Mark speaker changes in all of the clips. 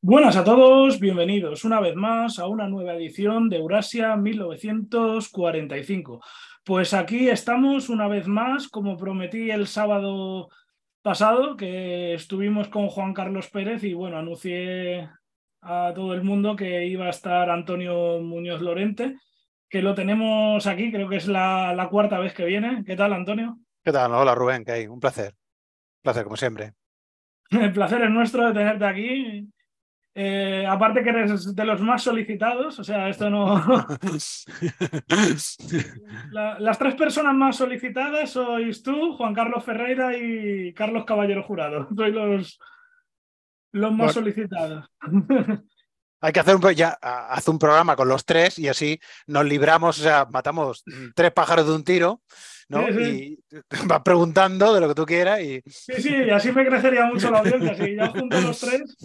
Speaker 1: Buenas a todos, bienvenidos una vez más a una nueva edición de Eurasia 1945.
Speaker 2: Pues aquí estamos una vez más, como prometí el sábado pasado, que estuvimos con Juan Carlos Pérez y bueno, anuncié a todo el mundo que iba a estar Antonio Muñoz Lorente, que lo tenemos aquí, creo que es la, cuarta vez que viene. ¿Qué tal, Antonio?
Speaker 3: ¿Qué tal? Hola, Rubén, ¿qué hay? Un placer. Un placer, como siempre.
Speaker 2: el placer es nuestro de tenerte aquí eh, aparte que eres de los más solicitados, o sea, esto no... las tres personas más solicitadas sois tú, Juan Carlos Ferreira y Carlos Caballero Jurado. Sois los, más solicitados.
Speaker 3: Hay que hacer un, ya, un programa con los tres y así nos libramos, o sea, matamos tres pájaros de un tiro, ¿no? Y vas preguntando de lo que tú quieras y... Sí, sí, y así me crecería mucho la audiencia, si ya junto a los
Speaker 2: tres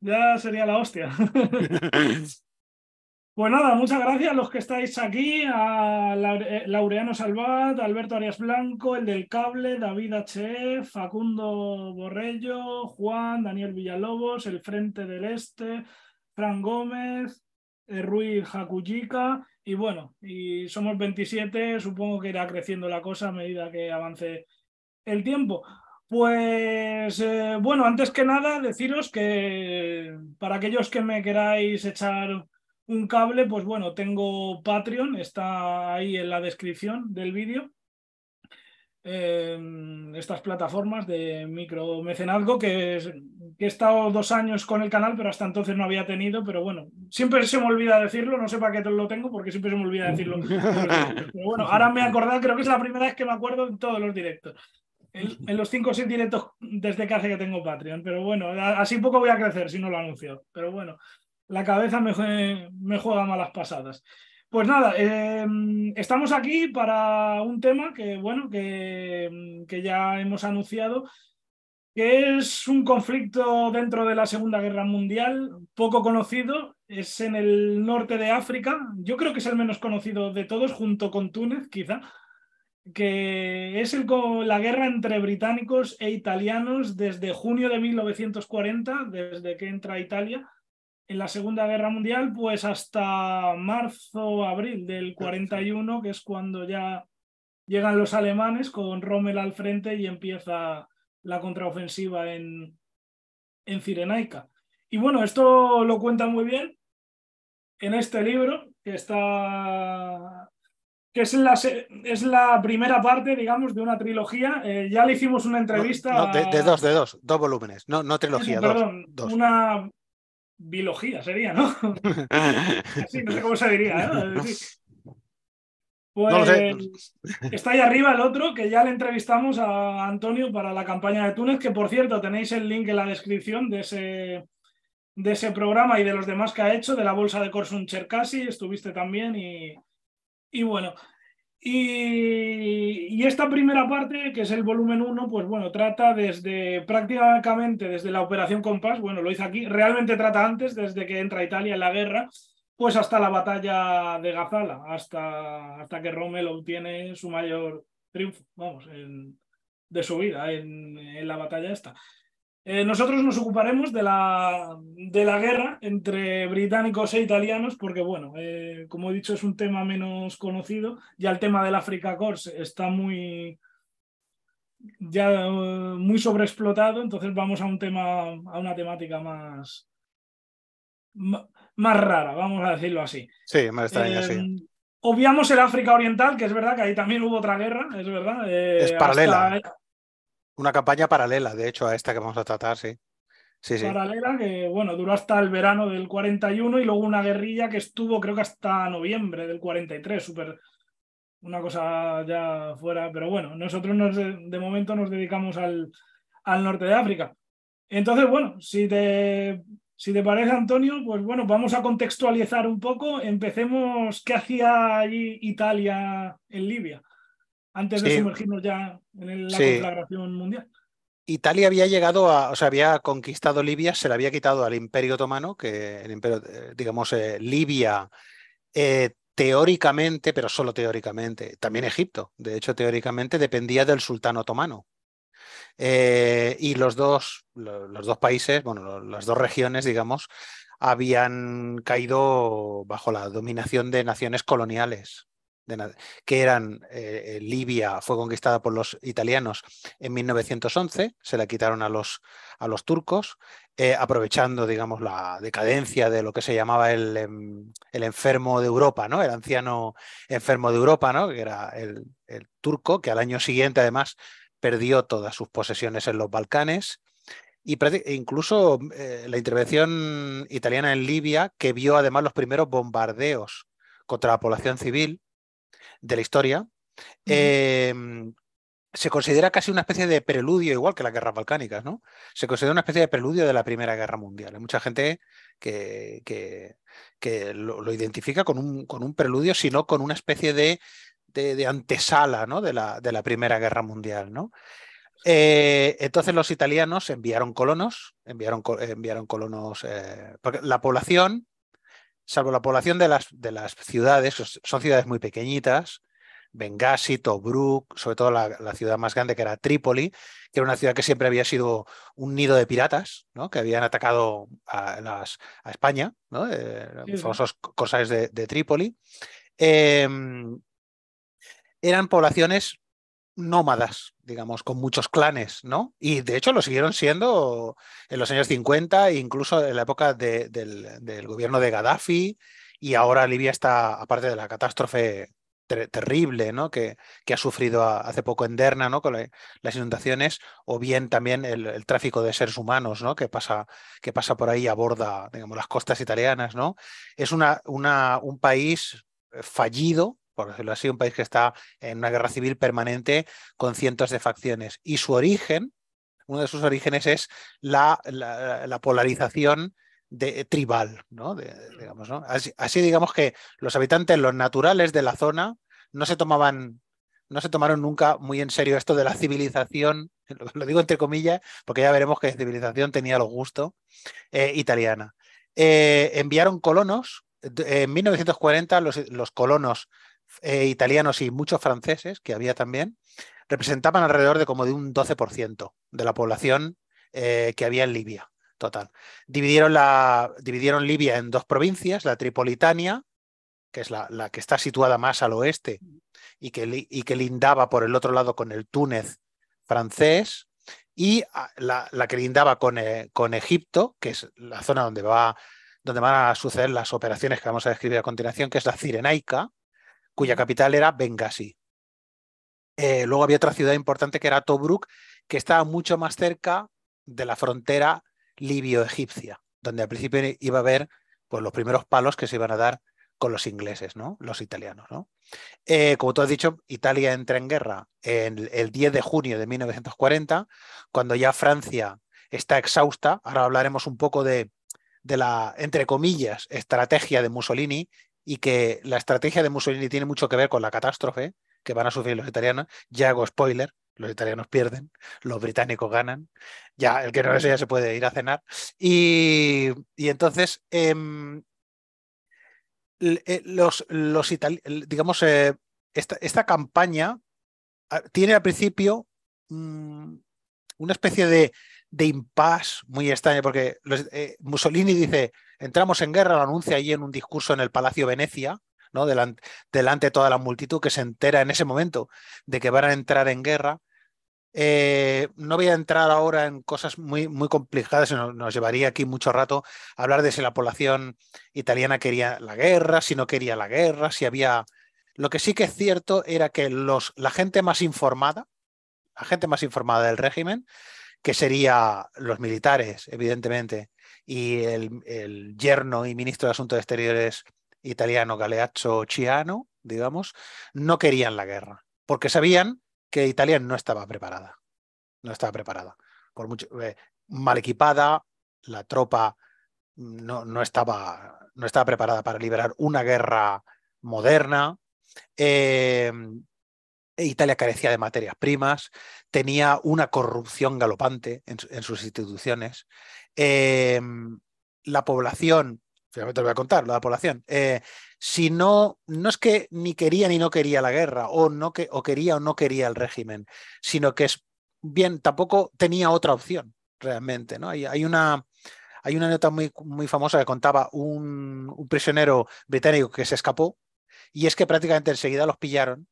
Speaker 2: ya sería la hostia. Pues nada, muchas gracias a los que estáis aquí, a eh, Laureano Salvat, Alberto Arias Blanco, El del Cable, David H., e, Facundo Borrello, Juan, Daniel Villalobos, El Frente del Este, Fran Gómez, eh, Ruiz Jacullica y bueno, y somos 27, supongo que irá creciendo la cosa a medida que avance el tiempo. Pues eh, bueno, antes que nada deciros que para aquellos que me queráis echar un cable, pues bueno, tengo Patreon, está ahí en la descripción del vídeo. Em, estas plataformas de micromecenazgo que, que he estado dos años con el canal, pero hasta entonces no había tenido, pero bueno, siempre se me olvida decirlo, no sé para qué lo tengo, porque siempre se me olvida decirlo. pero bueno, ahora me he acordado, creo que es la primera vez que me acuerdo en todos los directos. En, los 5 o 6 directos desde que hace que tengo Patreon, pero bueno, así poco voy a crecer si no lo anuncio. Pero bueno, la cabeza me, juega malas pasadas. Pues nada, em, estamos aquí para un tema que, bueno, que, que, ya hemos anunciado, que es un conflicto dentro de la Segunda Guerra Mundial, poco conocido, es en el norte de África, yo creo que es el menos conocido de todos, junto con Túnez, quizá, que es el, la guerra entre británicos e italianos desde junio de 1940, desde que entra Italia en la Segunda Guerra Mundial, pues hasta marzo, abril del 41, que es cuando ya llegan los alemanes con Rommel al frente y empieza la contraofensiva en, en Cirenaica. Y bueno, esto lo cuenta muy bien en este libro, que está que es la, es la primera parte, digamos, de una trilogía. Eh, ya le hicimos una entrevista. de, dos,
Speaker 3: de dos, dos volúmenes, no, no trilogía.
Speaker 2: una biología sería, ¿no?
Speaker 3: sí, no
Speaker 2: sé cómo se diría. ¿eh? ¿no? Pues está ahí arriba el otro que ya le entrevistamos a Antonio para la campaña de Túnez, que por cierto tenéis el link en la descripción de ese, de ese programa y de los demás que ha hecho, de la bolsa de Corsun Cherkasi, estuviste también y, y bueno, y, esta primera parte, que es el volumen 1, pues bueno, trata desde prácticamente desde la Operación Compás, bueno, lo hice aquí, realmente trata antes, desde que entra Italia en la guerra, pues hasta la batalla de Gazala, hasta, hasta que Rommel obtiene su mayor triunfo, vamos, de su vida en, en la batalla esta. Eh, nosotros nos ocuparemos de la, de la, guerra entre británicos e italianos, porque, bueno, eh, como he dicho, es un tema menos conocido. Ya el tema del África Corse está muy, ya, eh, muy sobreexplotado, entonces vamos a un tema, a una temática más, más rara, vamos a decirlo así.
Speaker 3: Sí, más extraña, sí.
Speaker 2: Obviamos el África Oriental, que es verdad que ahí también hubo otra guerra, es verdad. es paralela.
Speaker 3: Una campaña paralela, de hecho, a esta que vamos a tratar, sí. Sí, sí.
Speaker 2: paralela que bueno, duró hasta el verano del 41 y luego una guerrilla que estuvo creo que hasta noviembre del 43, súper una cosa ya fuera, pero bueno, nosotros nos, de momento nos dedicamos al, al, norte de África. Entonces, bueno, si te, si te parece, Antonio, pues bueno, vamos a contextualizar un poco. Empecemos, ¿qué hacía allí Italia en Libia? antes de sumergirnos ya en la mundial.
Speaker 3: Italia había llegado a, o sea, había conquistado Libia, se la había quitado al Imperio Otomano, que el Imperio, eh, digamos, eh, Libia eh, teóricamente, pero solo teóricamente, también Egipto, de hecho teóricamente dependía del sultán otomano. y los dos, los dos países, bueno, las dos regiones, digamos, habían caído bajo la dominación de naciones coloniales que eran eh, eh, Libia, fue conquistada por los italianos en 1911, se la quitaron a los, a los turcos, eh, aprovechando, digamos, la decadencia de lo que se llamaba em, el, enfermo de Europa, ¿no? El anciano enfermo de Europa, ¿no? Que era el, turco, que al año siguiente, además, perdió todas sus posesiones en los Balcanes. Y e incluso la intervención italiana en Libia, que vio además los primeros bombardeos contra la población civil, de la historia. Em, se considera casi una especie de preludio, igual que las guerras balcánicas, ¿no? Se considera una especie de preludio de la Primera Guerra Mundial. Hay mucha gente que, que, lo, identifica con un, preludio, sino con una especie de, de antesala de, la, Primera Guerra Mundial, ¿no? Eh, entonces los italianos enviaron colonos, enviaron, colonos, eh, porque la población salvo la población de las, de las ciudades, son ciudades muy pequeñitas, Benghazi, Tobruk, sobre todo la, ciudad más grande que era Trípoli, que era una ciudad que siempre había sido un nido de piratas, que habían atacado a, a España, ¿no? los eh, famosos de, de Trípoli. Em, eran poblaciones nómadas, digamos, con muchos clanes, ¿no? Y de hecho lo siguieron siendo en los años 50, incluso en la época del, gobierno de Gaddafi, y ahora Libia está, aparte de la catástrofe terrible, ¿no? Que, que ha sufrido hace poco en Derna, ¿no? Con las inundaciones, o bien también el, tráfico de seres humanos, ¿no? Que pasa, que pasa por ahí a aborda, digamos, las costas italianas, ¿no? Es una, una, un país fallido, por decirlo así, un país que está en una guerra civil permanente con cientos de facciones. Y su origen, uno de sus orígenes es la, polarización de, eh, tribal, ¿no? Así, digamos que los habitantes, los naturales de la zona, no se tomaban, no se tomaron nunca muy en serio esto de la civilización, lo, digo entre comillas, porque ya veremos que civilización tenía lo gusto eh, italiana. Eh, enviaron colonos. En 1940 los, los colonos eh, italianos y muchos franceses, que había también, representaban alrededor de como de un 12% de la población eh, que había en Libia total. Dividieron, la, dividieron Libia en dos provincias, la Tripolitania, que es la, que está situada más al oeste y que, que, lindaba por el otro lado con el Túnez francés, y ah, la, que lindaba con, eh, con, Egipto, que es la zona donde, va, donde van a suceder las operaciones que vamos a describir a continuación, que es la Cirenaica, cuya capital era Benghazi. Eh, luego había otra ciudad importante que era Tobruk, que estaba mucho más cerca de la frontera libio-egipcia, donde al principio iba a haber pues, los primeros palos que se iban a dar con los ingleses, ¿no? los italianos. ¿no? Eh, como tú has dicho, Italia entra en guerra el 10 de junio de 1940, cuando ya Francia está exhausta. Ahora hablaremos un poco de, de la, entre comillas, estrategia de Mussolini y que la estrategia de Mussolini tiene mucho que ver con la catástrofe que van a sufrir los italianos. Ya hago spoiler, los italianos pierden, los británicos ganan, ya el que no lo ya se puede ir a cenar. Y, entonces, em, eh, los, los digamos, eh, esta, campaña ah, tiene al principio mm, una especie de, de impasse muy extraño, porque eh, Mussolini dice, entramos en guerra, lo anuncia allí en un discurso en el Palacio Venecia, ¿no? delante, de toda la multitud que se entera en ese momento de que van a entrar en guerra. Eh, no voy a entrar ahora en cosas muy, muy complicadas, nos, llevaría aquí mucho rato hablar de si la población italiana quería la guerra, si no quería la guerra, si había... Lo que sí que es cierto era que los, la gente más informada, la gente más informada del régimen, que sería los militares, evidentemente, y el, yerno y ministro de Asuntos Exteriores italiano Galeazzo Ciano, digamos, no querían la guerra, porque sabían que Italia no estaba preparada. No estaba preparada. Por mucho, eh, mal equipada, la tropa no, estaba, no, estaba, preparada para liberar una guerra moderna. Em, e Italia carecía de materias primas, tenía una corrupción galopante en sus instituciones Em, la población, finalmente lo voy a contar, la población, eh, si no, no es que ni quería ni no quería la guerra, o, no que, o quería o no quería el régimen, sino que es bien, tampoco tenía otra opción realmente. ¿no? Hay, hay una. Hay una nota muy, muy famosa que contaba un, un prisionero británico que se escapó y es que prácticamente enseguida los pillaron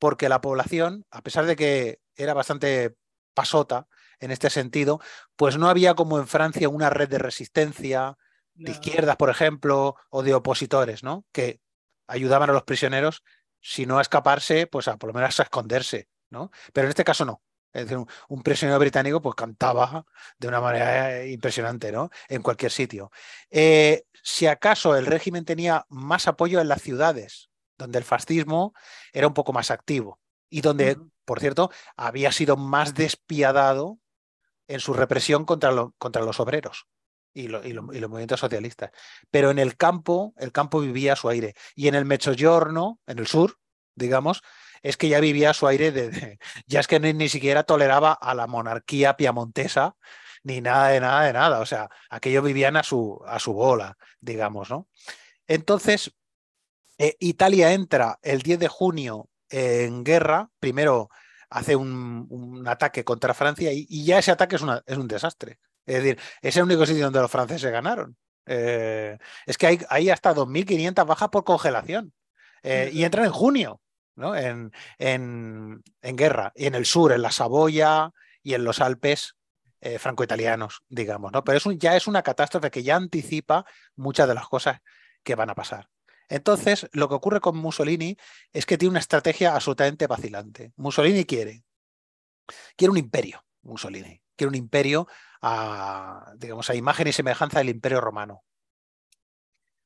Speaker 3: porque la población, a pesar de que era bastante pasota, en este sentido, pues no había como en Francia una red de resistencia de izquierdas, por ejemplo, o de opositores, ¿no? Que ayudaban a los prisioneros, si no a escaparse, pues a por lo menos a esconderse, ¿no? Pero en este caso no. Es decir, un prisionero británico pues cantaba de una manera eh, impresionante, ¿no? En cualquier sitio. Eh, si acaso el régimen tenía más apoyo en las ciudades, donde el fascismo era un poco más activo y donde, por cierto, había sido más despiadado en su represión contra, contra los obreros y, los movimientos socialistas. Pero en el campo, el campo vivía su aire. Y en el Mezzogiorno, en el sur, digamos, es que ya vivía su aire de, ya es que ni, siquiera toleraba a la monarquía piamontesa ni nada de nada de nada. O sea, aquellos vivían a su, a su bola, digamos, ¿no? Entonces, eh, Italia entra el 10 de junio en guerra, primero hace un, ataque contra Francia y, ya ese ataque es, un desastre. Es decir, es el único sitio donde los franceses ganaron. Eh, es que hay, hasta 2.500 bajas por congelación eh, y entran en junio ¿no? en, guerra y en el sur, en la Saboya y en los Alpes. Eh, franco-italianos, digamos, ¿no? Pero es un, ya es una catástrofe que ya anticipa muchas de las cosas que van a pasar. Entonces, lo que ocurre con Mussolini es que tiene una estrategia absolutamente vacilante. Mussolini quiere, quiere un imperio, Mussolini, quiere un imperio a, digamos, a imagen y semejanza del imperio romano.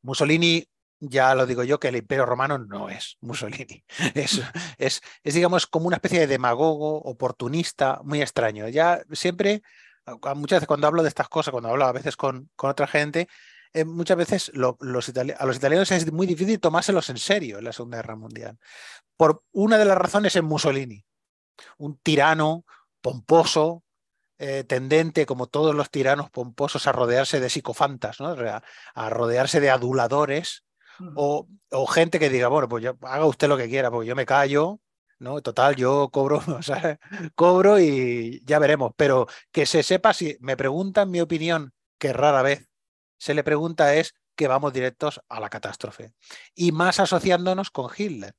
Speaker 3: Mussolini ya lo digo yo, que el imperio romano no es Mussolini. Es, digamos, como una especie de demagogo, oportunista, muy extraño. Ya siempre, muchas veces cuando hablo de estas cosas, cuando hablo a veces con otra gente, eh, muchas veces a los italianos es muy difícil tomárselos en serio en la Segunda Guerra Mundial. Por una de las razones es Mussolini, un tirano pomposo, eh, tendente, como todos los tiranos pomposos, a rodearse de psicofantas, ¿no? a, rodearse de aduladores o, gente que diga, bueno, pues haga usted lo que quiera, porque yo me callo, ¿no? Total, yo cobro, o sea, cobro y ya veremos. Pero que se sepa si me preguntan mi opinión, que rara vez, se le pregunta es que vamos directos a la catástrofe. Y más asociándonos con Hitler.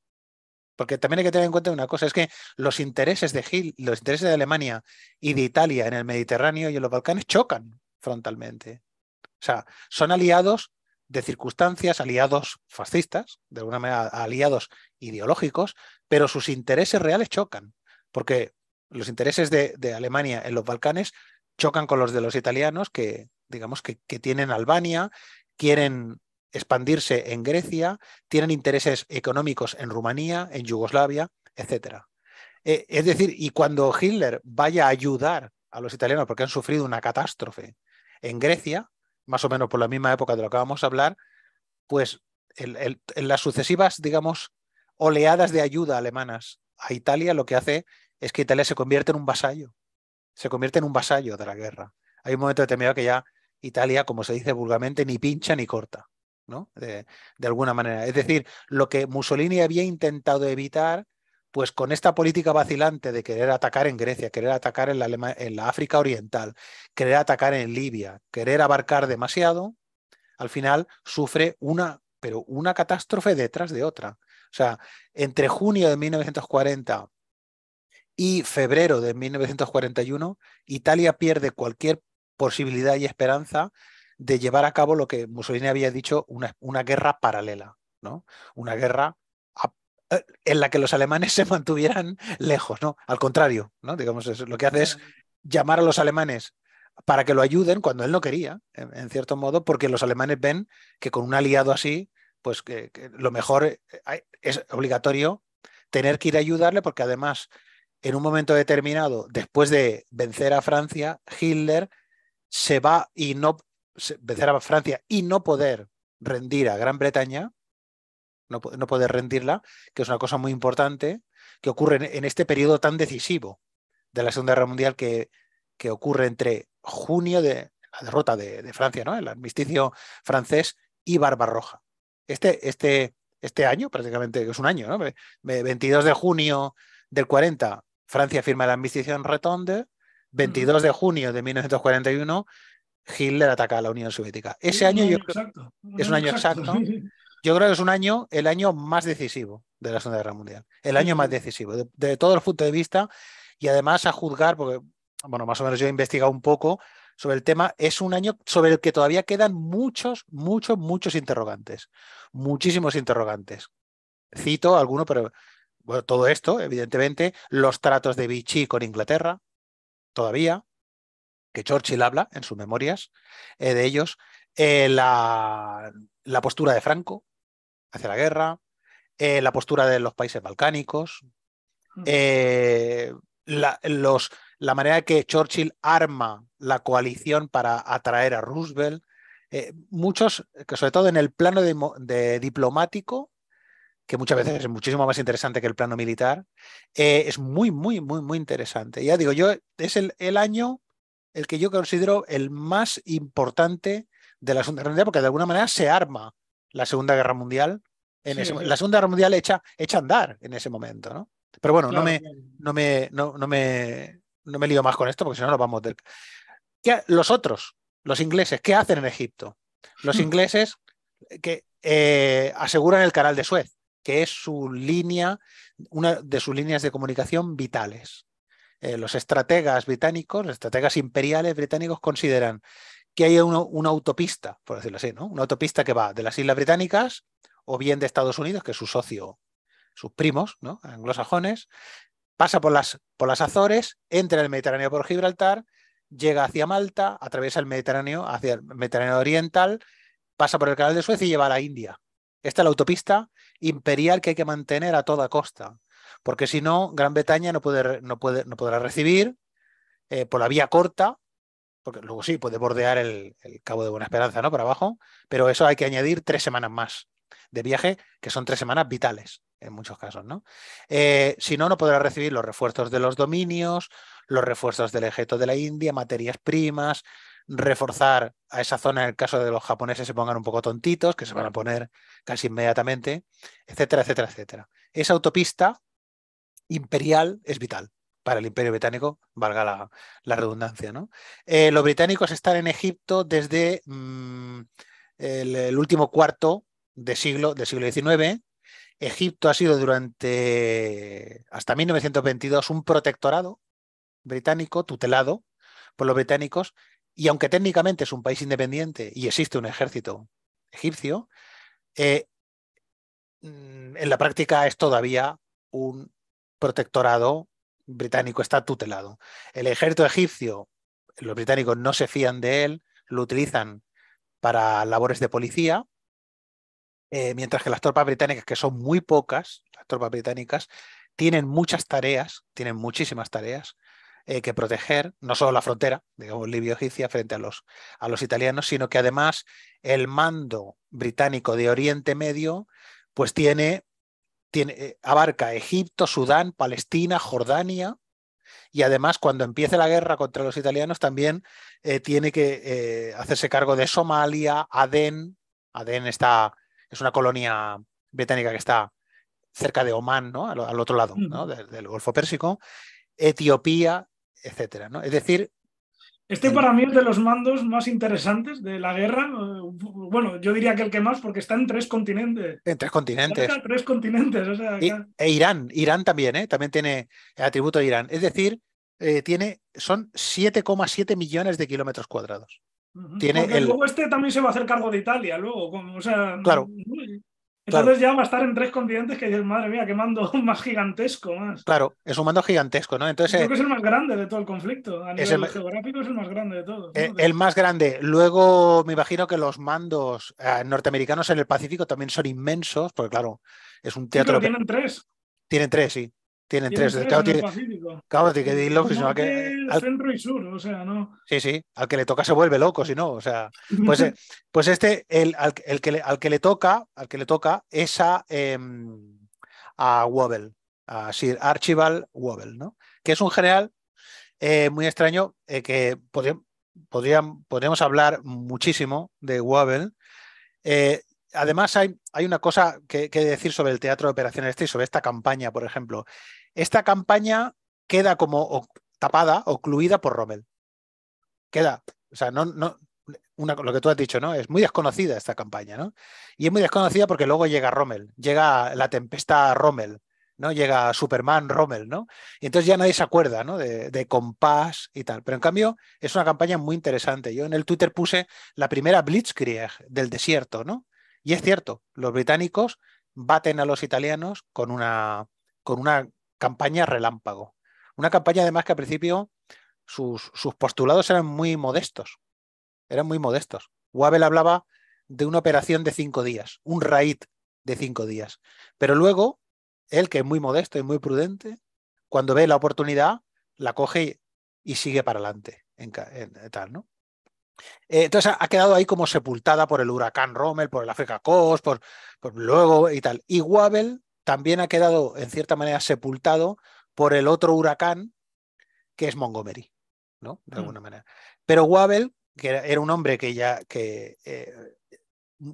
Speaker 3: Porque también hay que tener en cuenta una cosa, es que los intereses de Hitler, los intereses de Alemania y de Italia en el Mediterráneo y en los Balcanes chocan frontalmente. O sea, son aliados de circunstancias, aliados fascistas, de alguna manera aliados ideológicos, pero sus intereses reales chocan, porque los intereses de, de Alemania en los Balcanes chocan con los de los italianos que, digamos, que, tienen Albania, quieren expandirse en Grecia, tienen intereses económicos en Rumanía, en Yugoslavia, etc. Eh, es decir, y cuando Hitler vaya a ayudar a los italianos porque han sufrido una catástrofe en Grecia, más o menos por la misma época de lo que vamos a hablar, pues en las sucesivas, digamos, oleadas de ayuda alemanas a Italia, lo que hace es que Italia se convierte en un vasallo, se convierte en un vasallo de la guerra. Hay un momento determinado que ya Italia, como se dice vulgarmente, ni pincha ni corta, ¿no? De, alguna manera. Es decir, lo que Mussolini había intentado evitar, pues con esta política vacilante de querer atacar en Grecia, querer atacar en la, en la África Oriental, querer atacar en Libia, querer abarcar demasiado, al final sufre una, pero una catástrofe detrás de otra. O sea, entre junio de 1940 y febrero de 1941, Italia pierde cualquier posibilidad y esperanza de llevar a cabo lo que Mussolini había dicho, una, guerra paralela, ¿no? Una guerra eh, en la que los alemanes se mantuvieran lejos, ¿no? Al contrario, ¿no? Digamos, lo que hace es llamar a los alemanes para que lo ayuden cuando él no quería, en, cierto modo, porque los alemanes ven que con un aliado así, pues lo mejor eh, es obligatorio tener que ir a ayudarle porque además en un momento determinado, después de vencer a Francia, Hitler se va y no vencer a Francia y no poder rendir a Gran Bretaña, no, poder rendirla, que es una cosa muy importante que ocurre en, este periodo tan decisivo de la Segunda Guerra Mundial que, ocurre entre junio de la derrota de, Francia, ¿no? el armisticio francés y Barbarroja. Este, este, este año, prácticamente, que es un año, ¿no? 22 de junio del 40, Francia firma el armisticio en Retonde, 22 de junio de 1941, Hitler ataca a la Unión Soviética. Ese año,
Speaker 1: es un año exacto.
Speaker 3: Yo creo que es un año, el año más decisivo de la Segunda Guerra Mundial. El año más decisivo, de, todo el punto de vista. Y además a juzgar, porque, bueno, más o menos yo he investigado un poco sobre el tema, es un año sobre el que todavía quedan muchos, muchos, muchos interrogantes. Muchísimos interrogantes. Cito alguno, pero bueno, todo esto, evidentemente, los tratos de Vichy con Inglaterra, todavía, que Churchill habla en sus memorias eh, de ellos, eh, la, postura de Franco hacia la guerra, eh, la postura de los países balcánicos, la, los, la manera que Churchill arma la coalición para atraer a Roosevelt. muchos, que sobre todo en el plano diplomático, que muchas veces es muchísimo más interesante que el plano militar, eh, es muy, muy, muy, muy interesante. Ya digo, yo es el, año el que yo considero el más importante de la Segunda Guerra Mundial, porque de alguna manera se arma la Segunda Guerra Mundial. En La Segunda Guerra Mundial echa, a andar en ese momento, ¿no? Pero bueno, no, me, no, me, no, me, me lío más con esto, porque si no nos vamos a ¿Qué, los otros, los ingleses, ¿qué hacen en Egipto? Los ingleses que eh, aseguran el canal de Suez que es su línea, una de sus líneas de comunicación vitales. Eh, los estrategas británicos, los estrategas imperiales británicos consideran que hay una, autopista, por decirlo así, Una autopista que va de las Islas Británicas o bien de Estados Unidos, que es su socio, sus primos, ¿no? Anglosajones, pasa por las, por las Azores, entra en el Mediterráneo por Gibraltar, llega hacia Malta, atraviesa el Mediterráneo, hacia el Mediterráneo Oriental, pasa por el Canal de Suecia y lleva a la India. Esta es la autopista imperial que hay que mantener a toda costa, porque si no, Gran Bretaña no, puede, no, podrá recibir eh, por la vía corta, porque luego sí, puede bordear el, Cabo de Buena Esperanza, ¿no? Para abajo, pero eso hay que añadir tres semanas más de viaje, que son tres semanas vitales en muchos casos, ¿no? Eh, si no, no podrá recibir los refuerzos de los dominios, los refuerzos del ejército de la India, materias primas, reforzar a esa zona en el caso de los japoneses se pongan un poco tontitos, que se van a poner casi inmediatamente, etcétera, etcétera, etcétera. Esa autopista imperial es vital para el imperio británico, valga la, redundancia. ¿no? Eh, los británicos están en Egipto desde mm, el, el, último cuarto de siglo, del siglo XIX. Egipto ha sido durante hasta 1922 un protectorado británico tutelado por los británicos y aunque técnicamente es un país independiente y existe un ejército egipcio, eh, mm, en la práctica es todavía un protectorado británico, está tutelado. El ejército egipcio, los británicos no se fían de él, lo utilizan para labores de policía, eh, mientras que las tropas británicas, que son muy pocas, las tropas británicas, tienen muchas tareas, tienen muchísimas tareas, eh, que proteger no solo la frontera, digamos, libio-egipcia frente a los, a los italianos, sino que además el mando británico de Oriente Medio, pues tiene, tiene eh, abarca Egipto, Sudán, Palestina, Jordania, y además cuando empiece la guerra contra los italianos también eh, tiene que hacerse cargo de Somalia, Adén, Adén está, es una colonia británica que está cerca de Omán, ¿no? al, otro lado ¿no? del Golfo Pérsico, Etiopía, etcétera. ¿no? Es decir.
Speaker 2: Este eh, para mí es de los mandos más interesantes de la guerra. Eh, bueno, yo diría que el que más, porque está en tres continentes.
Speaker 3: En tres continentes.
Speaker 2: tres continentes.
Speaker 3: e Irán, Irán también, ¿eh? también tiene atributo de Irán. Es decir, eh, tiene, son 7,7 millones de kilómetros cuadrados. Tiene el... luego
Speaker 2: este también se va a hacer cargo de Italia, luego. O sea, claro. Entonces ya va a estar en tres continentes que dices, madre mía, qué mando más gigantesco. Más.
Speaker 3: Claro, es un mando gigantesco, ¿no? Entonces, creo eh, que es el más
Speaker 2: grande de todo el conflicto. A nivel geográfico es el más grande de todos.
Speaker 3: Eh, el, más grande. Luego me imagino que los mandos eh, norteamericanos en el Pacífico también son inmensos, porque claro, es un teatro. tienen tres. Tienen tres, sí. Tienen, tres. claro, tiene, claro, que no, que, pues al, centro y sur,
Speaker 2: o sea, no.
Speaker 3: Sí, sí, al que le toca se vuelve loco, si no, o sea, pues, eh, pues este, el, al, el que le, al que le toca, al que le toca es a, eh, a Wobble, a Sir Archibald Wobble, ¿no? Que es un general eh, muy extraño eh, que podríamos hablar muchísimo de Wobble además hay, hay, una cosa que, decir sobre el Teatro de Operaciones Este y sobre esta campaña, por ejemplo. Esta campaña queda como tapada, ocluida por Rommel. Queda, o sea, no, no una, lo que tú has dicho, ¿no? Es muy desconocida esta campaña, ¿no? Y es muy desconocida porque luego llega Rommel, llega la tempestad Rommel, ¿no? Llega Superman Rommel, ¿no? Y entonces ya nadie se acuerda, ¿no? De, de, compás y tal. Pero en cambio, es una campaña muy interesante. Yo en el Twitter puse la primera Blitzkrieg del desierto, ¿no? Y es cierto, los británicos baten a los italianos con una, con una campaña relámpago. Una campaña además que al principio sus, postulados eran muy modestos. Eran muy modestos. Wabel hablaba de una operación de cinco días, un raid de cinco días. Pero luego, él que es muy modesto y muy prudente, cuando ve la oportunidad, la coge y sigue para adelante. en, tal, ¿no? Eh, entonces ha, quedado ahí como sepultada por el huracán Rommel, por el Africa Coast, por, luego y tal. Y Wabel también ha quedado en cierta manera sepultado por el otro huracán que es Montgomery, ¿no? De mm. alguna manera. Pero Wabel, que era, un hombre que ya que eh,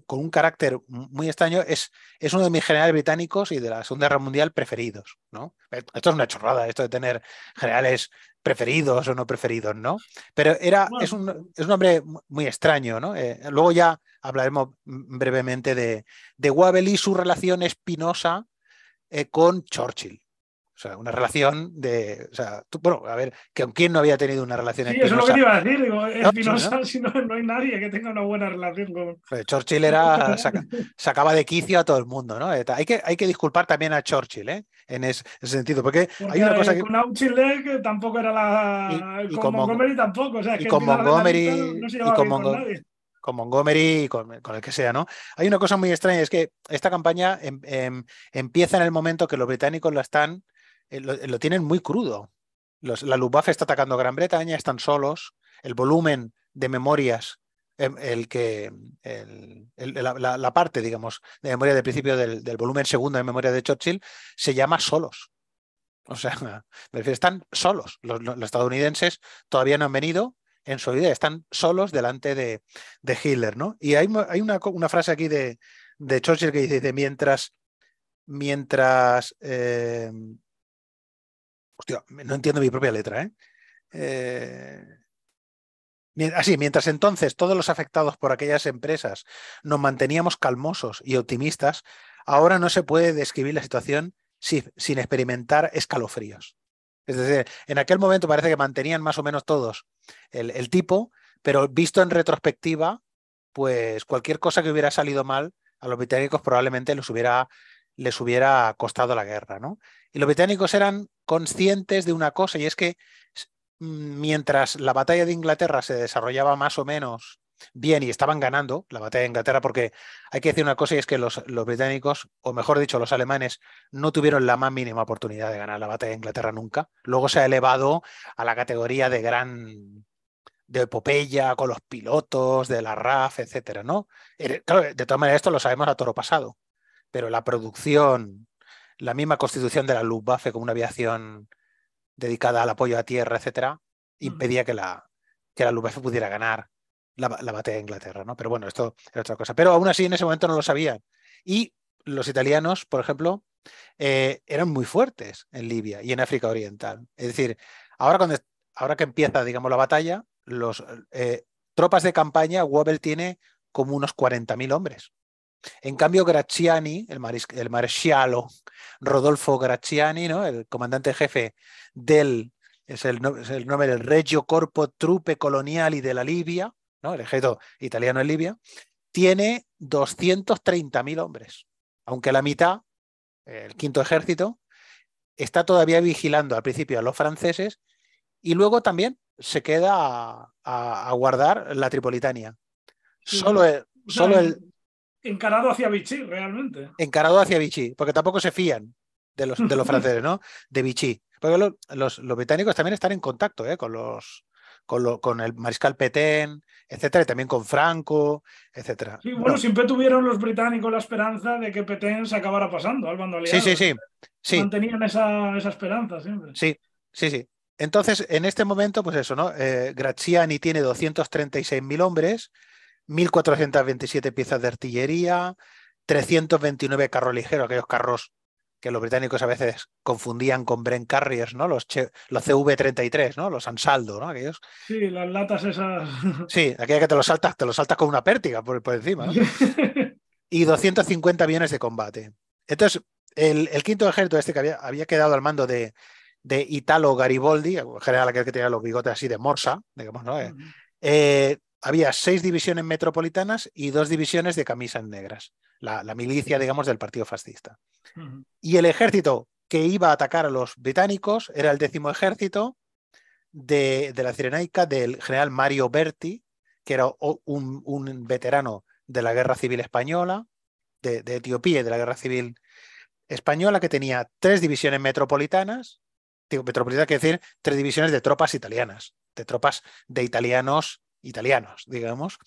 Speaker 3: con un carácter muy extraño, es, es uno de mis generales británicos y de la Segunda Guerra Mundial preferidos. ¿no? Esto es una chorrada, esto de tener generales preferidos o no preferidos, ¿no? Pero era, es, un, es, un, muy extraño, ¿no? Eh, luego ya hablaremos brevemente de, de y su relación espinosa eh, con Churchill sea, una relación de. O sea, bueno, a ver, que ¿con quién no había tenido una relación sí, Eso es lo que te iba a decir, digo, espinosa, no,
Speaker 2: si no, hay nadie que tenga una buena relación con.
Speaker 3: Churchill era, sacaba de quicio a todo el mundo, ¿no? Eh, hay que, hay que disculpar también a Churchill, ¿eh? En ese, sentido, porque, hay una cosa eh, que. Con Auchilé, eh, que tampoco era la.
Speaker 1: Y, con, Montgomery
Speaker 3: tampoco, y con Montgomery. y con, Montgomery y con, el que sea, ¿no? Hay una cosa muy extraña, es que esta campaña em, em, empieza en el momento que los británicos la están eh, eh, lo, tienen muy crudo. la Luftwaffe está atacando Gran Bretaña, están solos, el volumen de memorias, em, el, que la, parte, digamos, de memoria del principio del, volumen segundo de memoria de Churchill se llama solos. O sea, están solos. Los, estadounidenses todavía no han venido, en su vida, están solos delante de, Hitler, ¿no? Y hay, una, frase aquí de, Churchill que dice, mientras, mientras eh, Hostia, no entiendo mi propia letra, ¿eh? Eh, Así, ah, mientras entonces todos los afectados por aquellas empresas nos manteníamos calmosos y optimistas, ahora no se puede describir la situación sin, experimentar escalofríos. Es decir, en aquel momento parece que mantenían más o menos todos el, el tipo, pero visto en retrospectiva, pues cualquier cosa que hubiera salido mal a los británicos probablemente los hubiera les hubiera costado la guerra. ¿no? Y los británicos eran conscientes de una cosa, y es que mm, mientras la batalla de Inglaterra se desarrollaba más o menos bien y estaban ganando la batalla de Inglaterra, porque hay que decir una cosa y es que los, británicos, o mejor dicho, los alemanes, no tuvieron la más mínima oportunidad de ganar la batalla de Inglaterra nunca. Luego se ha elevado a la categoría de gran de epopeya con los pilotos, de la RAF, etcétera, ¿no? Eh, claro, de todas maneras, esto lo sabemos a toro pasado pero la producción, la misma constitución de la Luftwaffe como una aviación dedicada al apoyo a tierra, etcétera, impedía que la, que la Luftwaffe pudiera ganar la, batalla de Inglaterra, ¿no? Pero bueno, esto era otra cosa. Pero aún así en ese momento no lo sabían. Y los italianos, por ejemplo, eh, eran muy fuertes en Libia y en África Oriental. Es decir, ahora, cuando, ahora que empieza, digamos, la batalla, los eh, tropas de campaña, Wobble tiene como unos 40.000 hombres. En cambio, Graziani, el, el Rodolfo Graziani, ¿no? el comandante jefe del, es el, nombre del Regio Corpo Trupe Coloniali de la Libia, ¿no? el ejército italiano en Libia, tiene 230.000 hombres, aunque la mitad, el quinto ejército, está todavía vigilando al principio a los franceses y luego también se queda a, guardar la Tripolitania. Solo solo el,
Speaker 2: encarado hacia Vichy, realmente.
Speaker 3: Encarado hacia Vichy, porque tampoco se fían de los, de los franceses, ¿no? De Vichy. Porque los, británicos también están en contacto ¿eh? con los con, lo, con, el mariscal Petén, etcétera, y también con Franco, etcétera. Sí, bueno, siempre
Speaker 2: tuvieron los británicos la esperanza de que Petén se acabara pasando al bando aliado. Sí, sí, sí. sí. Mantenían esa, esa, esperanza siempre.
Speaker 3: Sí, sí, sí. Entonces, en este momento, pues eso, ¿no? Eh, Graziani tiene 236.000 hombres, 1.427 piezas de artillería, 329 carros ligeros, aquellos carros que los británicos a veces confundían con Bren Carriers, ¿no? Los, los CV-33, ¿no? Los Ansaldo, ¿no? Aquellos...
Speaker 2: Sí, las latas esas.
Speaker 3: Sí, aquella que te lo saltas, te lo saltas con una pértiga por, encima, y 250 aviones de combate. Entonces, el, quinto ejército este que había, quedado al mando de, Italo Garibaldi, general aquel que tenía los bigotes así de morsa, digamos, ¿no? Eh, había seis divisiones metropolitanas y dos divisiones de camisas negras, la, milicia, digamos, del Partido Fascista. Y el ejército que iba a atacar a los británicos era el décimo ejército de, la Cirenaica del general Mario Berti, que era un, veterano de la Guerra Civil Española, de, Etiopía y de la Guerra Civil Española, que tenía tres divisiones metropolitanas, metropolitanas quiere decir tres divisiones de tropas italianas, de tropas de italianos italianos, digamos,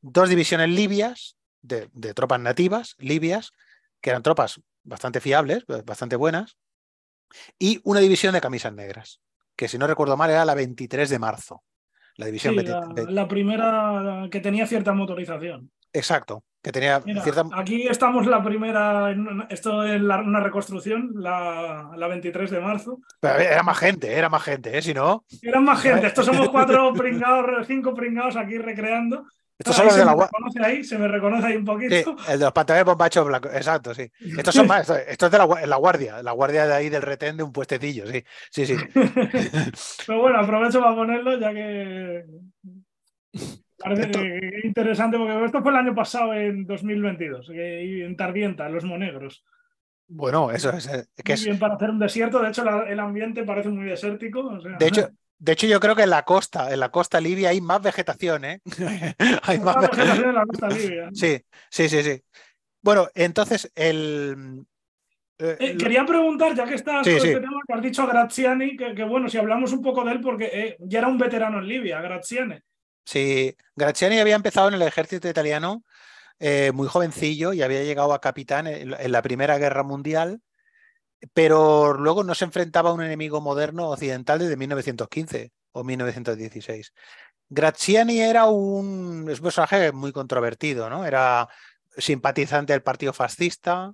Speaker 3: dos divisiones libias de, tropas nativas, libias, que eran tropas bastante fiables, eh, bastante buenas, y una división de camisas negras, que si no recuerdo mal era la 23 de marzo. La división la,
Speaker 2: primera que tenía cierta motorización.
Speaker 3: Exacto. Aquí
Speaker 2: estamos la primera, esto es una reconstrucción, la, la, 23 de marzo.
Speaker 3: Pero era más gente, era más gente, ¿eh? Si no... Eran más gente, estos somos cuatro
Speaker 2: pringados, cinco pringados aquí recreando.
Speaker 3: esto son de la
Speaker 2: ahí, se me reconoce ahí un poquito.
Speaker 3: el de los pantalones bombachos blancos, exacto, sí. Estos son esto es de la, la, guardia, la guardia de ahí del retén de un puestecillo, sí, sí, sí.
Speaker 2: Pero bueno, aprovecho para ponerlo ya que... Parece interesante porque esto fue el año pasado, en 2022, en Tardienta, en Los Monegros.
Speaker 3: Bueno, eso es. Eh, que es... Bien para
Speaker 2: hacer un desierto, de hecho el ambiente parece muy desértico. de hecho,
Speaker 3: de hecho, yo creo que en la costa, en la costa libia hay más vegetación, ¿eh? hay más vegetación en la costa libia. Sí, sí, sí, sí. Bueno, entonces el. Eh, eh, quería preguntar, ya que
Speaker 2: estás sí, Este tema has dicho a Graziani, que, bueno, si hablamos un poco de él, porque ya era un veterano en Libia,
Speaker 3: Graziani. Sí, Graziani había empezado en el ejército italiano eh, muy jovencillo y había llegado a capitán en, la Primera Guerra Mundial, pero luego no se enfrentaba a un enemigo moderno occidental desde 1915 o 1916. Graziani era un, personaje muy controvertido, ¿no? Era simpatizante del partido fascista,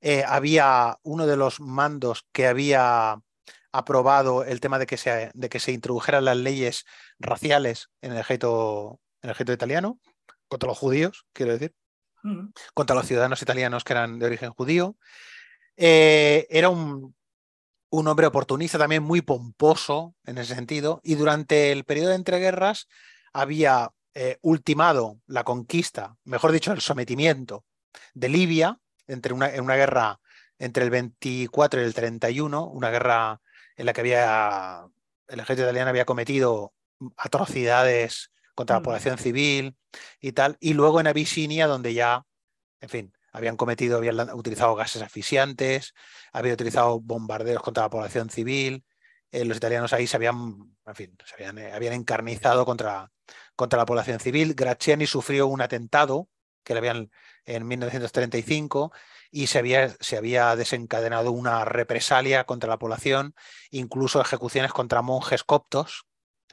Speaker 3: eh, había uno de los mandos que había aprobado el tema de que se, de que se introdujeran las leyes raciales en el ejército, en el italiano, contra los judíos, quiero decir, mm. contra los ciudadanos italianos que eran de origen judío. Eh, era un, hombre oportunista también muy pomposo en ese sentido, y durante el periodo de entreguerras había eh, ultimado la conquista, mejor dicho, el sometimiento de Libia entre una, en una guerra entre el 24 y el 31, una guerra en la que había, el ejército italiano había cometido atrocidades contra la mm. población civil y tal, y luego en Abisinia, donde ya, en fin, habían cometido, habían utilizado gases asfixiantes, habían utilizado bombarderos contra la población civil, eh, los italianos ahí se habían, en fin, se habían, eh, encarnizado contra, contra la población civil. Graciani sufrió un atentado que le habían, en 1935 y se había, se había desencadenado una represalia contra la población, incluso ejecuciones contra monjes coptos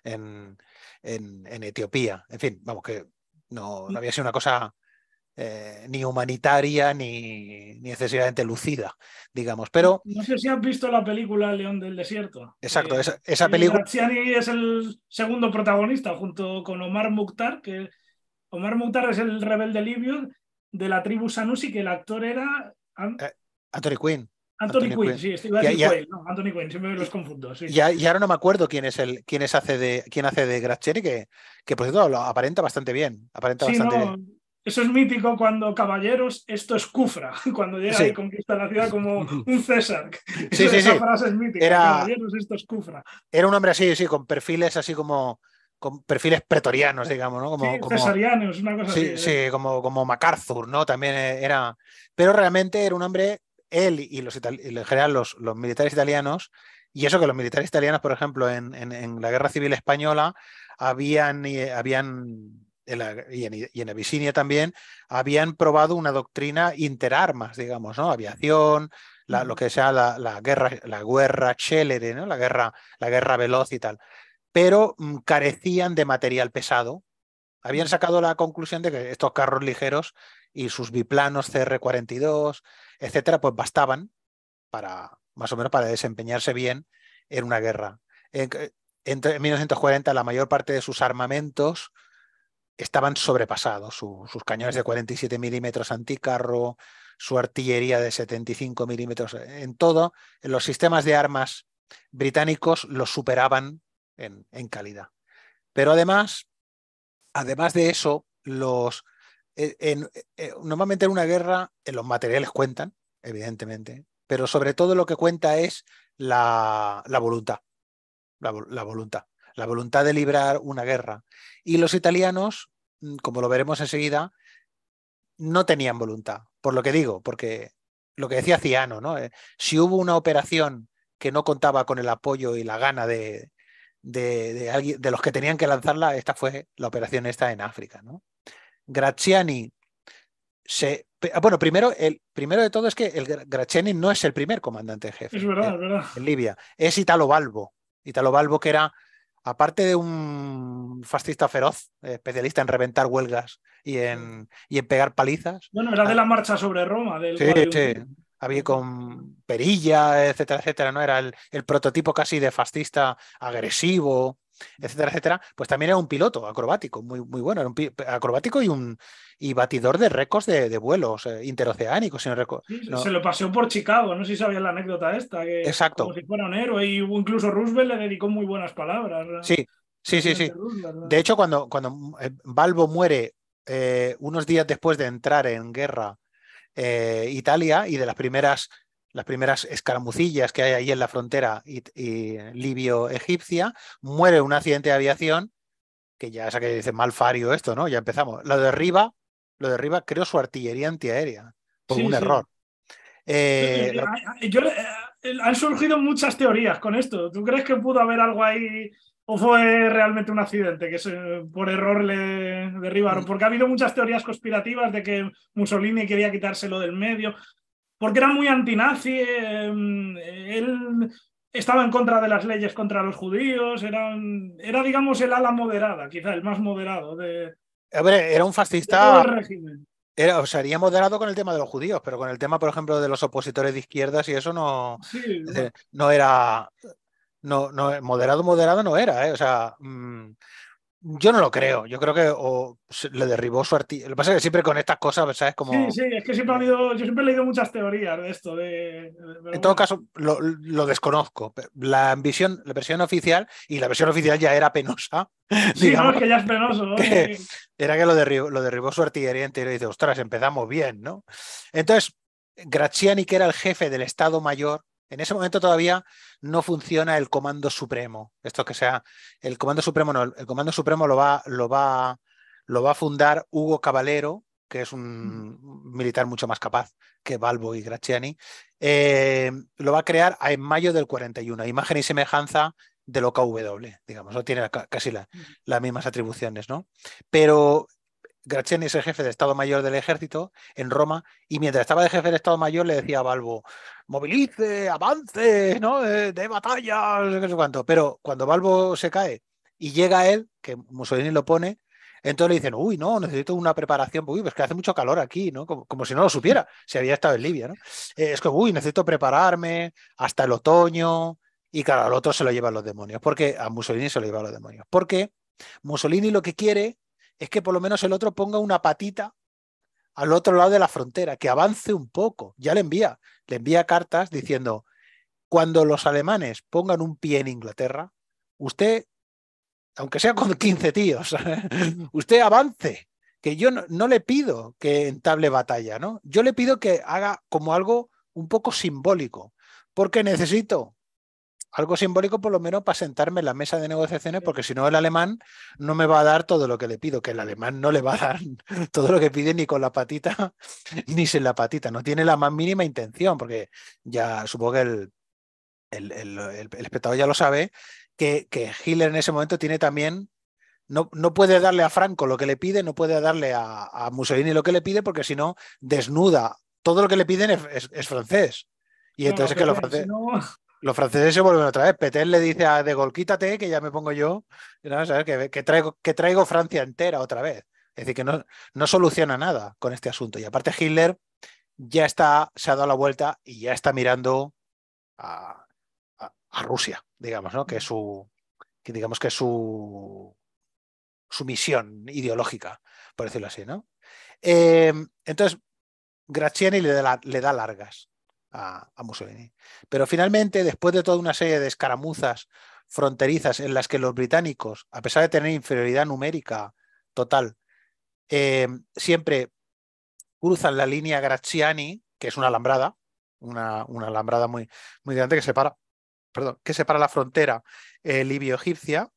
Speaker 3: en, Etiopía. En fin, vamos, que no, mm. había sido una cosa eh, ni humanitaria ni, ni, excesivamente lucida, digamos. Pero. No sé si han visto
Speaker 2: la película León del Desierto.
Speaker 3: Exacto, esa, esa, película.
Speaker 2: es el segundo protagonista junto con Omar Mukhtar, que Omar Mukhtar es el rebelde libio de la tribu Sanusi, que el actor era... Eh,
Speaker 3: Anthony Quinn. Anthony, Quinn, sí, estoy Quinn,
Speaker 2: no, Anthony Quinn, siempre los confundo. Ya, y ahora
Speaker 3: no me acuerdo quién es el, quién es hace de, quién hace de que, que por cierto aparenta bastante bien. Aparenta bastante
Speaker 2: Eso es mítico cuando caballeros, esto es Cufra, cuando llega y conquista la ciudad como un César.
Speaker 3: Sí, Esa frase es mítica, Era... caballeros, esto es Era un hombre así, sí, con perfiles así como con perfiles pretorianos, digamos, ¿no? Como, como cesarianos, ¿eh? como, MacArthur, ¿no? También era. Pero realmente era un hombre, él y los en general los, militares italianos, y eso que los militares italianos, por ejemplo, en, la Guerra Civil Española, habían, habían en y, en, Abisinia también, habían probado una doctrina interarmas, digamos, ¿no? Aviación, lo que sea la, guerra, la guerra chelere ¿no? La guerra, la guerra veloz y tal pero mm, carecían de material pesado. Habían mm. sacado la conclusión de que estos carros ligeros y sus biplanos CR42, etcétera, pues bastaban para más o menos para desempeñarse bien en una guerra. En, 1940 la mayor parte de sus armamentos estaban sobrepasados, sus cañones de 47 mm. milímetros anticarro, su artillería de 75 milímetros, en todo, en los sistemas de armas británicos los superaban en, calidad. Pero además, además de eso, los, e, e, normalmente en una guerra eh, los materiales cuentan, evidentemente, pero sobre todo lo que cuenta es la, voluntad. La, voluntad. La voluntad de librar una guerra. Y los italianos, mm, como lo veremos enseguida, no tenían voluntad, por lo que digo, porque lo que decía Ciano, ¿no? Eh, si hubo una operación que no contaba con el apoyo y la gana de, de, de, los que tenían que lanzarla, esta fue la operación esta en África. ¿no? Graziani se... Ah, bueno, primero, el, primero de todo es que el Graziani no es el primer comandante jefe. Es ¿eh? en, Libia. Es Italo Balbo. Italo Balbo que era, aparte de un fascista feroz, especialista en reventar huelgas y en, y en pegar palizas. Bueno,
Speaker 2: era de la marcha sobre Roma. sí, sí
Speaker 3: había con perilla, etcétera, etcétera, ¿no? Era el, prototipo casi de fascista agresivo, etcétera, etcétera, pues también era un piloto acrobático, muy, muy bueno, era un acrobático y un y batidor de récords de, vuelos eh, interoceánicos. Se lo
Speaker 2: paseó por Chicago, no sé si sabías la anécdota esta, Exacto. como si fuera un héroe, y incluso Roosevelt le dedicó muy buenas palabras. Sí, sí, sí, sí. De
Speaker 3: hecho, cuando, cuando eh, Balbo muere eh, unos días después de entrar en guerra eh, Italia y de las primeras, las primeras escaramucillas que hay ahí en la frontera y, eh, libio-egipcia, muere un accidente de aviación, que ya es que dice malfario esto, ¿no? Ya empezamos. Lo derriba, lo derriba, creo, su artillería antiaérea, por un error.
Speaker 2: han surgido muchas teorías con esto. ¿Tú crees que pudo haber algo ahí ¿O fue realmente un accidente que por error le derribaron? Mm. Porque ha habido muchas teorías conspirativas de que Mussolini quería quitárselo del medio, porque era muy antinazi, em, él estaba en contra de las leyes contra los judíos, era, era digamos el ala moderada, quizá el más moderado de...
Speaker 3: A ver, era un fascista... Era, o sea, sería moderado con el tema de los judíos, pero con el tema, por ejemplo, de los opositores de izquierdas y eso no, no era no, no, eh, moderado, moderado no era, eh, O sea, mm, yo no lo creo. Yo creo que le derribó su artículo. Lo que pasa es que siempre con estas cosas, ¿sabes? Como... Sí, sí,
Speaker 2: es que siempre eh, yo siempre he leído muchas teorías de esto. en todo
Speaker 3: caso, lo, desconozco. La, visión, la versión oficial, y la versión oficial ya era penosa. Sí, digamos,
Speaker 2: que ya es penoso.
Speaker 3: era que lo derribó, lo derribó su artillería entera y dice, ostras, empezamos bien, ¿no? Entonces, Graziani, que era el jefe del Estado Mayor, en ese momento todavía no funciona el comando supremo. Esto que sea, el comando supremo no, el comando supremo lo va, lo va, lo va a fundar Hugo Caballero, que es un mm. militar mucho más capaz que Balbo y Graciani, eh, lo va a crear en mayo del 41, imagen y semejanza de del W, digamos, no tiene casi la, mm. las mismas atribuciones, ¿no? Pero Gracheni es el jefe de Estado Mayor del Ejército en Roma y mientras estaba de jefe de Estado Mayor le decía a Balbo, movilice, avance, ¿no? De, batalla, no sé cuánto. Pero cuando Balbo se cae y llega él, que Mussolini lo pone, entonces le dicen, uy, no, necesito una preparación, uy, pues que hace mucho calor aquí, ¿no? Como, si no lo supiera, si había estado en Libia, eh, es que, uy, necesito prepararme hasta el otoño. Y claro, al otro se lo llevan los demonios, porque a Mussolini se lo llevan los demonios. Porque Mussolini lo que quiere es que por lo menos el otro ponga una patita al otro lado de la frontera, que avance un poco. Ya le envía, le envía cartas diciendo, cuando los alemanes pongan un pie en Inglaterra, usted, aunque sea con 15 tíos, usted avance, que yo no, no, le pido que entable batalla, ¿no? Yo le pido que haga como algo un poco simbólico, porque necesito algo simbólico por lo menos para sentarme en la mesa de negociaciones, porque si no el alemán no me va a dar todo lo que le pido, que el alemán no le va a dar todo lo que pide ni con la patita, ni sin la patita, no tiene la más mínima intención, porque ya supongo que el, el, espectador ya lo sabe, que, que Hitler en ese momento tiene también no, no, puede darle a Franco lo que le pide, no puede darle a, Mussolini lo que le pide, porque si no, desnuda. Todo lo que le piden es, francés. Y entonces es que los los franceses se vuelven otra vez. Petel le dice a De Gol, quítate, que ya me pongo yo. Que, traigo, que traigo Francia entera otra vez. Es decir, que no, soluciona nada con este asunto. Y aparte Hitler ya está, se ha dado la vuelta y ya está mirando a, Rusia, digamos, ¿no? Que es su, digamos que es su, su misión ideológica, por decirlo así, ¿no? Em, entonces, Graciani le da largas a, Mussolini. Pero finalmente, después de toda una serie de escaramuzas fronterizas en las que los británicos, a pesar de tener inferioridad numérica total, eh, siempre cruzan la línea Graziani, que es una alambrada, una, una, alambrada muy, muy grande que separa, que separa la frontera eh, libio-egipcia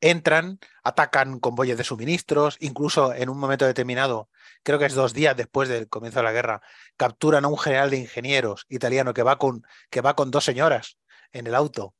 Speaker 3: entran, atacan convoyes de suministros, incluso en un momento determinado, creo que es dos días después del comienzo de la guerra, capturan a un general de ingenieros italiano que va con, que va con dos señoras en el auto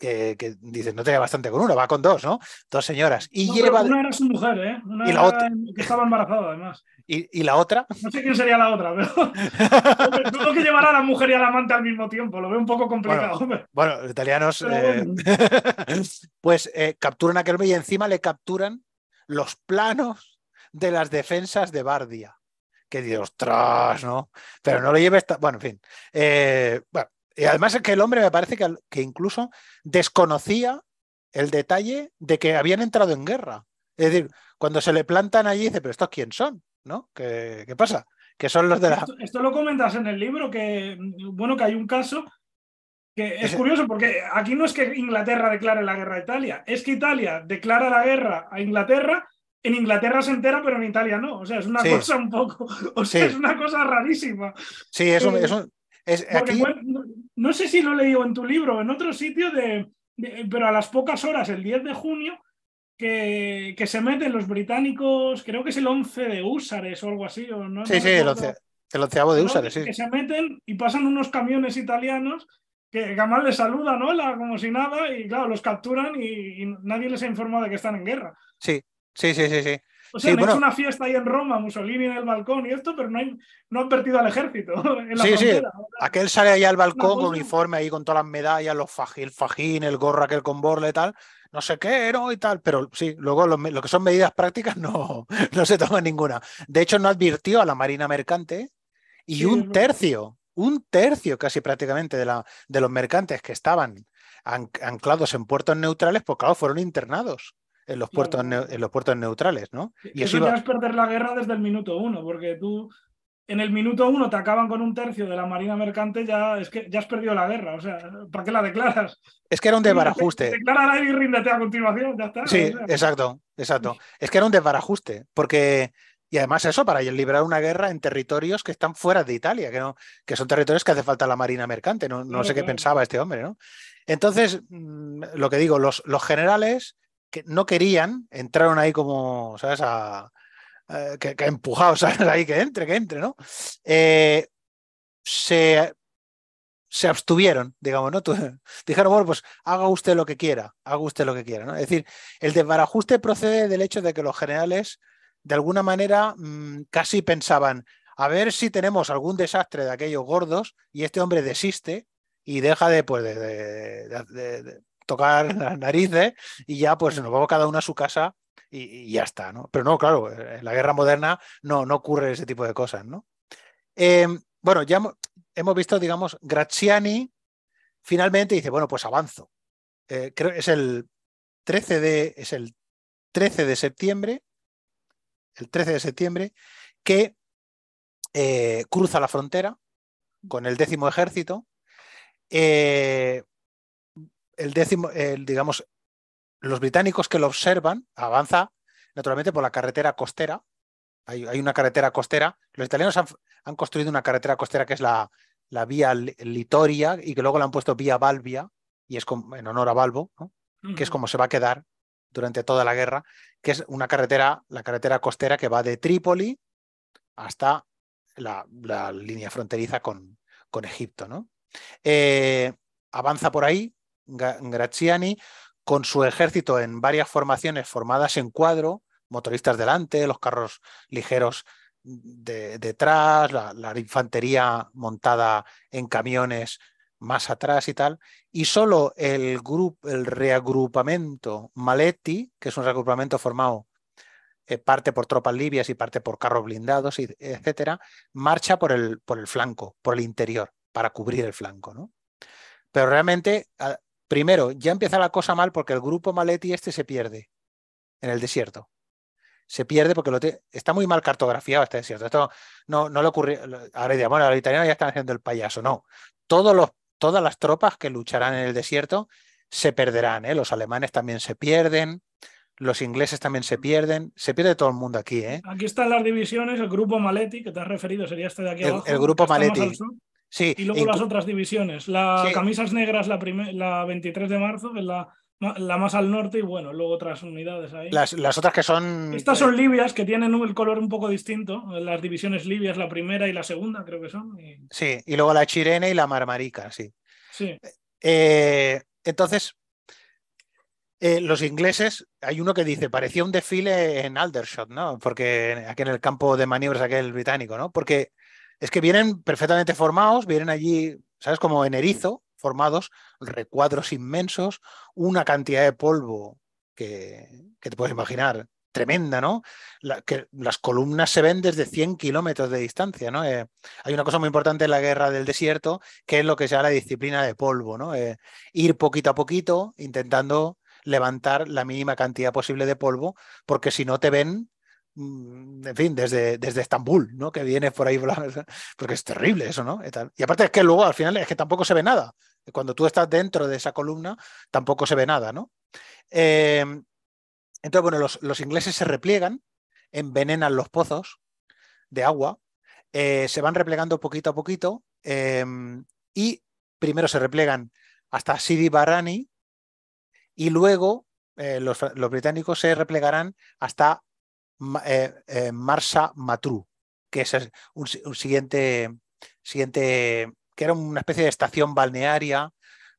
Speaker 3: que, que, dices, no tenía bastante con uno, va con dos, ¿no? Dos señoras. Y lleva... Una
Speaker 2: era su mujer, ¿eh? Una que estaba embarazada, además.
Speaker 3: ¿Y, la otra?
Speaker 2: No sé quién sería la otra, pero que llevar a la mujer y al amante al mismo tiempo, lo veo un poco
Speaker 1: complicado.
Speaker 3: Bueno, los italianos, eh, pues eh, capturan a Kelme y encima le capturan los planos de las defensas de Bardia. Que dios, ostras, ¿no? Pero no le lleves... Bueno, en fin. Eh, bueno, y además es que el hombre me parece que, incluso desconocía el detalle de que habían entrado en guerra. Es decir, cuando se le plantan allí, dice, pero estos quién son, ¿no? ¿Qué, pasa? Que son los de la...
Speaker 2: Esto, lo comentas en el libro, que bueno, que hay un caso que es, curioso, porque aquí no es que Inglaterra declare la guerra a Italia, es que Italia declara la guerra a Inglaterra, en Inglaterra se entera, pero en Italia no. O sea, es una cosa un poco, o sea, es una cosa rarísima. Sí, es un, eh, no, sé si lo leído en tu libro, en otro sitio, de, pero a las pocas horas, el 10 de junio, que, que, se meten los británicos, creo que es el 11 de Húsares o algo así. O no, sí, sí, el, once,
Speaker 3: de Húsares, sí. Que se
Speaker 2: meten y pasan unos camiones italianos que, jamás les saluda saludan, la como si nada, y claro, los capturan y, y nadie les ha informado de que están en guerra.
Speaker 3: Sí, sí, sí, sí. sí. O sea, han hecho una
Speaker 2: fiesta ahí en Roma, Mussolini en el balcón y esto, pero no, no han perdido al ejército. sí, sí.
Speaker 3: Aquel sale ahí al balcón con uniforme ahí con todas las medallas, los fajín, el fajín, el gorra, aquel con borle y tal. No sé qué, ¿no? Y tal, pero sí, luego lo, que son medidas prácticas no, no se toma ninguna. De hecho, no advirtió a la Marina Mercante y un tercio, un tercio casi prácticamente de, la, de los mercantes que estaban anclados en puertos neutrales, pues claro, fueron internados en los puertos, en los puertos neutrales, ¿no? E-, y eso, ya es
Speaker 2: perder la guerra desde el minuto uno, porque tú en el minuto uno te acaban con un tercio de la Marina Mercante, ya es que ya has perdido la guerra. O sea, ¿para qué la declaras?
Speaker 3: Es que era un desbarajuste.
Speaker 2: Declara y ríndete a continuación, ya está. Sí,
Speaker 3: exacto, exacto. Es que era un desbarajuste, porque. Y además eso, para librar una guerra en territorios que están fuera de Italia, que, no, que son territorios que hace falta la Marina Mercante. No, no sé qué pensaba este hombre, ¿no? Entonces, mm, lo que digo, los, los generales que no querían, entraron ahí como, ¿sabes? que, empujados, ¿sabes? Ahí que entre, que entre, ¿no? Eh, se, abstuvieron, digamos, ¿no? dijeron, bueno, pues haga usted lo que quiera, haga usted lo que quiera, ¿no? Es decir, el desbarajuste procede del hecho de que los generales, de alguna manera, mm, casi pensaban, a ver si tenemos algún desastre de aquellos gordos y este hombre desiste y deja de, pues, de, tocar las narices y ya pues mm. nos vamos cada uno a su casa y, ya está, ¿no? Pero no, claro, eh, en la guerra moderna no, no ocurre ese tipo de cosas, ¿no? Em, bueno, ya hemos visto, digamos, Graziani finalmente dice, bueno, pues avanzo. Eh, creo es el 13 de, es el 13 de septiembre, el 13 de septiembre, que eh, cruza la frontera mm. con el décimo ejército el décimo, digamos, los británicos que lo observan, avanza naturalmente por la carretera costera. Hay, una carretera costera. Los italianos han, construido una carretera costera que es la, la vía Litoria y que luego la han puesto vía Balbia y es en honor a Balbo, que es como se va a quedar durante toda la guerra, que es una carretera, la carretera costera que va de Trípoli hasta la, línea fronteriza con, con Egipto. ¿no? Eh, avanza por ahí, Graziani con su ejército en varias formaciones formadas en cuadro, motoristas delante, los carros ligeros detrás, la, infantería montada en camiones más atrás y tal, y solo el, grupo, el reagrupamiento Maletti, que es un reagrupamiento formado eh, parte por tropas libias y parte por carros blindados, y, etcétera, marcha por el, por el flanco, por el interior, para cubrir el flanco. ¿no? Pero realmente Primero, ya empieza la cosa mal porque el grupo Maletti este se pierde en el desierto. Se pierde porque lo está muy mal cartografiado este desierto. Esto no, no le ocurrió. Ahora diría, bueno, los italianos ya están haciendo el payaso. No. Todos los, todas las tropas que lucharán en el desierto se perderán. ¿eh? Los alemanes también se pierden los ingleses también se pierden, se pierde todo el mundo aquí. ¿eh?
Speaker 2: Aquí están las divisiones, el grupo Maletti, que te has referido, sería este de aquí el, abajo. El grupo Maletti,
Speaker 3: y luego las otras
Speaker 2: divisiones. La camisas negras, la, la 23 de marzo, la, la más al norte, y bueno, luego otras unidades ahí. Las, otras
Speaker 3: que son. Estas son
Speaker 2: eh, libias, que tienen el color un poco distinto. Las divisiones libias, la primera y la segunda, creo que son.
Speaker 3: Sí, y luego la chirene y la marmarica, sí. Sí. Eh, entonces, eh, los ingleses, hay uno que dice, parecía un desfile en Aldershot, ¿no? Porque aquí en el campo de maniobras aquel británico, ¿no? Porque es que vienen perfectamente formados, vienen allí, ¿sabes? Como en erizo, formados, recuadros inmensos, una cantidad de polvo que, te puedes imaginar, tremenda, ¿no? que las columnas se ven desde 100 kilómetros de distancia, ¿no? Eh, hay una cosa muy importante en la guerra del desierto, que es lo que se la disciplina de polvo, ¿no? Eh, ir poquito a poquito intentando levantar la mínima cantidad posible de polvo, porque si no te ven Mm, en fin, desde, desde Estambul, ¿no? Que viene por ahí, porque es terrible eso, ¿no? Y aparte es que luego al final es que tampoco se ve nada. Cuando tú estás dentro de esa columna, tampoco se ve nada, ¿no? Eh, entonces, bueno, los, ingleses se repliegan, envenenan los pozos de agua, eh, se van replegando poquito a poquito em, y primero se replegan hasta Sidi Barani y luego eh, los, los británicos se replegarán hasta eh, eh, Marsa Matru, que es un, siguiente, siguiente, que era una especie de estación balnearia,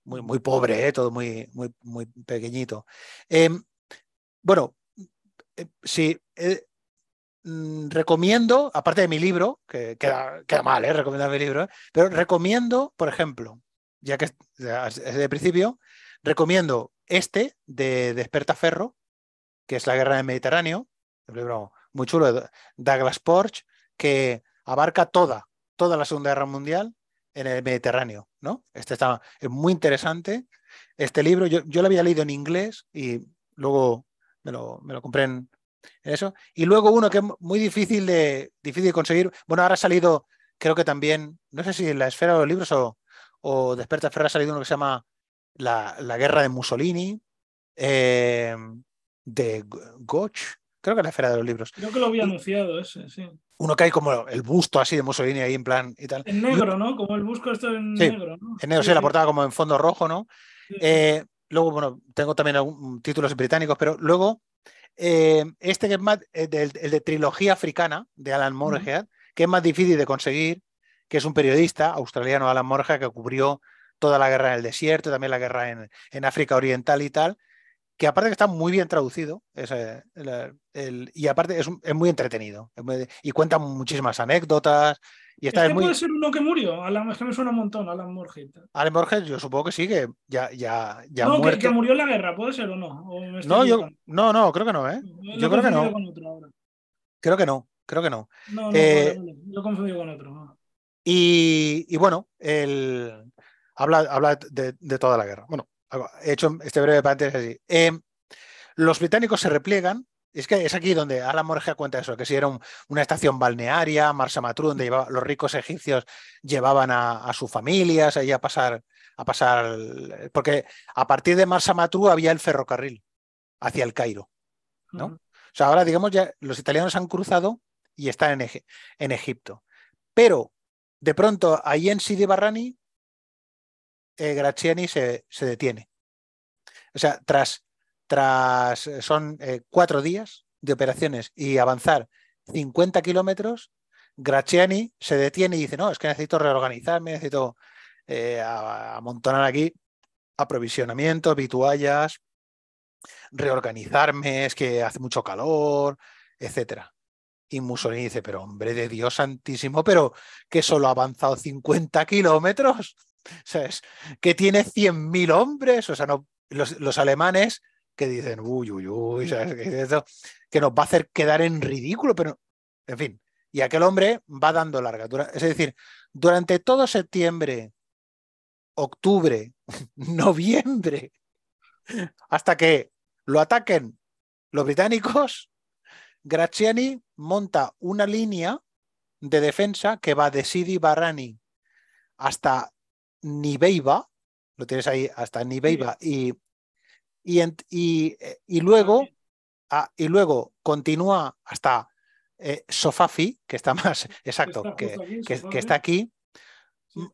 Speaker 3: muy, muy pobre, eh, todo muy, muy, muy pequeñito. Em, bueno, sí, mm, recomiendo, aparte de mi libro, que queda, mal, eh, recomiendo mi libro, pero recomiendo, por ejemplo, ya que desde de principio, recomiendo este de Desperta Ferro, que es La Guerra del Mediterráneo, un libro muy chulo Douglas Porch, que abarca toda, toda la Segunda Guerra Mundial en el Mediterráneo, ¿no? Este está, es muy interesante. Este libro, yo, lo había leído en inglés y luego me lo, me lo compré en, eso. Y luego uno que es muy difícil de, difícil de conseguir. Bueno, ahora ha salido, creo que también, no sé si en la esfera de los libros o, o Desperta Ferra ha salido uno que se llama La, Guerra de Mussolini, eh, de Gotch, Creo que la esfera de los Libros.
Speaker 2: Creo que lo había anunciado ese, sí.
Speaker 3: Uno que hay como el busto así de Mussolini ahí en plan y tal. En negro,
Speaker 2: ¿no? Como el busto esto en negro, ¿no? En negro, sí, la
Speaker 3: portada como en fondo rojo, ¿no? Eh, luego, bueno, tengo también algún, mm, títulos británicos, pero luego eh, este que es más, eh, el de, trilogía africana de Alan Moorhead, que es más difícil de conseguir, que es un periodista australiano, Alan morja que cubrió toda la guerra en el desierto, también la guerra en, en África Oriental y tal, que aparte que está muy bien traducido y aparte es, es muy entretenido y cuenta muchísimas anécdotas y está este puede ser uno
Speaker 2: que murió a es que me suena un montón Alan Morget
Speaker 3: Alan Morget yo supongo que sí que ya ya ya no que, que, murió
Speaker 2: en la guerra puede ser o no no yo
Speaker 3: no no creo que no eh yo, creo que no creo que no creo que no, eh, confundí
Speaker 2: con otro ah.
Speaker 3: y, y, bueno el habla habla de, de toda la guerra bueno he hecho este breve paréntesis así. Em, los británicos se repliegan. Es que es aquí donde Alan Morgea cuenta eso, que si era una estación balnearia, Marsa Matru, donde los ricos egipcios llevaban a, sus familias ahí a pasar, a pasar, porque a partir de Marsa Matru había el ferrocarril hacia el Cairo, ¿no? O sea, ahora digamos ya los italianos han cruzado y están en Egipto. Pero de pronto ahí en Sidi Barrani eh, Graciani se, detiene. O sea, tras, tras eh, son eh, cuatro días de operaciones y avanzar 50 kilómetros, Graciani se detiene y dice, no, es que necesito reorganizarme, necesito amontonar aquí Aprovisionamientos, vituallas, reorganizarme, es que hace mucho calor, etcétera. Y Mussolini dice, pero hombre de Dios santísimo, pero que solo ha avanzado 50 kilómetros. ¿sabes? Que tiene 100.000 hombres, o sea, los, alemanes que dicen, uy, uy, uy, Que, que nos va a hacer quedar en ridículo, pero, en fin, y aquel hombre va dando larga. Es decir, durante todo septiembre, octubre, noviembre, hasta que lo ataquen los británicos, Graziani monta una línea de defensa que va de Sidi Barrani hasta Niveiba, lo tienes ahí hasta Niveiba, y, y, y, luego, ah, y luego continúa hasta eh, Sofafi, que está más, exacto, que, que, está aquí,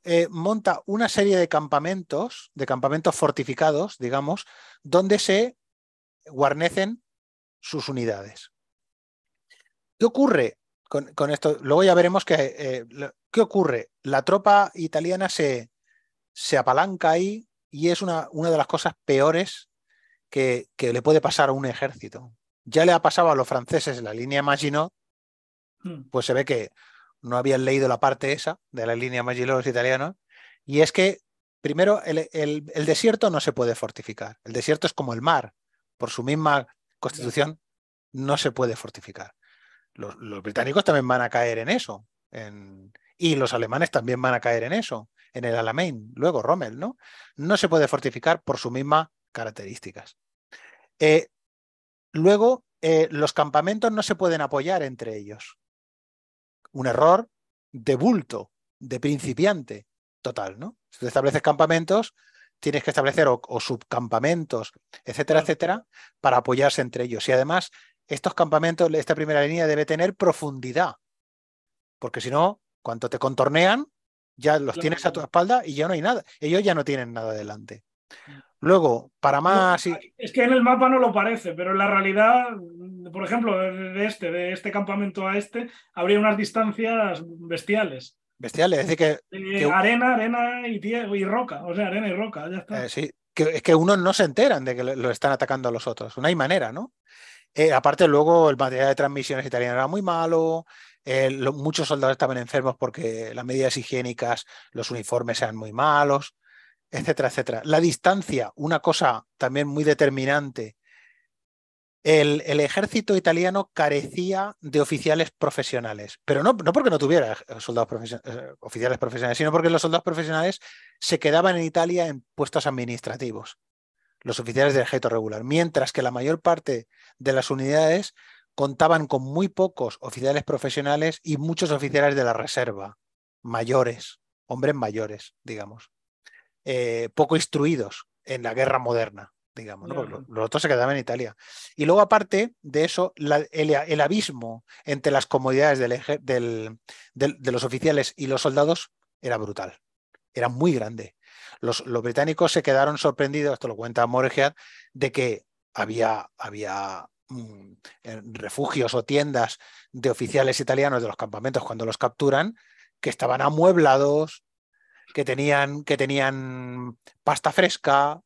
Speaker 3: eh, monta una serie de campamentos, de campamentos fortificados, digamos, donde se guarnecen sus unidades. ¿Qué ocurre con, esto? Luego ya veremos que, eh, ¿qué ocurre? La tropa italiana se, se apalanca ahí y es una, una de las cosas peores que, le puede pasar a un ejército. Ya le ha pasado a los franceses la línea Maginot, hmm. pues se ve que no habían leído la parte esa de la línea Maginot los italianos, y es que primero el, desierto no se puede fortificar, el desierto es como el mar, por su misma constitución no se puede fortificar. Los, británicos también van a caer en eso, y los alemanes también van a caer en eso en el Alamein, luego Rommel, ¿no? No se puede fortificar por sus mismas características. Eh, luego, eh, los campamentos no se pueden apoyar entre ellos. Un error de bulto, de principiante, total, ¿no? Si tú estableces campamentos, tienes que establecer o, o subcampamentos, etcétera, etcétera, para apoyarse entre ellos. Y además, estos campamentos, esta primera línea debe tener profundidad, porque si no, cuando te contornean, ya los tienes a tu espalda y ya no hay nada. Ellos ya no tienen nada delante. Luego, para más. es
Speaker 2: que en el mapa no lo parece, pero en la realidad, por ejemplo, de este, de este campamento a este, habría unas distancias bestiales.
Speaker 3: Bestiales, es decir que. Eh, arena,
Speaker 2: arena y, y roca. O sea, arena y roca, ya
Speaker 3: está. Eh, sí, es que unos no se enteran de que lo están atacando a los otros. No hay manera, ¿no? Eh, aparte, luego el material de transmisiones italiano era muy malo, eh, muchos soldados estaban enfermos porque las medidas higiénicas, los uniformes eran muy malos, etcétera, etcétera. La distancia, una cosa también muy determinante. El, ejército italiano carecía de oficiales profesionales, pero no, no porque no tuviera eh, soldados eh, oficiales profesionales, sino porque los soldados profesionales se quedaban en Italia en puestos administrativos, los oficiales del ejército regular, mientras que la mayor parte de las unidades contaban con muy pocos oficiales profesionales y muchos oficiales de la reserva, mayores, hombres mayores, digamos, eh, poco instruidos en la guerra moderna, digamos, los otros se quedaban en Italia. Y luego, aparte de eso, el, abismo entre las comodidades de los oficiales y los soldados era brutal, era muy grande. Los, británicos se quedaron sorprendidos, esto lo cuenta Morehead, de que había, había Mm, refugios o tiendas de oficiales italianos de los campamentos cuando los capturan, que estaban amueblados, que tenían, que tenían pasta fresca,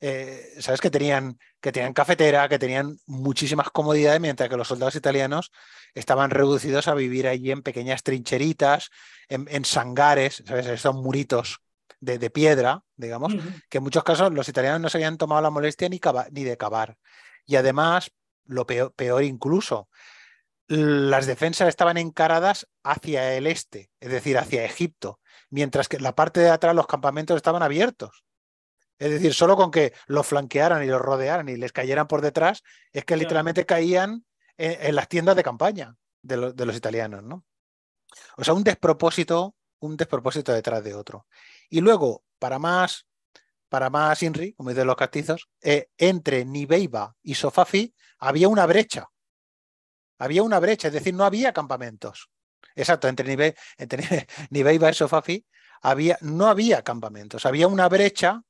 Speaker 3: eh, ¿sabes? Que tenían, que tenían cafetera, que tenían muchísimas comodidades, mientras que los soldados italianos estaban reducidos a vivir allí en pequeñas trincheritas, en, sangares, ¿sabes? muritos de, piedra, digamos, que en muchos casos los italianos no se habían tomado la molestia ni, ni de cavar. Y además, lo peor, incluso, las defensas estaban encaradas hacia el este, es decir, hacia Egipto, mientras que la parte de atrás los campamentos estaban abiertos. Es decir, solo con que los flanquearan y los rodearan y les cayeran por detrás, es que literalmente caían en, las tiendas de campaña de, los italianos, ¿no? O sea, un despropósito, un despropósito detrás de otro. Y luego, para más para más Inri, como dicen los castizos, eh, entre Niveiba y Sofafi había una brecha. Había una brecha, es decir, no había campamentos. Exacto, entre, Niveiba y Sofafi había, no había campamentos. Había una brecha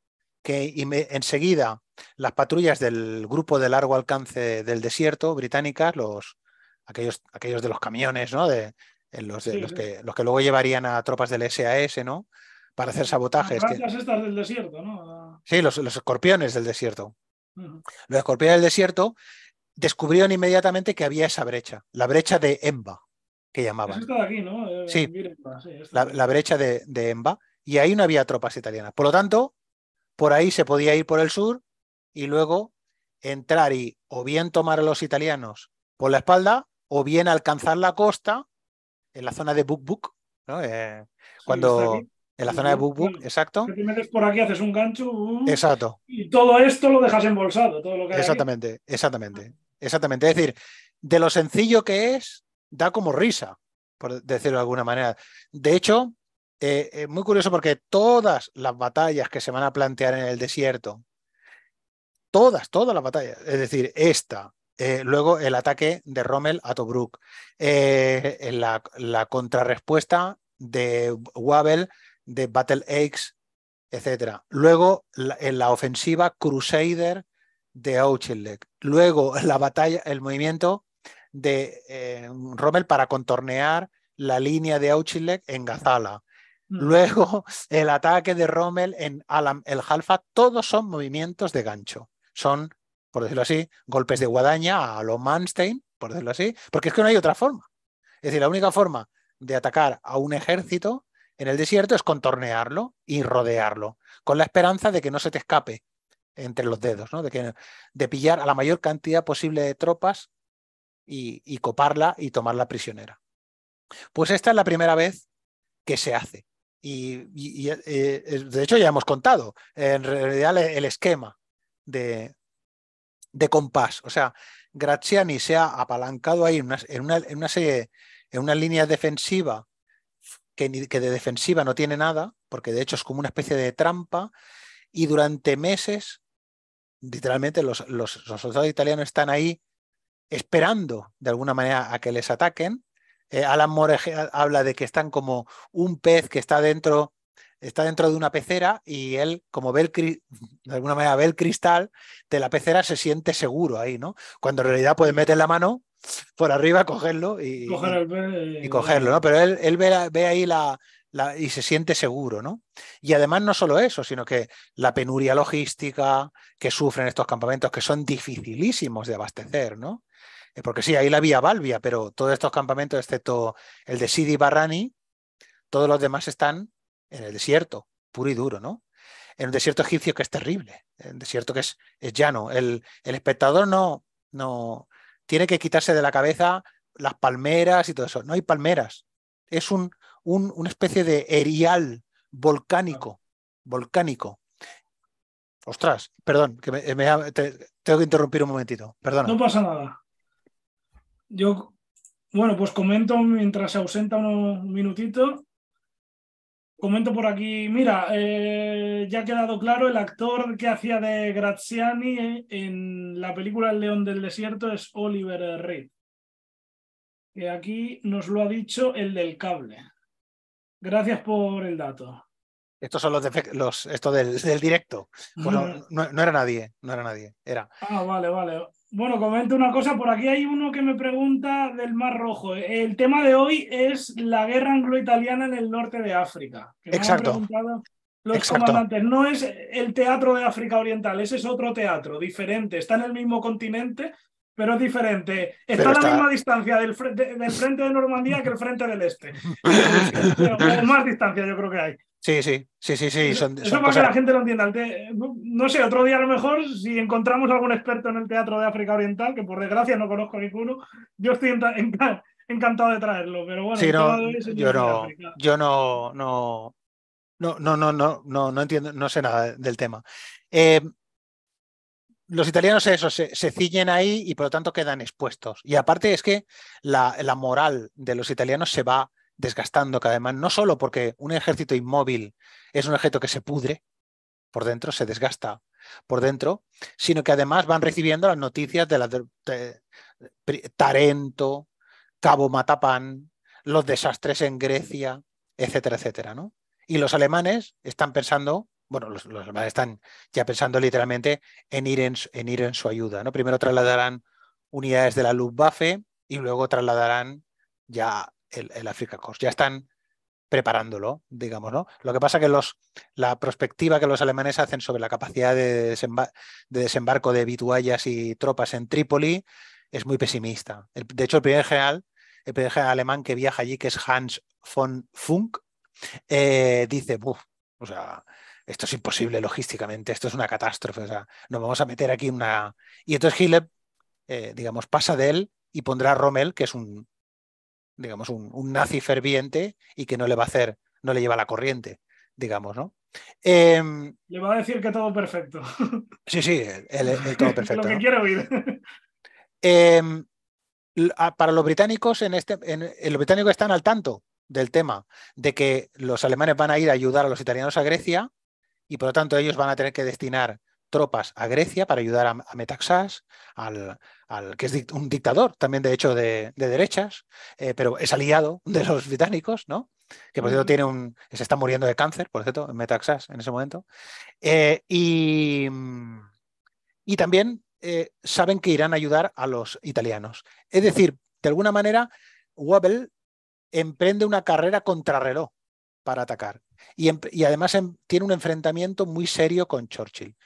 Speaker 3: que enseguida las patrullas del grupo de largo alcance del desierto británicas, los, aquellos, aquellos de los camiones, ¿no? De, los, los, que, los que luego llevarían a tropas del SAS, ¿no? para hacer sabotajes. estas
Speaker 2: del desierto, ah.
Speaker 3: Sí, los, escorpiones del desierto.
Speaker 2: Los
Speaker 3: escorpiones del desierto descubrieron inmediatamente que había esa brecha, la brecha de Emba, que llamaban.
Speaker 2: de aquí, ¿no? Eh, sí,
Speaker 3: la, brecha de, de Emba, y ahí no había tropas italianas. Por lo tanto, por ahí se podía ir por el sur y luego entrar y o bien tomar a los italianos por la espalda o bien alcanzar la costa en la zona de Buk Buk, eh, cuando, en la zona de Book exacto. por aquí, haces un gancho. exacto.
Speaker 1: Y todo esto lo dejas embolsado. Todo lo que exactamente,
Speaker 3: exactamente. Ah. Exactamente. Es decir, de lo sencillo que es, da como risa, por decirlo de alguna manera. De hecho, es eh, eh, muy curioso porque todas las batallas que se van a plantear en el desierto, todas, todas las batallas, es decir, esta, eh, luego el ataque de Rommel a Tobruk, la, la, contrarrespuesta de Wabel de Battle Axe, etc. Luego en la ofensiva Crusader de Auchinleck. Luego la batalla, el movimiento de eh, Rommel para contornear la línea de Auchinleck en Gazala. Mm. Luego el ataque de Rommel en Alam el Halfa, todos son movimientos de gancho. Son, por decirlo así, golpes de guadaña a lo Manstein, por decirlo así, porque es que no hay otra forma. Es decir, la única forma de atacar a un ejército en el desierto es contornearlo y rodearlo, con la esperanza de que no se te escape entre los dedos, de, de pillar a la mayor cantidad posible de tropas y, coparla y tomarla prisionera. Pues esta es la primera vez que se hace. Y, eh, de hecho ya hemos contado, en realidad el esquema de, compás. O sea, Graziani se ha apalancado ahí serie, en una línea defensiva que, de defensiva no tiene nada, porque de hecho es como una especie de trampa, y durante meses, literalmente, los, los, soldados italianos están ahí esperando de alguna manera a que les ataquen. Eh, Alan Moore habla de que están como un pez que está dentro, está dentro de una pecera y él, como ve el, alguna manera cristal de la pecera, se siente seguro ahí, ¿no? Cuando en realidad puede meter la mano por arriba, cogerlo y,
Speaker 1: cogerlo,
Speaker 3: ¿no? Pero él, él ve, ahí la, y se siente seguro, ¿no? Y además no solo eso, sino que la penuria logística que sufren estos campamentos, que son dificilísimos de abastecer, ¿no? Eh, porque sí, ahí la vía Balvia, pero todos estos campamentos, excepto el de Sidi Barrani, todos los demás están en el desierto, puro y duro, ¿no? En un desierto egipcio que es terrible, en un desierto que es, es llano. El, el espectador no, no, tiene que quitarse de la cabeza las palmeras y todo eso. No hay palmeras. Es un, una especie de erial volcánico. Volcánico. Ostras, perdón, que tengo que interrumpir un momentito. Perdona. No pasa
Speaker 2: nada. Yo, bueno, pues comento mientras se ausenta un minutito. Comento por aquí, mira, eh, ya ha quedado claro, el actor que hacía de Graziani en la película El León del Desierto es Oliver Reed. Y aquí nos lo ha dicho el del cable. Gracias por el dato.
Speaker 3: Estos son los defectos, esto del, del directo. Bueno, pues no, era nadie, no era nadie. Era.
Speaker 2: Ah, vale, vale. Bueno, comento una cosa. Por aquí hay uno que me pregunta del Mar Rojo. El tema de hoy es la guerra anglo-italiana en el norte de África. Que Exacto. Me han los comandantes. No es el teatro de África Oriental, ese es otro teatro, diferente. Está en el mismo continente, pero es diferente. Está a la misma distancia del, frente de Normandía que el frente del este. más distancia yo creo que hay.
Speaker 3: Sí, sí, sí, sí, sí. para que la
Speaker 2: gente lo entienda. Eh, no sé, otro día a lo mejor, si encontramos algún experto en el teatro de África Oriental, que por desgracia no conozco ninguno, yo estoy encantado de traerlo. Pero bueno, yo, no,
Speaker 3: yo no, no, no, no, no, no, entiendo, no sé nada del tema. Eh, los italianos eso, se, se, ciñen ahí y por lo tanto quedan expuestos. Y aparte es que la moral de los italianos se va desgastando cada además no solo porque un ejército inmóvil es un objeto que se pudre por dentro, se desgasta por dentro, sino que además van recibiendo las noticias de, la, Tarento, Cabo Matapán, los desastres en Grecia, etcétera, etcétera. ¿no? Y los alemanes están pensando, bueno, los, alemanes están ya pensando literalmente en ir en, en ir en su ayuda. ¿no? Primero trasladarán unidades de la Luftwaffe y luego trasladarán ya el, el Africa Ya están preparándolo, digamos, ¿no? Lo que pasa que los, la perspectiva que los alemanes hacen sobre la capacidad de, desembarco de vituallas y tropas en Trípoli es muy pesimista. El, de hecho, el primer general, el primer alemán que viaja allí, que es Hans von Funk, eh, dice, Buf, o sea, esto es imposible logísticamente, esto es una catástrofe, o sea, nos vamos a meter aquí una... Y entonces Hitler, eh, digamos, pasa de él y pondrá a Rommel, que es un, digamos, un, nazi ferviente y que no le va a hacer, no le lleva la corriente, digamos, ¿no? Em, le va a decir que
Speaker 2: todo perfecto.
Speaker 3: Sí, sí, el, todo perfecto. Lo que quiero oír. Em, ah, para los británicos, en este, en, los británicos están al tanto del tema de que los alemanes van a ir a ayudar a los italianos a Grecia y por lo tanto ellos van a tener que destinar tropas a Grecia para ayudar a Metaxas, al, que es un dictador, también de hecho de, derechas, eh, pero es aliado de los británicos, ¿no? Que por cierto tiene un, se está muriendo de cáncer, por cierto, en Metaxas en ese momento. Eh, y, y también eh, saben que irán a ayudar a los italianos. Es decir, de alguna manera, Wabel emprende una carrera contrarreloj para atacar. Y, em-, además em-, tiene un enfrentamiento muy serio con Churchill.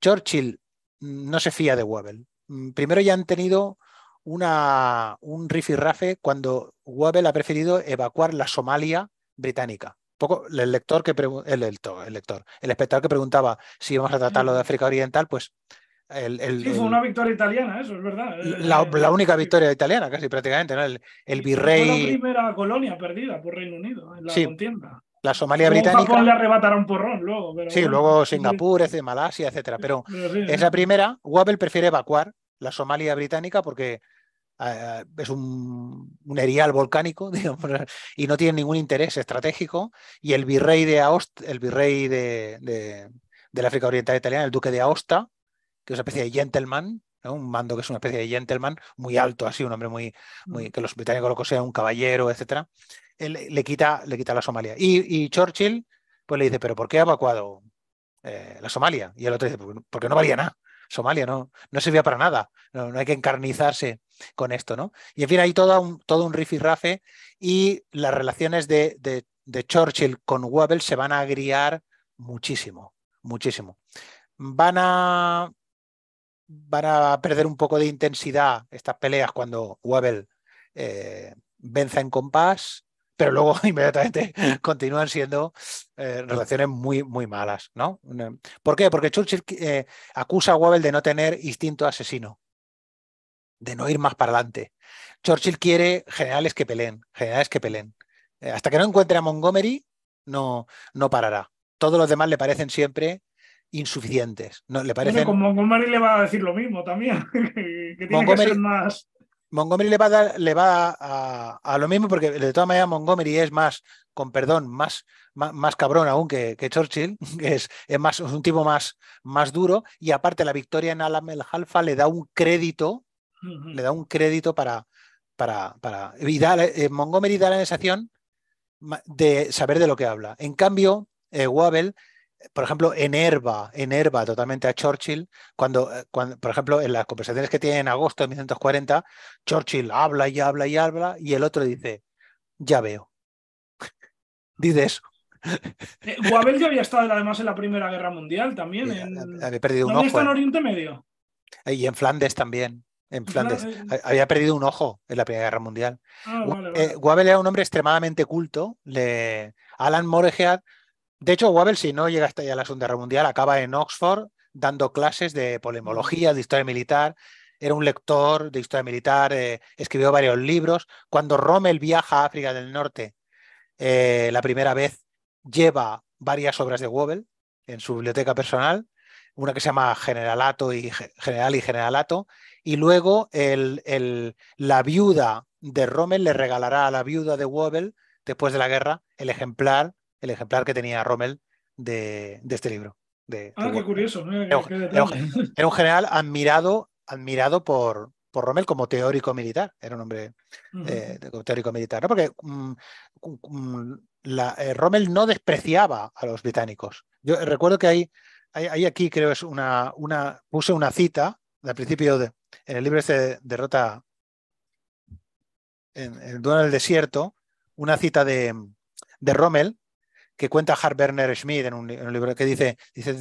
Speaker 3: Churchill mm, no se fía de Webel. Mm, primero ya han tenido una, un rifirrafe cuando Wabel ha preferido evacuar la Somalia británica. Poco, el lector que el, el espectador que preguntaba si íbamos a tratarlo de mm. África Oriental, pues el, fue una victoria
Speaker 2: italiana, eso es verdad. La, eh, eh,
Speaker 3: única victoria italiana, casi prácticamente, ¿no? El, virrey. la
Speaker 2: primera colonia perdida por Reino Unido
Speaker 3: en la contienda. La Somalia británica.
Speaker 2: arrebataron porrón luego. sí, luego
Speaker 3: Singapur, este, Malasia, etcétera. Pero, pero esa primera, Wabel prefiere evacuar la Somalia británica porque eh, es un, erial volcánico y no tiene ningún interés estratégico. Y el virrey de Aosta, el virrey de, de, del África Oriental Italiana, el duque de Aosta, que es una especie de gentleman, un mando que es una especie de gentleman muy alto, así, un hombre muy, muy mm. que los británicos lo sea, un caballero, etcétera, le quita, le quita la Somalia. Y, Churchill pues le dice, pero ¿por qué ha evacuado eh, la Somalia? Y el otro dice, pues, porque no valía nada. Somalia no, no servía para nada, no, hay que encarnizarse con esto, ¿no? Y en fin, hay todo un, todo un rifirrafe y las relaciones de, Churchill con Webel se van a agriar muchísimo, muchísimo. Van a, van a perder un poco de intensidad estas peleas cuando Webel eh, venza en compás pero luego inmediatamente continúan siendo eh, relaciones muy, muy malas. ¿no? ¿Por qué? Porque Churchill eh, acusa a Wabel de no tener instinto asesino, de no ir más para adelante. Churchill quiere generales que peleen, generales que peleen. Eh, hasta que no encuentre a Montgomery, no, no parará. Todos los demás le parecen siempre insuficientes. No, le parecen... con
Speaker 2: Montgomery le va a decir lo mismo también, que, tiene que ser más
Speaker 3: Montgomery le va a, dar, le va a, lo mismo porque de todas maneras Montgomery es más, con perdón, más, más, cabrón aún que, Churchill, es, más, un tipo más, más duro y aparte la victoria en Alam el Halfa le da un crédito, le da un crédito para... para, para eh, Montgomery da la sensación de saber de lo que habla. En cambio, eh, por ejemplo, enerva, enerva totalmente a Churchill cuando, eh, cuando, por ejemplo, en las conversaciones que tiene en agosto de 1940, Churchill habla y habla y habla y el otro dice, ya veo. Dice eso.
Speaker 2: Guabel eh, ya había estado además en la Primera Guerra Mundial también.
Speaker 3: Había perdido un ojo. Está en eh.
Speaker 2: Oriente Medio?
Speaker 3: Y en Flandes también. En Flandes. Había perdido un ojo en la Primera Guerra Mundial. Ah, Guabel era un hombre extremadamente culto. Alan Morehead de hecho, Wabel, si no llega hasta ya la Segunda Guerra Mundial, acaba en Oxford dando clases de polemología, de historia militar. Era un lector de historia militar, eh, escribió varios libros. Cuando Rommel viaja a África del Norte, eh, la primera vez lleva varias obras de Wobel en su biblioteca personal, una que se llama Generalato y General y Generalato, y luego la viuda de Rommel le regalará a la viuda de Wobel, después de la guerra, el ejemplar el ejemplar que tenía Rommel de, este libro. De, ah, qué
Speaker 2: curioso. ¿no? Era,
Speaker 3: un, general admirado, admirado por, por Rommel como teórico militar. Era un hombre eh, teórico militar. ¿no? Porque mm, mm, eh, Rommel no despreciaba a los británicos. Yo recuerdo que hay, hay, aquí, creo, es una, una, puse una cita al principio de, en el libro este de derrota en el duelo del desierto, una cita de Rommel que cuenta Hart Werner Schmidt en un, libro que dice, dice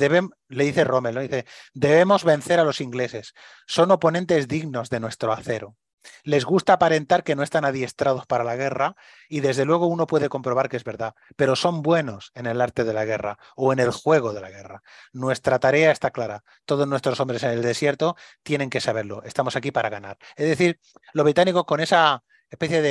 Speaker 3: le dice Rommel, dice, debemos vencer a los ingleses, son oponentes dignos de nuestro acero. Les gusta aparentar que no están adiestrados para la guerra y desde luego uno puede comprobar que es verdad, pero son buenos en el arte de la guerra o en el juego de la guerra. Nuestra tarea está clara. Todos nuestros hombres en el desierto tienen que saberlo. Estamos aquí para ganar. Es decir, los británicos con esa especie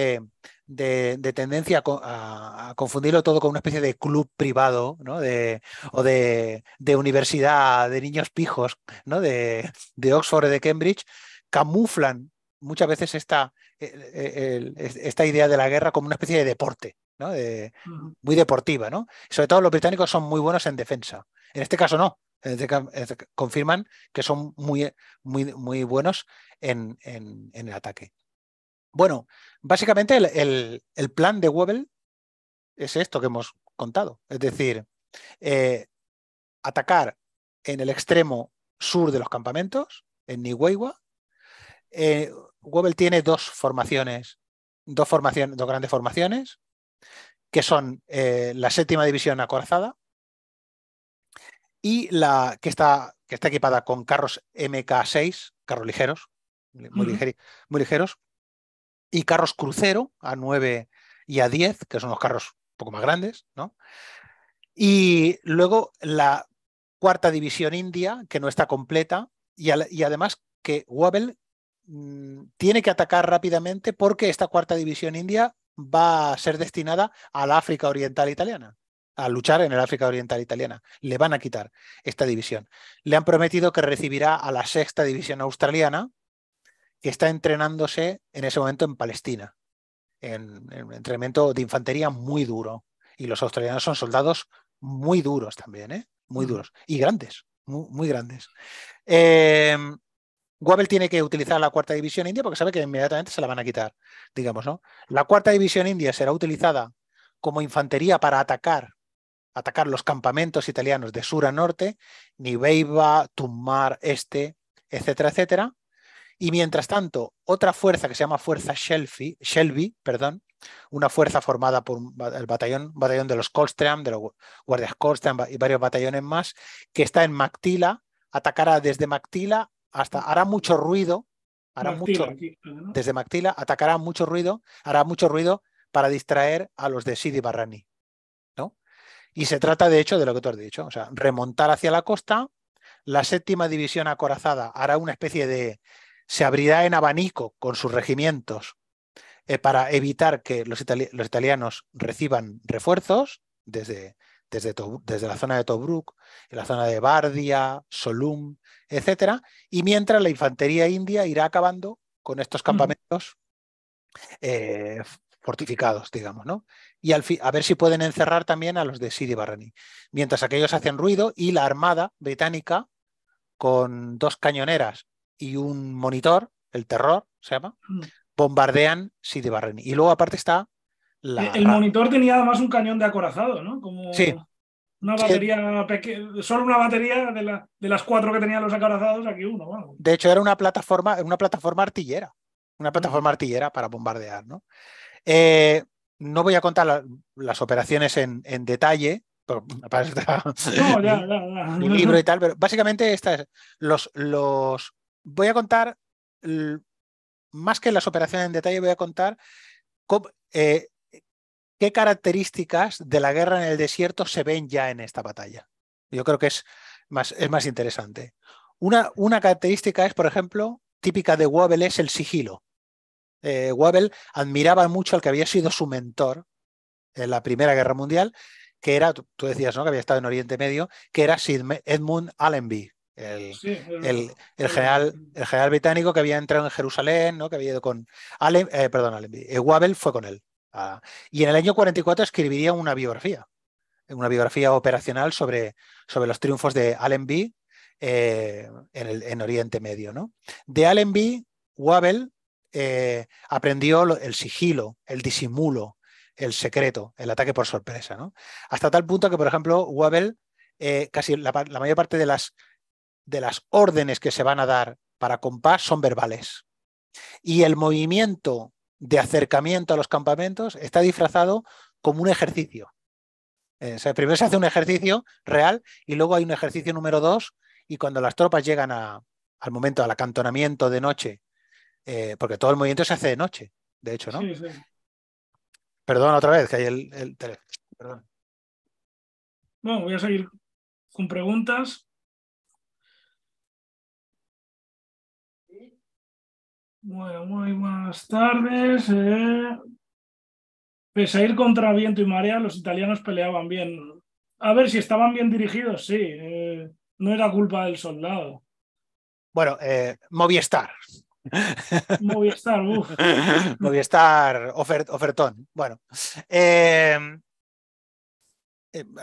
Speaker 3: de, tendencia a, confundirlo todo con una especie de club privado, ¿no? De, o de, universidad, de niños pijos, ¿no? De, Oxford o de Cambridge, camuflan muchas veces esta, e, e, esta idea de la guerra como una especie de deporte, ¿no? muy deportiva, ¿no? Sobre todo los británicos son muy buenos en defensa. En este caso no. Confirman que son muy, muy, muy buenos en, en el ataque. Bueno, básicamente el, plan de Webel es esto que hemos contado. Es decir, eh, atacar en el extremo sur de los campamentos, en Niuegua Eh, tiene dos formaciones, dos, dos grandes formaciones, que son eh, la séptima división acorazada y la que está, que está equipada con carros MK6, carros ligeros, muy ligeros, y carros crucero A9 y A10, que son los carros un poco más grandes, ¿no? Y luego la cuarta división india, que no está completa, y, además que Wabel mm, tiene que atacar rápidamente porque esta cuarta división india va a ser destinada al África Oriental Italiana, a luchar en el África Oriental Italiana. Le van a quitar esta división. Le han prometido que recibirá a la sexta división australiana, está entrenándose en ese momento en Palestina, en, entrenamiento de infantería muy duro. Y los australianos son soldados muy duros también, ¿eh? muy duros y grandes, muy, grandes. Eh, tiene que utilizar la cuarta división india porque sabe que inmediatamente se la van a quitar, digamos, ¿no? La cuarta división india será utilizada como infantería para atacar, atacar los campamentos italianos de sur a norte, Niveiva, Tummar este, etcétera, etcétera. Y mientras tanto, otra fuerza que se llama Fuerza Shelby, Shelby perdón, una fuerza formada por el batallón, batallón de los Colstream, de los guardias Colstream y varios batallones más, que está en Mactila, atacará desde Mactila hasta, hará mucho ruido, hará mucho, desde Mactila, atacará mucho ruido, hará mucho ruido para distraer a los de Sidi Barrani. ¿no? Y se trata, de hecho, de lo que tú has dicho, o sea, remontar hacia la costa, la séptima división acorazada hará una especie de se abrirá en abanico con sus regimientos eh, para evitar que los, italianos reciban refuerzos desde, desde, la zona de Tobruk, en la zona de Bardia, Solum, etc. Y mientras la infantería india irá acabando con estos campamentos eh, fortificados, digamos, ¿no? Y a ver si pueden encerrar también a los de Sidi Barrani. Mientras aquellos hacen ruido y la Armada británica, con dos cañoneras y un monitor, el terror se llama, mm. bombardean Sidi Barreni. Y luego aparte está El
Speaker 2: monitor tenía además un cañón de acorazado, ¿no? Como sí. Una batería solo una batería de, la, de, las cuatro que tenían los acorazados, aquí uno.
Speaker 3: De hecho, era una plataforma, una plataforma artillera, una mm. plataforma artillera para bombardear, ¿no? Eh, no voy a contar las operaciones en, detalle, pero no, ya,
Speaker 1: ya, ya. libro y
Speaker 3: tal, pero básicamente esta es, los, los voy a contar, más que las operaciones en detalle, voy a contar eh, qué características de la guerra en el desierto se ven ya en esta batalla. Yo creo que es más, es más interesante. Una, una característica es, por ejemplo, típica de Wabel es el sigilo. Eh, admiraba mucho al que había sido su mentor en la Primera Guerra Mundial, que era, tú decías, ¿no? que había estado en Oriente Medio, que era Edmund Allenby, el, el, general, el general británico que había entrado en Jerusalén, ¿no? que había ido con. Allen, eh, perdón, eh, Wabel fue con él. Ah, y en el año 44 escribiría una biografía, una biografía operacional sobre, sobre los triunfos de Allenby eh, en, en, Oriente Medio. ¿no? De Allenby, Wabel eh, aprendió el sigilo, el disimulo, el secreto, el ataque por sorpresa. ¿no? Hasta tal punto que, por ejemplo, Wabel, casi la mayor parte de las de las órdenes que se van a dar para compás son verbales. Y el movimiento de acercamiento a los campamentos está disfrazado como un ejercicio. Eh, primero se hace un ejercicio real y luego hay un ejercicio número dos y cuando las tropas llegan al momento, al acantonamiento de noche, eh, porque todo el movimiento se hace de noche, de hecho, ¿no? Sí, sí. Perdón otra vez, que hay el, el teléfono.
Speaker 1: Bueno, voy a seguir con preguntas. Bueno, muy buenas tardes. Eh. Pese a ir contra viento y marea, los
Speaker 2: italianos peleaban bien. A ver si estaban bien dirigidos, sí. Eh, no era culpa
Speaker 3: del soldado. Bueno, eh, Movistar. Movistar, uff. Movistar, ofertón. Bueno. Em, em,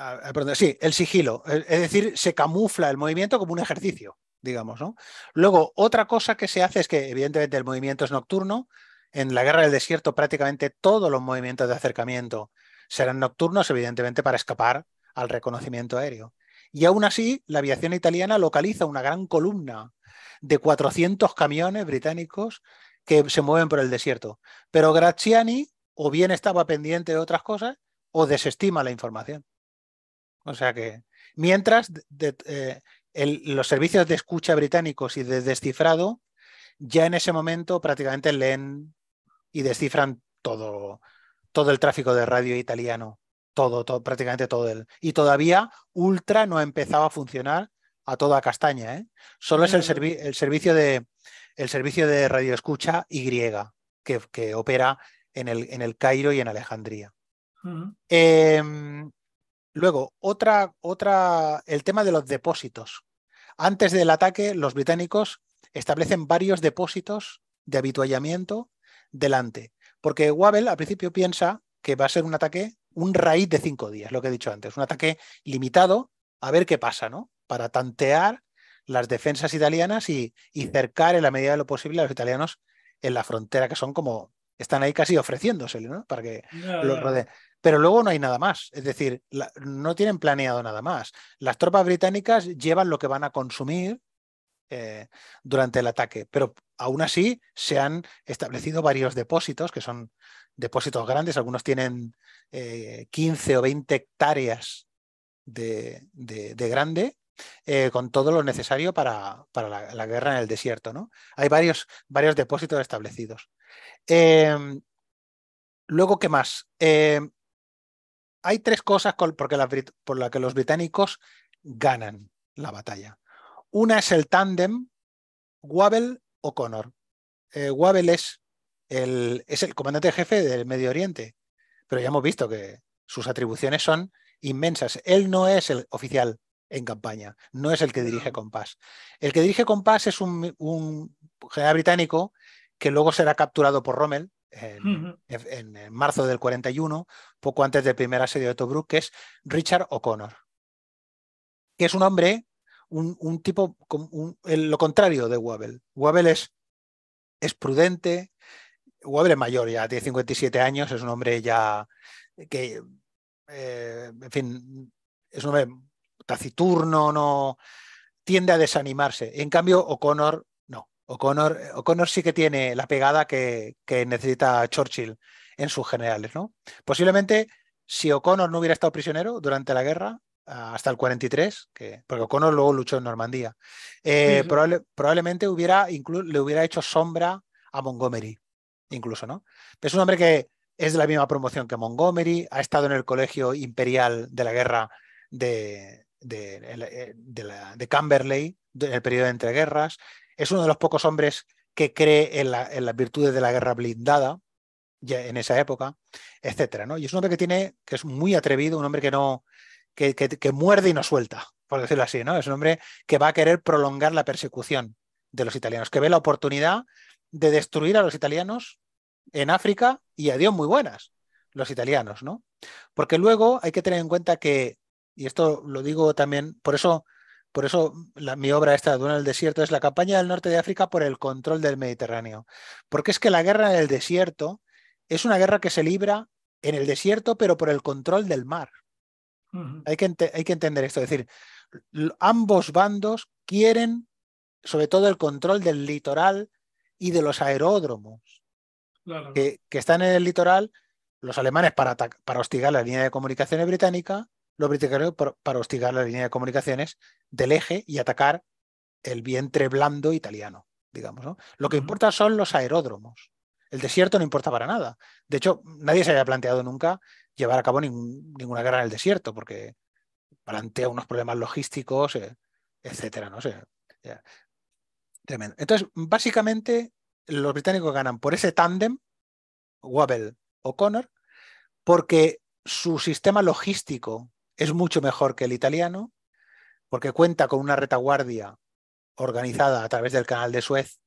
Speaker 3: sí, el sigilo. Es decir, se camufla el movimiento como un ejercicio digamos, ¿no? Luego, otra cosa que se hace es que, evidentemente, el movimiento es nocturno. En la guerra del desierto, prácticamente todos los movimientos de acercamiento serán nocturnos, evidentemente, para escapar al reconocimiento aéreo. Y aún así, la aviación italiana localiza una gran columna de 400 camiones británicos que se mueven por el desierto. Pero Graziani o bien estaba pendiente de otras cosas o desestima la información. O sea que, mientras eh, los servicios de escucha británicos y de descifrado ya en ese momento prácticamente leen y descifran todo, todo el tráfico de radio italiano, todo, prácticamente todo el. Y todavía Ultra no ha empezado a funcionar a toda castaña, ¿eh? Solo es el, mm. el, servicio de el servicio de radioescucha Y que, que opera en el, en el Cairo y en Alejandría. Mm. Em, Luego, otra, otra, el tema de los depósitos. Antes del ataque, los británicos establecen varios depósitos de habituallamiento delante, porque Wabel al principio piensa que va a ser un ataque, un raíz de cinco días, lo que he dicho antes, un ataque limitado, a ver qué pasa, ¿no? Para tantear las defensas italianas y, cercar en la medida de lo posible a los italianos en la frontera, que son como, están ahí casi ofreciéndosele, ¿no? Para que los rodeen pero luego no hay nada más. Es decir, no tienen planeado nada más. Las tropas británicas llevan lo que van a consumir eh, durante el ataque, pero aún así se han establecido varios depósitos, que son depósitos grandes, algunos tienen 15 eh, o 20 hectáreas de, grande, eh, con todo lo necesario para, la, guerra en el desierto. ¿no? Hay varios, varios depósitos establecidos. Em, luego, ¿qué más? Em, hay tres cosas por las que los británicos ganan la batalla. Una es el tándem Wabel O'Connor. Connor. Eh, Wabel es el, comandante jefe del Medio Oriente, pero ya hemos visto que sus atribuciones son inmensas. Él no es el oficial en campaña, no es el que dirige Compás. El que dirige Compás es un, un general británico que luego será capturado por Rommel en, marzo del 41, poco antes del primer asedio de Tobruk, que es Richard O'Connor, que es un hombre, un, tipo, lo contrario de Wabel. Wabel es, prudente, Wabel es mayor, ya tiene 57 años, es un hombre ya que, eh, en fin, es un hombre taciturno, no tiende a desanimarse. En cambio, O'Connor O'Connor, sí que tiene la pegada que, necesita Churchill en sus generales, ¿no? Posiblemente si O'Connor no hubiera estado prisionero durante la guerra, hasta el 43, que, porque O'Connor luego luchó en Normandía, eh, probablemente hubiera le hubiera hecho sombra a Montgomery, incluso, ¿no? Es un hombre que es de la misma promoción que Montgomery, ha estado en el Colegio Imperial de la Guerra de, de, de, Camberley, en el periodo de entreguerras, es uno de los pocos hombres que cree en, las virtudes de la guerra blindada ya en esa época, etcétera, ¿no? Y es un hombre que tiene, que es muy atrevido, un hombre que no, que, muerde y no suelta, por decirlo así, ¿no? Es un hombre que va a querer prolongar la persecución de los italianos, que ve la oportunidad de destruir a los italianos en África y a Dios muy buenas, los italianos, ¿no? Porque luego hay que tener en cuenta que, y esto lo digo también, por eso por eso mi obra esta, Duna el Desierto, es la campaña del norte de África por el control del Mediterráneo. Porque es que la guerra en el desierto es una guerra que se libra en el desierto, pero por el control del mar. hay, que hay que entender esto. Es decir, ambos bandos quieren sobre todo el control del litoral y de los aeródromos que, están en el litoral, los alemanes para, para hostigar la línea de comunicaciones británica los británicos para, hostigar la línea de comunicaciones del eje y atacar el vientre blando italiano, digamos. ¿no? Lo que importa son los aeródromos. El desierto no importa para nada. De hecho, nadie se había planteado nunca llevar a cabo ninguna guerra en el desierto, porque plantea unos problemas logísticos, eh, etcétera. No sé. Entonces, básicamente, los británicos ganan por ese tándem, o Connor porque su sistema logístico es mucho mejor que el italiano porque cuenta con una retaguardia organizada a través del canal de Suez,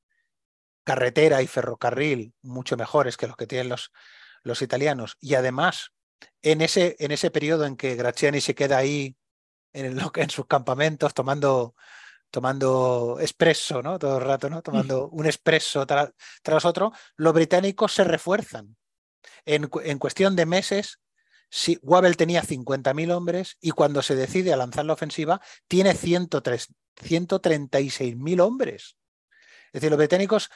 Speaker 3: carretera y ferrocarril mucho mejores que los que tienen los, los italianos. Y además, en ese, en ese periodo en que Graziani se queda ahí en, sus campamentos tomando, tomando espresso, ¿no? Todo el rato, ¿no? Tomando un espresso tras otro, los británicos se refuerzan. En, en cuestión de meses si sí, Wabel tenía 50.000 hombres y cuando se decide a lanzar la ofensiva tiene 136.000 hombres. Es decir, los británicos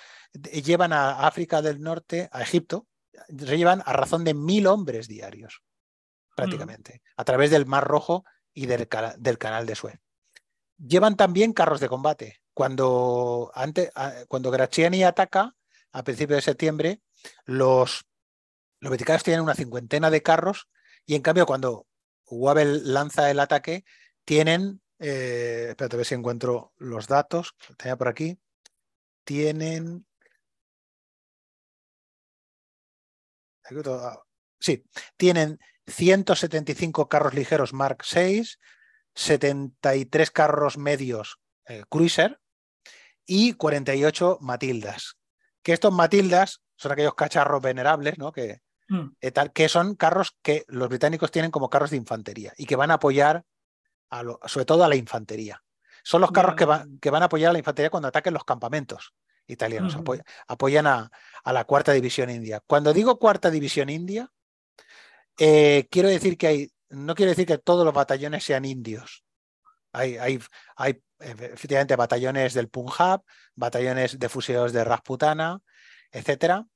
Speaker 3: llevan a África del Norte, a Egipto, se llevan a razón de 1.000 hombres diarios, mm. prácticamente, a través del Mar Rojo y del, Canal de Suez. Llevan también carros de combate. Cuando, antes, ataca a principios de septiembre, los británicos tienen una cincuentena de carros y en cambio, cuando Wabel lanza el ataque, tienen, eh, espérate a ver si encuentro los datos, que tenía por aquí, tienen... Ah, sí, tienen 175 carros ligeros Mark VI 73 carros medios eh, Cruiser y 48 Matildas. Que estos Matildas son aquellos cacharros venerables, ¿no? Que, Mm. Eh, que son carros que los británicos tienen como carros de infantería y que van a apoyar sobre todo a la infantería. Son los carros que, van a apoyar a la infantería cuando ataquen los campamentos italianos, apoyan a, la cuarta división india. Cuando digo cuarta división india, eh, quiero decir que hay, no quiero decir que todos los batallones sean indios. Hay, hay, efectivamente batallones del Punjab, batallones de fusileros de Rasputana, etcétera,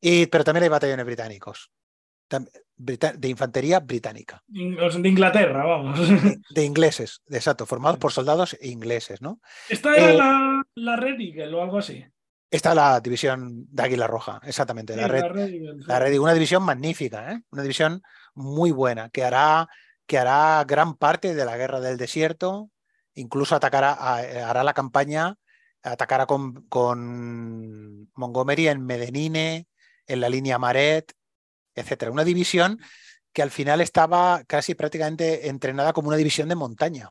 Speaker 3: pero también hay batallones británicos. De infantería británica.
Speaker 1: De
Speaker 2: Inglaterra, vamos.
Speaker 3: De ingleses, exacto, formados por soldados ingleses, ¿no?
Speaker 2: ¿Está eh, la, la Red o algo así.
Speaker 3: Está la división de Águila Roja, exactamente, la, Red, la, Una división magnífica, ¿eh? una división muy buena, que hará, que hará gran parte de la guerra del desierto, incluso atacará, hará la campaña atacara con, Montgomery en Medenine, en la línea Maret, etcétera. Una división que al final estaba casi prácticamente entrenada como una división de montaña,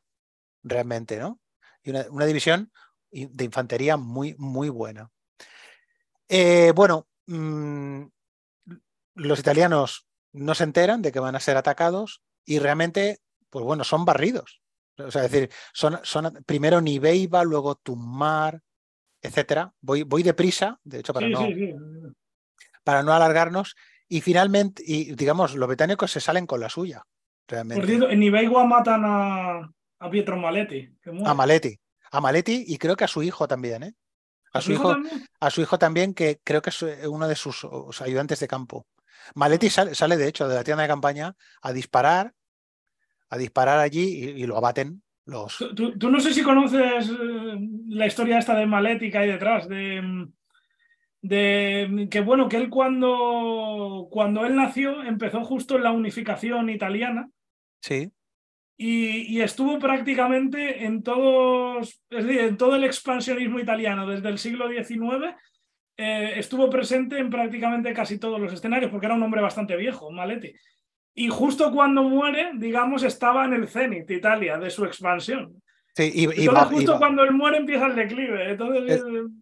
Speaker 3: realmente, ¿no? Y una, división de infantería muy, muy buena. Eh, bueno, mm, los italianos no se enteran de que van a ser atacados y realmente, pues bueno, son barridos. O sea, es decir, son, son primero Niveiva, luego Tumar, etcétera. Voy, voy deprisa, de hecho, para, no, para no alargarnos. Y finalmente, y digamos, los británicos se salen con la suya. Realmente. en
Speaker 2: Niveiva matan a, Pietro Maletti. A
Speaker 3: Maletti. A Maletti y creo que a su hijo también, ¿eh?
Speaker 1: A, su hijo, también?
Speaker 3: a su hijo también, que creo que es eh, uno de sus ayudantes de campo. Maletti ah. sale, sale, de hecho, de la tienda de campaña a disparar a disparar allí y, lo abaten los...
Speaker 2: Tú, no sé si conoces eh, la historia esta de Maletti que hay detrás, de, mm, de mm, que bueno, que él cuando, cuando él nació empezó justo en la unificación italiana. Sí. Y, estuvo prácticamente en todos, es decir, en todo el expansionismo italiano, desde el siglo XIX, eh, estuvo presente en prácticamente casi todos los escenarios, porque era un hombre bastante viejo, Maletti y justo cuando muere, digamos, estaba en el cenit, Italia, de su expansión.
Speaker 3: Sí, y, justo
Speaker 2: cuando él muere empieza el declive.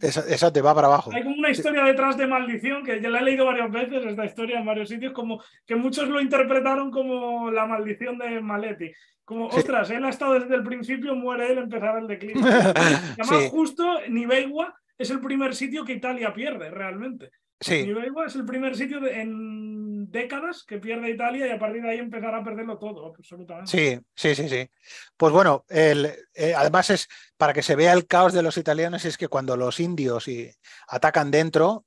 Speaker 3: esa, te va para abajo. Hay como una historia
Speaker 2: detrás de maldición que ya la he leído varias veces, esta historia en varios sitios, como que muchos lo interpretaron como la maldición de Maletti. Como, otras ostras, él ha estado desde el principio, muere él, empezará el declive. Además, justo Nivegua es el primer sitio que Italia pierde realmente. Sí. es el primer sitio en décadas que pierde Italia y a partir de ahí empezará a perderlo todo,
Speaker 1: absolutamente.
Speaker 3: Sí, sí, sí, sí. Pues bueno, el, eh, además es para que se vea el caos de los italianos, es que cuando los indios y, atacan dentro,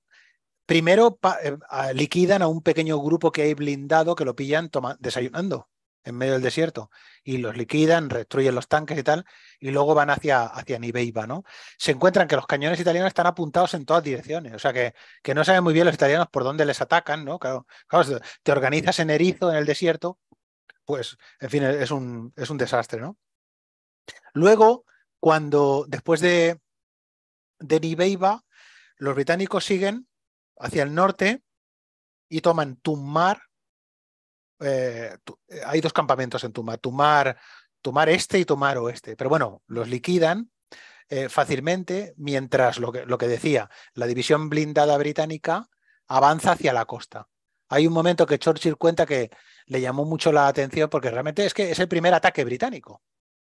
Speaker 3: primero eh, liquidan a un pequeño grupo que hay blindado que lo pillan desayunando en medio del desierto y los liquidan, destruyen los tanques y tal, y luego van hacia, hacia Niveiba, ¿no? Se encuentran que los cañones italianos están apuntados en todas direcciones, o sea que, que no saben muy bien los italianos por dónde les atacan, ¿no? Claro, te organizas en erizo en el desierto, pues, en fin, es un, es un desastre, ¿no? Luego, cuando después de, de Niveiba, los británicos siguen hacia el norte y toman Tummar, eh, eh, hay dos campamentos en Tumar, Tumar, este y Tumar oeste, pero bueno, los liquidan eh, fácilmente mientras lo que, decía, la división blindada británica avanza hacia la costa. Hay un momento que Churchill cuenta que le llamó mucho la atención porque realmente es que es el primer ataque británico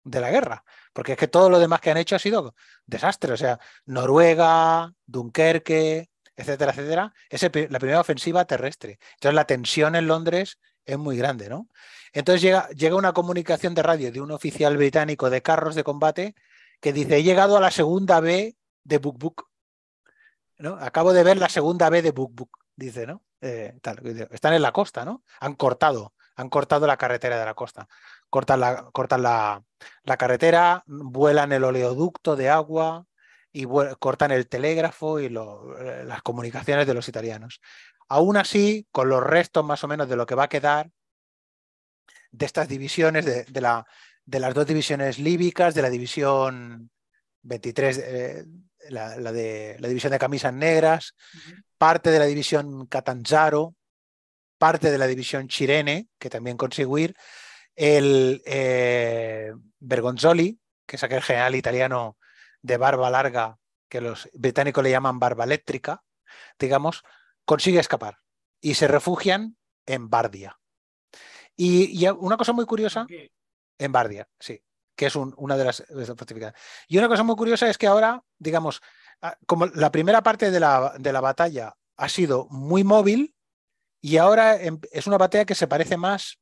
Speaker 3: de la guerra, porque es que todo lo demás que han hecho ha sido desastre, o sea, Noruega, Dunkerque, etcétera, etcétera, es la primera ofensiva terrestre. Entonces la tensión en Londres es muy grande, ¿no? Entonces llega, llega una comunicación de radio de un oficial británico de carros de combate que dice, he llegado a la segunda B de Book ¿no? Acabo de ver la segunda B de Book dice, ¿no? Eh, están en la costa, ¿no? Han cortado, han cortado la carretera de la costa. Cortan la, cortan la, la carretera, vuelan el oleoducto de agua y cortan el telégrafo y eh, las comunicaciones de los italianos. Aún así, con los restos más o menos de lo que va a quedar de estas divisiones, de, las dos divisiones líbicas, de la división 23, eh, la, de, la división de camisas negras, parte de la división Catanzaro, parte de la división Chirene, que también conseguir, el eh, Bergonzoli, que es aquel general italiano de barba larga que los británicos le llaman barba eléctrica, digamos, consigue escapar y se refugian en Bardia. Y, una cosa muy curiosa, en Bardia, sí, que es una de las, Y una cosa muy curiosa es que ahora, digamos, ah, como la primera parte de la, de la batalla ha sido muy móvil y ahora em, es una batalla que se parece más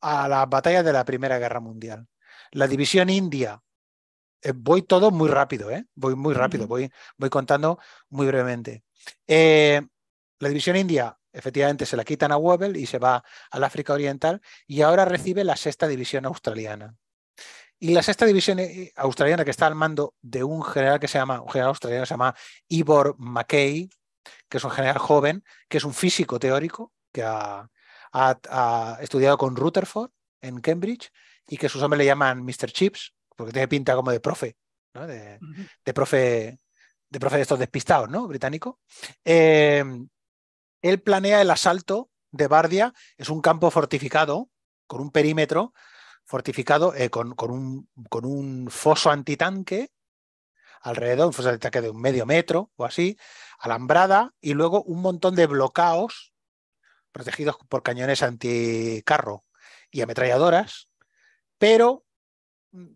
Speaker 3: a la batalla de la Primera Guerra Mundial. La división india, eh, voy todo muy rápido, ¿eh? voy muy rápido, voy, voy contando muy brevemente. Eh, la división india, efectivamente, se la quitan a Webel y se va al África Oriental y ahora recibe la sexta división australiana. Y la sexta división eh, eh, australiana, que está al mando de un general que se llama, un general australiano que se llama Ivor McKay, que es un general joven, que es un físico teórico, que ha, estudiado con Rutherford en Cambridge y que sus hombres le llaman Mr. Chips, porque tiene pinta como de profe, ¿no? de, profe de profe de estos despistados, ¿no? Británico. Eh, él planea el asalto de Bardia, es un campo fortificado, con un perímetro fortificado, eh, con, un, foso antitanque alrededor, un foso antitanque de un medio metro o así, alambrada y luego un montón de bloqueos protegidos por cañones anticarro y ametralladoras, pero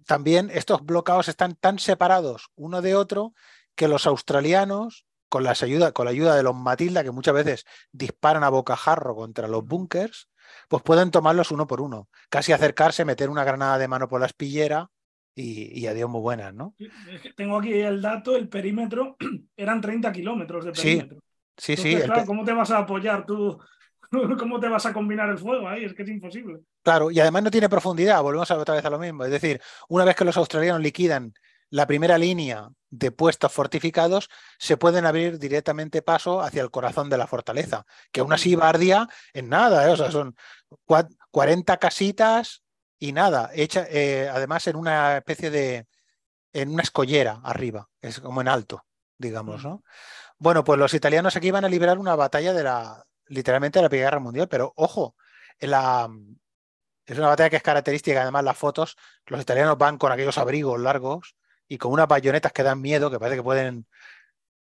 Speaker 3: también estos bloqueos están tan separados uno de otro que los australianos con, las ayuda, con la ayuda de los Matilda, que muchas veces disparan a bocajarro contra los bunkers, pues pueden tomarlos uno por uno. Casi acercarse, meter una granada de mano por la espillera y, y adiós muy buenas, ¿no?
Speaker 2: Tengo aquí el dato, el perímetro, eran 30 kilómetros de perímetro. Sí, sí, sí ¿Cómo te vas a apoyar tú? ¿Cómo te vas a combinar el fuego ahí? Es que es imposible.
Speaker 3: Claro, y además no tiene profundidad, volvemos otra vez a lo mismo. Es decir, una vez que los australianos liquidan la primera línea de puestos fortificados, se pueden abrir directamente paso hacia el corazón de la fortaleza, que aún así Bardia en nada, ¿eh? o sea, son 40 casitas y nada, hecha, eh, además en una especie de, en una escollera arriba, es como en alto, digamos, ¿no? Bueno, pues los italianos aquí van a liberar una batalla de la, literalmente de la Primera Guerra Mundial, pero ojo, es una batalla que es característica, además las fotos, los italianos van con aquellos abrigos largos, y con unas bayonetas que dan miedo, que parece que pueden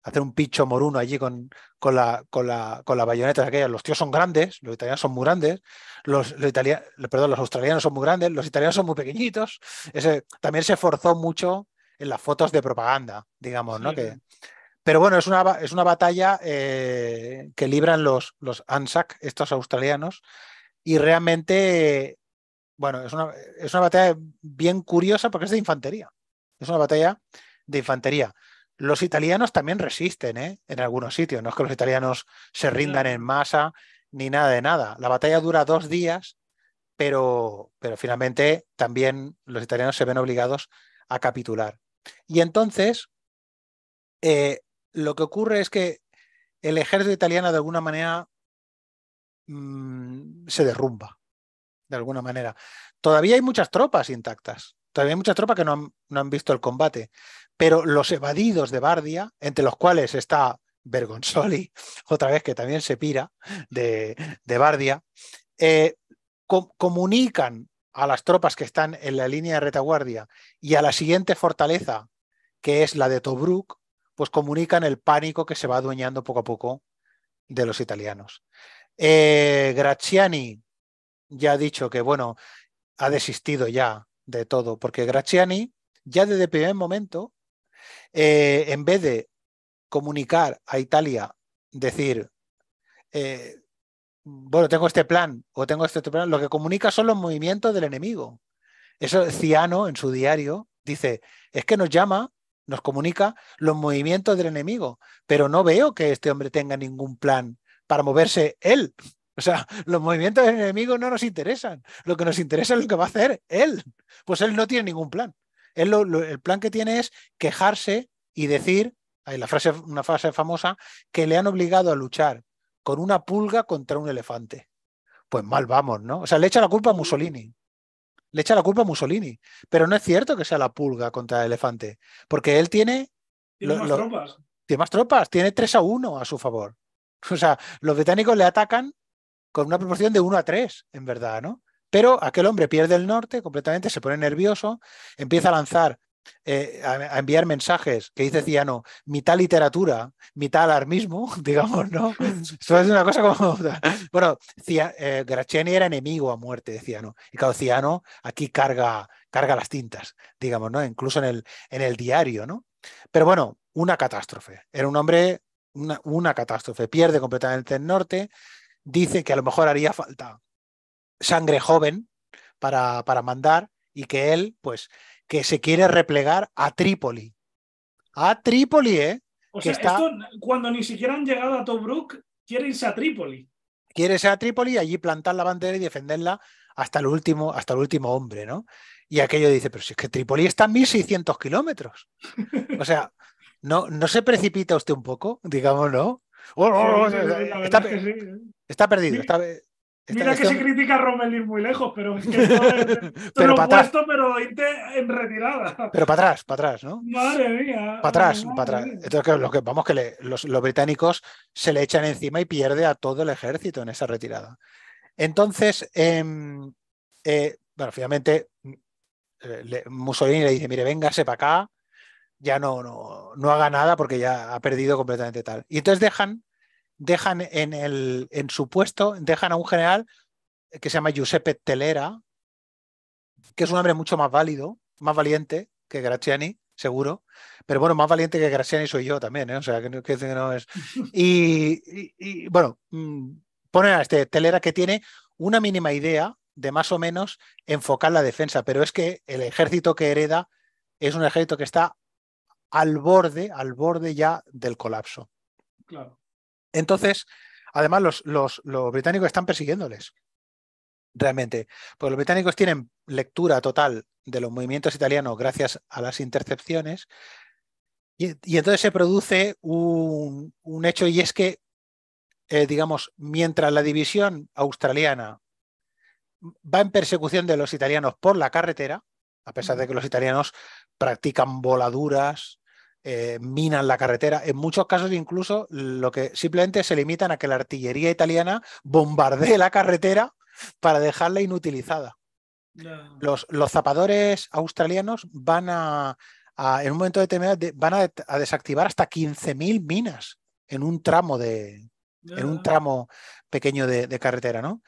Speaker 3: hacer un picho moruno allí con, con, la, con, la, con las bayonetas aquellas. Los tíos son grandes, los italianos son muy grandes, los, los italianos, perdón, los australianos son muy grandes, los italianos son muy pequeñitos. Ese, también se forzó mucho en las fotos de propaganda, digamos, ¿no? Que, pero bueno, es una, es una batalla eh, que libran los, los ANSAC, estos australianos, y realmente, bueno, es una, es una batalla bien curiosa porque es de infantería. Es una batalla de infantería. Los italianos también resisten ¿eh? en algunos sitios. No es que los italianos se rindan en masa ni nada de nada. La batalla dura dos días, pero, pero finalmente también los italianos se ven obligados a capitular. Y entonces, eh, lo que ocurre es que el ejército italiano de alguna manera mm, se derrumba, de alguna manera. Todavía hay muchas tropas intactas, todavía hay muchas tropas que no han, visto el combate, pero los evadidos de Bardia, entre los cuales está Bergonzoli, otra vez que también se pira de, Bardia, eh, comunican a las tropas que están en la línea de retaguardia y a la siguiente fortaleza, que es la de Tobruk, pues comunican el pánico que se va adueñando poco a poco de los italianos. Eh, Graziani ya ha dicho que, bueno, ha desistido ya de todo, porque Graciani ya desde el primer momento, eh, en vez de comunicar a Italia, decir, eh, bueno, tengo este plan o tengo este, este plan, lo que comunica son los movimientos del enemigo. Eso Ciano en su diario dice, es que nos llama, nos comunica los movimientos del enemigo, pero no veo que este hombre tenga ningún plan para moverse él. O sea, los movimientos enemigos no nos interesan. Lo que nos interesa es lo que va a hacer él. Pues él no tiene ningún plan. el plan que tiene es quejarse y decir, hay una frase famosa, que le han obligado a luchar con una pulga contra un elefante. Pues mal vamos, ¿no? O sea, le echa la culpa a Mussolini. Le echa la culpa a Mussolini. Pero no es cierto que sea la pulga contra el elefante, porque él tiene...
Speaker 1: Tiene más tropas.
Speaker 3: Tiene más tropas, tiene 3 a 1 a su favor. O sea, los británicos le atacan con una proporción de 1 a 3, en verdad, ¿no? Pero aquel hombre pierde el norte completamente, se pone nervioso, empieza a lanzar, eh, a, enviar mensajes que dice Ciano, mitad literatura, mitad alarmismo, digamos, ¿no? Eso es una cosa como. Bueno, Cia, eh, era enemigo a muerte decía no. Y Ciano aquí carga, carga las tintas, digamos, ¿no? Incluso en el, en el diario, ¿no? Pero bueno, una catástrofe. Era un hombre, una catástrofe. Pierde completamente el norte, dice que a lo mejor haría falta sangre joven para, para mandar y que él, pues, que se quiere replegar a Trípoli. A Trípoli, ¿eh? O sea, esto,
Speaker 2: cuando ni siquiera han llegado a Tobruk, quiere irse a Trípoli.
Speaker 3: Quiere irse a Trípoli y allí plantar la bandera y defenderla hasta el último, hasta el último hombre, ¿no? Y aquello dice, pero si es que Trípoli está a 1600 kilómetros. O sea, ¿no, ¿no se precipita usted un poco? Digamos, ¿no? Está perdido. Mira que se
Speaker 2: critica a Romelín muy lejos, pero es que pero para atrás. en retirada. Pero para atrás, para atrás, ¿no? Madre mía. Para atrás,
Speaker 3: para atrás. Entonces, lo que, vamos, que los, británicos se le echan encima y pierde a todo el ejército en esa retirada. Entonces, em, eh, bueno, finalmente mm, eh, Mussolini le dice, mire, véngase para acá, ya no, no haga nada porque ya ha perdido completamente tal. Y entonces dejan dejan en, el, en su puesto, dejan a un general que se llama Giuseppe Telera, que es un hombre mucho más válido, más valiente que Graziani, seguro, pero bueno, más valiente que Graziani soy yo también, ¿eh? o sea, que, no es... Y, bueno, mm, ponen a este Telera que tiene una mínima idea de más o menos enfocar la defensa, pero es que el ejército que hereda es un ejército que está al borde, al borde ya del colapso. Claro. Entonces, además, los, británicos están persiguiéndoles realmente. porque los británicos tienen lectura total de los movimientos italianos gracias a las intercepciones. Y, entonces se produce un, hecho y es que, eh, digamos, mientras la división australiana va en persecución de los italianos por la carretera, a pesar de que los italianos practican voladuras, eh, minan la carretera. En muchos casos incluso lo que simplemente se limitan a que la artillería italiana bombardee la carretera para dejarla inutilizada. Los, los, zapadores australianos van a, en un momento determinado, van a, desactivar hasta 15.000 minas en un tramo de en un tramo pequeño de, carretera, ¿no?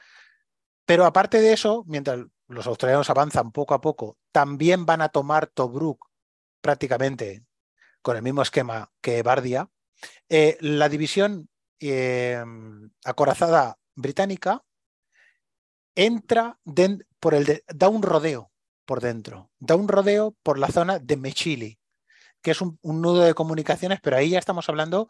Speaker 3: Pero aparte de eso, mientras los australianos avanzan poco a poco, también van a tomar Tobruk prácticamente con el mismo esquema que Bardia. Eh, la división eh, acorazada británica entra por el da un rodeo por dentro, da un rodeo por la zona de Mechili, que es un, nudo de comunicaciones, pero ahí ya estamos hablando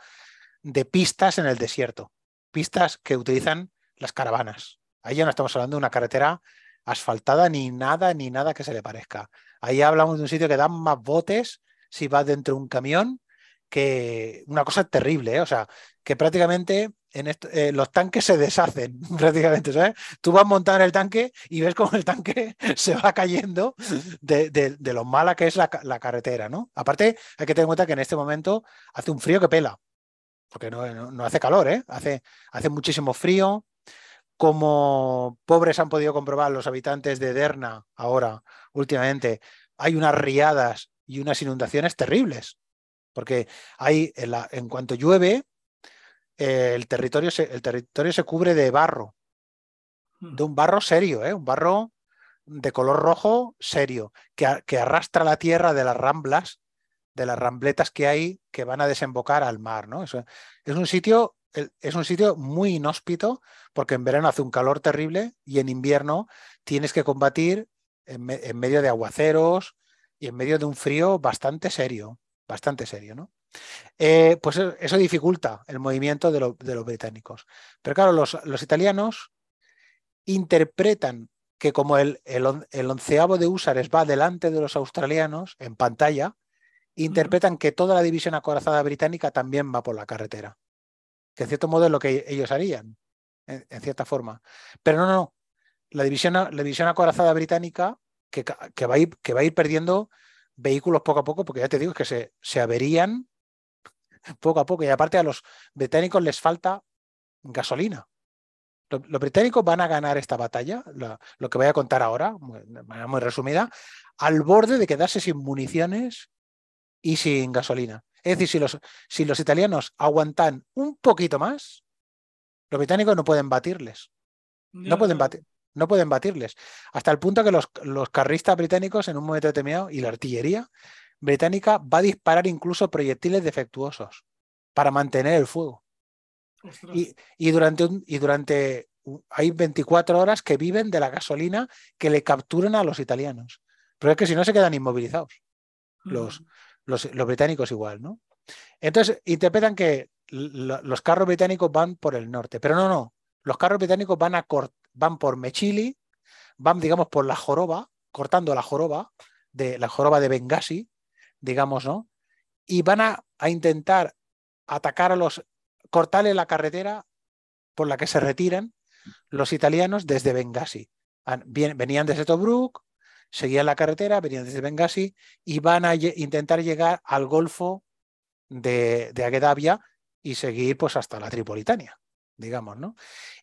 Speaker 3: de pistas en el desierto, pistas que utilizan las caravanas. Ahí ya no estamos hablando de una carretera asfaltada ni nada, ni nada que se le parezca. Ahí hablamos de un sitio que da más botes si vas dentro de un camión, que una cosa terrible, ¿eh? o sea, que prácticamente en eh, los tanques se deshacen, prácticamente, ¿sabes? Tú vas montando en el tanque y ves como el tanque se va cayendo de, lo mala que es la, carretera, ¿no? Aparte, hay que tener en cuenta que en este momento hace un frío que pela, porque no, no, hace calor, ¿eh? Hace, hace muchísimo frío. Como pobres han podido comprobar los habitantes de Derna ahora, últimamente, hay unas riadas y unas inundaciones terribles, porque hay, en, cuanto llueve, eh, el, territorio se, el territorio se cubre de barro, hmm. de un barro serio, ¿eh? un barro de color rojo serio, que, arrastra la tierra de las ramblas, de las rambletas que hay que van a desembocar al mar. ¿no? Es, un sitio es un sitio muy inhóspito porque en verano hace un calor terrible y en invierno tienes que combatir en medio de aguaceros, y en medio de un frío bastante serio, bastante serio, ¿no? Eh, pues eso dificulta el movimiento de, los británicos. Pero claro, los, los, italianos interpretan que como el, el, onceavo de húsares va delante de los australianos en pantalla, interpretan que toda la división acorazada británica también va por la carretera. Que en cierto modo es lo que ellos harían, en, en cierta forma. Pero no, no. La división, la división acorazada británica que, va, a ir, perdiendo vehículos poco a poco, porque ya te digo, es que se, averían poco a poco. Y aparte a los británicos les falta gasolina. Los, británicos van a ganar esta batalla, lo que voy a contar ahora, muy, de manera muy resumida, al borde de quedarse sin municiones y sin gasolina. Es decir, si los, italianos aguantan un poquito más, los británicos no pueden batirles. No, no pueden batir no pueden batirles. Hasta el punto que los, los carristas británicos en un momento determinado y la artillería británica va a disparar incluso proyectiles defectuosos para mantener el fuego. Y, durante un, y durante hay 24 horas que viven de la gasolina que le capturan a los italianos. Pero es que si no se quedan inmovilizados. Los, mm. los, británicos igual, ¿no? Entonces interpretan que los carros británicos van por el norte, pero no, no. Los carros británicos van a, cortar van por Mechili, van, digamos, por la joroba, cortando la joroba, de la joroba de Benghazi, digamos, ¿no? Y van a, intentar atacar a los, cortarle la carretera por la que se retiran los italianos desde Benghazi. Venían desde Tobruk, seguían la carretera, venían desde Benghazi y van a intentar llegar al Golfo de, de Aguedavia y seguir pues hasta la Tripolitania digamos, ¿no?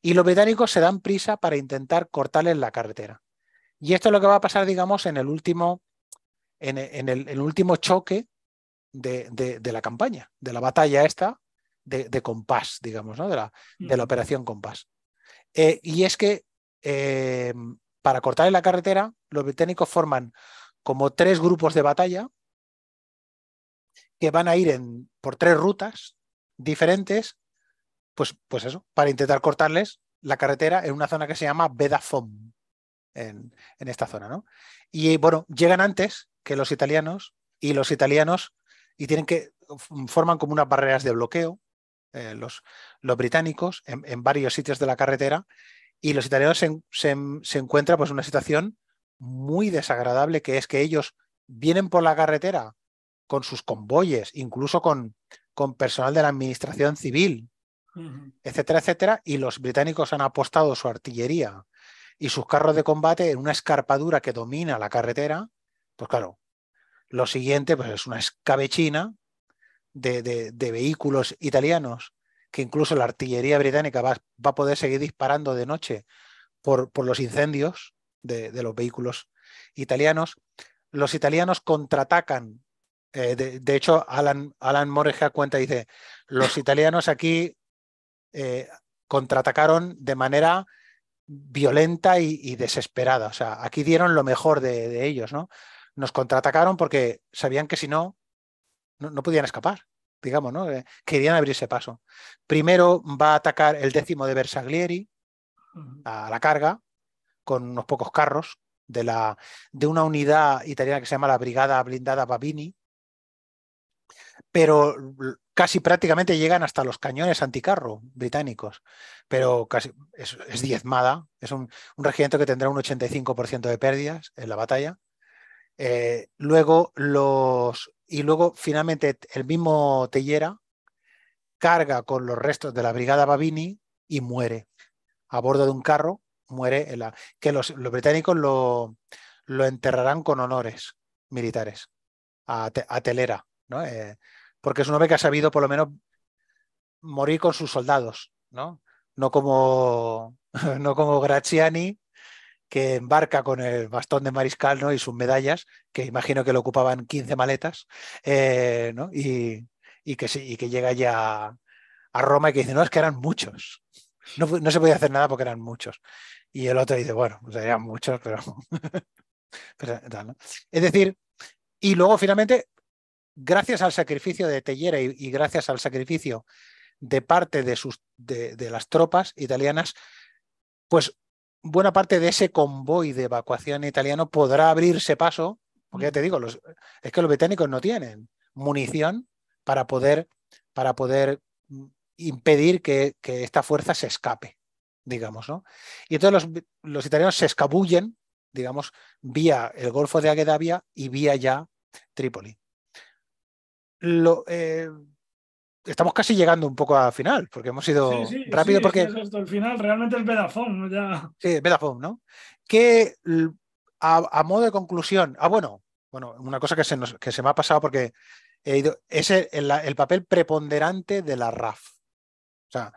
Speaker 3: Y los británicos se dan prisa para intentar cortarles la carretera. Y esto es lo que va a pasar, digamos, en el último, en e, el, último choque de, de, la campaña, de la batalla esta de, compás, digamos, ¿no? De la, la operación compás. Eh, y es que em, para cortarles la carretera, los británicos forman como tres grupos de batalla que van a ir en, por tres rutas diferentes pues, pues, eso, para intentar cortarles la carretera en una zona que se llama Bedafom, en, en esta zona, ¿no? Y eh, bueno, llegan antes que los italianos y los italianos y tienen que forman como unas barreras de bloqueo eh, los, británicos en, varios sitios de la carretera y los italianos se, encuentran pues una situación muy desagradable que es que ellos vienen por la carretera con sus convoyes, incluso con, con personal de la administración civil etcétera, etcétera. Y los británicos han apostado su artillería y sus carros de combate en una escarpadura que domina la carretera. Pues claro, lo siguiente pues, es una escabechina de, de, vehículos italianos que incluso la artillería británica va, a poder seguir disparando de noche por, por los incendios de, los vehículos italianos. Los italianos contraatacan. Eh, de, hecho, Alan, Alan Moreja cuenta y dice, los italianos aquí eh, contraatacaron de manera violenta y, desesperada. O sea, aquí dieron lo mejor de, ellos, ¿no? Nos contraatacaron porque sabían que si no, no, podían escapar, digamos, ¿no? Eh, querían abrirse paso. Primero va a atacar el décimo de Bersaglieri a la carga, con unos pocos carros de, la, de una unidad italiana que se llama la Brigada Blindada Babini, pero casi prácticamente llegan hasta los cañones anticarro británicos, pero casi es, diezmada, es un, regimiento que tendrá un 85% de pérdidas en la batalla. Eh, luego los y luego finalmente el mismo Tellera carga con los restos de la brigada Babini y muere a bordo de un carro, muere que los, británicos lo, lo enterrarán con honores militares a, a Telera eh, porque es un hombre que ha sabido por lo menos morir con sus soldados, ¿no? No como, no como Graziani, que embarca con el bastón de mariscal ¿no? y sus medallas, que imagino que le ocupaban 15 maletas, eh, y, que, sí, y que llega ya a, Roma y que dice, no, es que eran muchos. No, se podía hacer nada porque eran muchos. Y el otro dice, bueno, serían pues muchos, pero... Es decir, y luego finalmente gracias al sacrificio de Tellera y, gracias al sacrificio de parte de, sus, de, las tropas italianas, pues buena parte de ese convoy de evacuación italiano podrá abrirse paso, porque ya mm. te digo, los, es que los británicos no tienen munición para poder, para poder mm, impedir que, esta fuerza se escape, digamos, ¿no? Y entonces los, los, italianos se escabullen, digamos, vía el Golfo de Aguedavia y vía ya Trípoli. Eh, estamos casi llegando un poco al final, porque hemos ido rápido. porque es
Speaker 2: el final, realmente el pedafón
Speaker 3: Sí, el pedafón ¿no? Que a, modo de conclusión, ah, bueno, bueno, una cosa que se, que se me ha pasado porque he es el, papel preponderante de la RAF. O sea,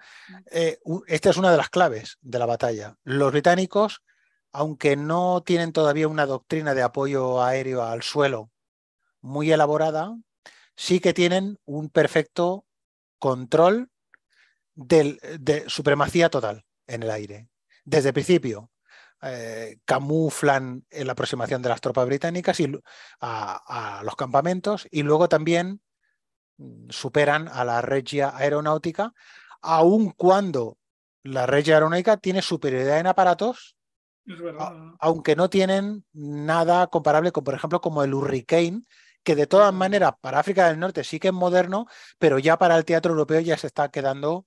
Speaker 3: eh, esta es una de las claves de la batalla. Los británicos, aunque no tienen todavía una doctrina de apoyo aéreo al suelo muy elaborada, sí que tienen un perfecto control de supremacía total en el aire. Desde el principio, eh, camuflan en la aproximación de las tropas británicas y, a, los campamentos y luego también mm, superan a la regia aeronáutica, aun cuando la regia aeronáutica tiene superioridad en aparatos, aunque no tienen nada comparable con, por ejemplo, como el Hurricane, que de todas maneras para África del Norte sí que es moderno, pero ya para el teatro europeo ya se está quedando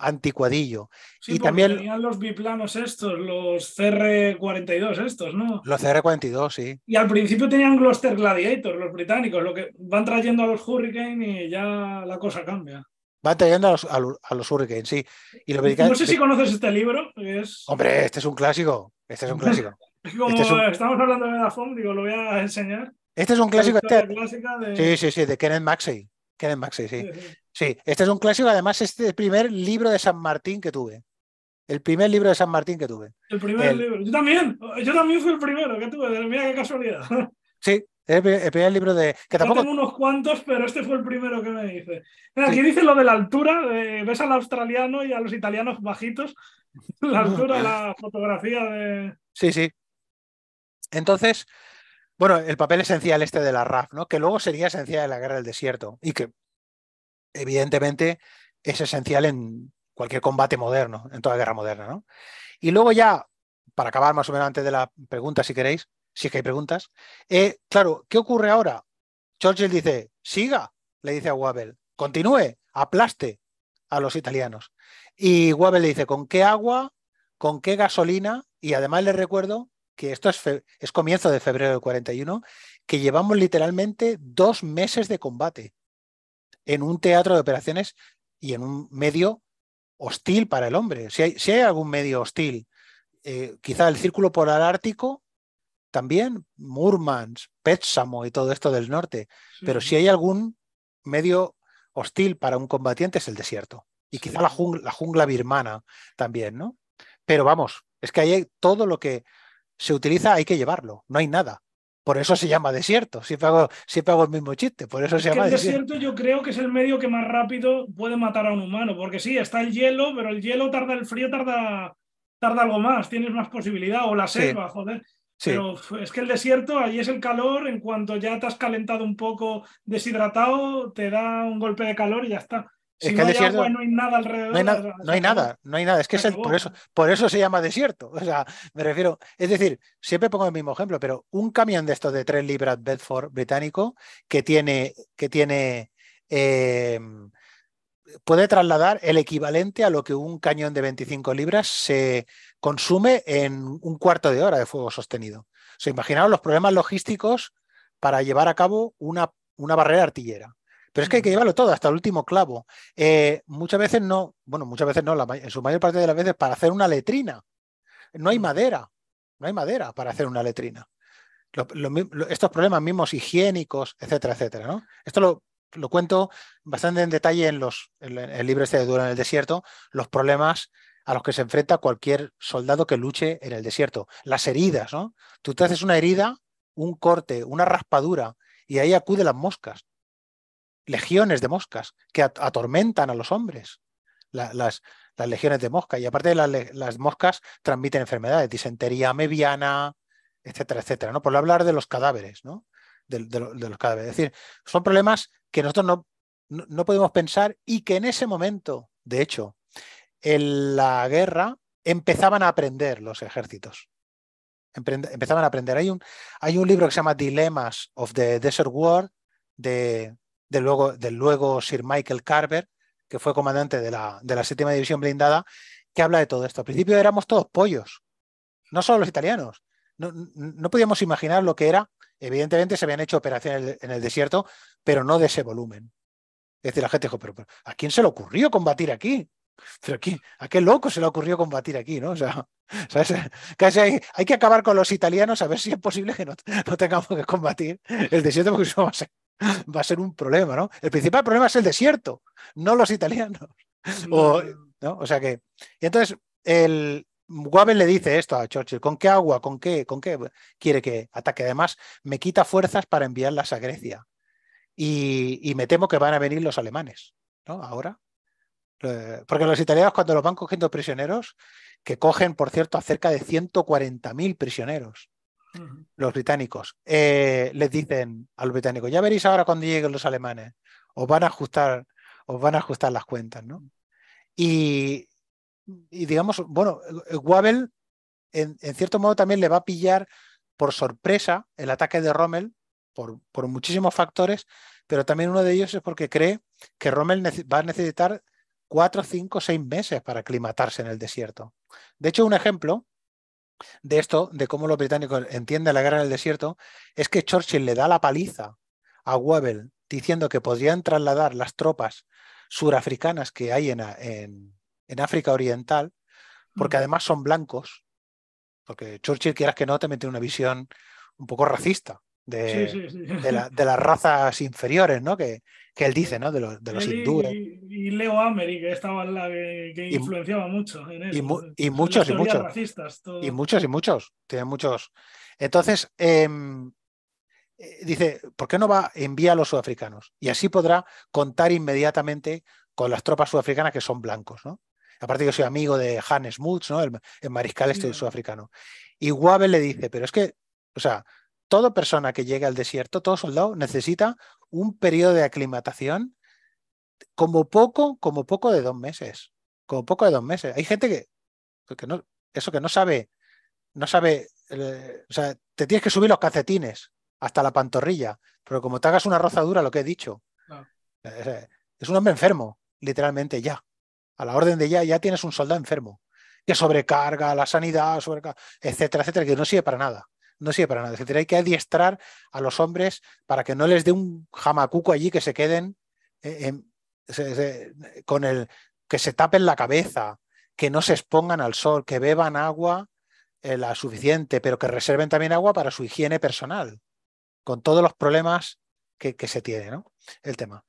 Speaker 3: anticuadillo. y también
Speaker 2: tenían los biplanos estos, los CR42 estos, ¿no? Los
Speaker 3: CR42, sí.
Speaker 2: Y al principio tenían Gloster Gladiator, los británicos, lo que van trayendo a los Hurricane y ya la cosa cambia.
Speaker 3: Van trayendo a los, a, sí. Y No sé si conoces este
Speaker 2: libro. Es...
Speaker 3: Hombre, este es un clásico. Este es un clásico.
Speaker 2: como este estamos hablando de Vodafone, digo, lo voy a enseñar.
Speaker 3: Este es un clásico. Este... De... Sí, sí, sí, de Kenneth Maxey. Kenneth Maxey, sí. sí. este es un clásico. Además, este es el primer libro de San Martín que tuve. El primer libro de San Martín que tuve.
Speaker 2: El primer libro. Yo también. Yo también fui el primero que tuve. Mira qué casualidad.
Speaker 3: Sí, el, primer libro de. Que tampoco... tengo unos
Speaker 2: cuantos, pero este fue el primero que me hice. aquí dice lo de la altura. de ves al australiano y a los italianos bajitos.
Speaker 3: La altura, la
Speaker 2: fotografía de.
Speaker 3: Sí, sí. Entonces, bueno, el papel esencial este de la RAF, ¿no? que luego sería esencial en la guerra del desierto y que evidentemente es esencial en cualquier combate moderno, en toda guerra moderna. ¿no? Y luego ya, para acabar más o menos antes de la pregunta, si queréis, si que hay preguntas, eh, claro, ¿qué ocurre ahora? Churchill dice, siga, le dice a Wabel, continúe, aplaste a los italianos. Y Wabel le dice, ¿con qué agua? ¿Con qué gasolina? Y además le recuerdo que esto es, es comienzo de febrero del 41, que llevamos literalmente dos meses de combate en un teatro de operaciones y en un medio hostil para el hombre. Si hay, si hay algún medio hostil, eh, quizá el Círculo Polar Ártico, también Murmans, Petsamo y todo esto del norte, pero si hay algún medio hostil para un combatiente es el desierto. Y quizá la, jungla, birmana también, ¿no? Pero vamos, es que hay todo lo que se utiliza, hay que llevarlo, no hay nada. Por eso se llama desierto. Siempre hago, siempre hago el mismo chiste. Por eso se llama el desierto.
Speaker 2: Yo creo que es el medio que más rápido puede matar a un humano. Porque sí, está el hielo, pero el hielo tarda, el frío tarda, tarda algo más. Tienes más posibilidad. O la selva, joder. Pero es que el desierto, ahí es el calor. En cuanto ya te has calentado un poco, deshidratado, te da un golpe de calor y ya está que no hay no hay nada alrededor. No hay, no hay nada,
Speaker 3: no hay nada. Es que es por, eso, por eso se llama desierto. O sea, me refiero, es decir, siempre pongo el mismo ejemplo, pero un camión de estos de 3 libras Bedford británico que tiene, que tiene eh, puede trasladar el equivalente a lo que un cañón de 25 libras se consume en un cuarto de hora de fuego sostenido. Se imaginaron los problemas logísticos para llevar a cabo una, una barrera artillera. Pero es que hay que llevarlo todo, hasta el último clavo. Eh, muchas veces no, bueno, muchas veces no, en su mayor parte de las veces para hacer una letrina. No hay mm. madera, no hay madera para hacer una letrina. estos problemas mismos higiénicos, etcétera, etcétera. ¿no? Esto lo, cuento bastante en detalle en, los, el libro este de Dura en el Desierto, los problemas a los que se enfrenta cualquier soldado que luche en el desierto. Las heridas, ¿no? Tú te haces una herida, un corte, una raspadura, y ahí acude las moscas legiones de moscas que atormentan a los hombres. las, legiones de moscas Y aparte de las moscas transmiten enfermedades, disentería mediana, etcétera, etcétera. ¿no? Por hablar de los cadáveres, ¿no? De, los cadáveres. Es decir, son problemas que nosotros no, no, podemos pensar y que en ese momento, de hecho, en la guerra empezaban a aprender los ejércitos. Empezaban a aprender. Hay un, hay un libro que se llama Dilemmas of the Desert War de, del luego, luego Sir Michael Carver, que fue comandante de la, de la séptima división blindada, que habla de todo esto. Al principio éramos todos pollos, no solo los italianos. No, no podíamos imaginar lo que era. Evidentemente se habían hecho operaciones en el desierto, pero no de ese volumen. Es decir, la gente dijo, pero, ¿a quién se le ocurrió combatir aquí? Pero aquí, ¿a qué loco se le ocurrió combatir aquí? ¿no? O sea, Casi hay, que acabar con los italianos a ver si es posible que no, no tengamos que combatir el desierto porque somos va a ser un problema, ¿no? El principal problema es el desierto, no los italianos. O, ¿no? o sea que, y entonces, el, le dice esto a Churchill, ¿con qué agua, con qué, con qué quiere que ataque? Además, me quita fuerzas para enviarlas a Grecia. Y, y me temo que van a venir los alemanes, ¿no? Ahora. Eh, porque los italianos cuando los van cogiendo prisioneros, que cogen, por cierto, a cerca de 140.000 prisioneros, los británicos, eh, les dicen a los británicos, ya veréis ahora cuando lleguen los alemanes, os van a ajustar, os van a ajustar las cuentas, ¿no? Y, digamos, bueno, Wabel en, cierto modo también le va a pillar por sorpresa el ataque de Rommel por, por muchísimos factores, pero también uno de ellos es porque cree que Rommel va a necesitar cuatro, cinco, seis meses para aclimatarse en el desierto. De hecho, un ejemplo de esto, de cómo los británicos entienden la guerra en el desierto, es que Churchill le da la paliza a Webel diciendo que podrían trasladar las tropas surafricanas que hay en, en África Oriental, porque además son blancos, porque Churchill, quieras que no, te mete una visión un poco racista de, las razas inferiores, ¿no? Que, que él dice, ¿no? De los, de hindúes.
Speaker 2: Y, Leo Amery, que estaba la que, influenciaba mucho
Speaker 3: en Y, muchos, y muchos.
Speaker 2: y
Speaker 3: muchos, y muchos. muchos. Entonces, em, eh, dice, ¿por qué no va? Envía a los sudafricanos. Y así podrá contar inmediatamente con las tropas sudafricanas que son blancos, ¿no? Aparte yo soy amigo de Hannes Mutz ¿no? El, mariscal este sudafricano. Y Wabel le dice, pero es que, o sea, toda persona que llegue al desierto, todo soldado, necesita un periodo de aclimatación como poco, como poco de dos meses. Como poco de dos meses. Hay gente que, que no, eso que no sabe, no sabe, eh, o sea, te tienes que subir los calcetines hasta la pantorrilla, pero como te hagas una rozadura, lo que he dicho, es, eh, eh, es un hombre enfermo, literalmente ya. A la orden de ya, ya tienes un soldado enfermo, que sobrecarga la sanidad, sobrecarga, etcétera, etcétera, que no sirve para nada no sirve para nada. decir, hay que adiestrar a los hombres para que no les dé un jamacuco allí que se queden eh, con el que se tapen la cabeza, que no se expongan al sol, que beban agua eh, la suficiente, pero que reserven también agua para su higiene personal, con todos los problemas que, se tiene, ¿no? El tema.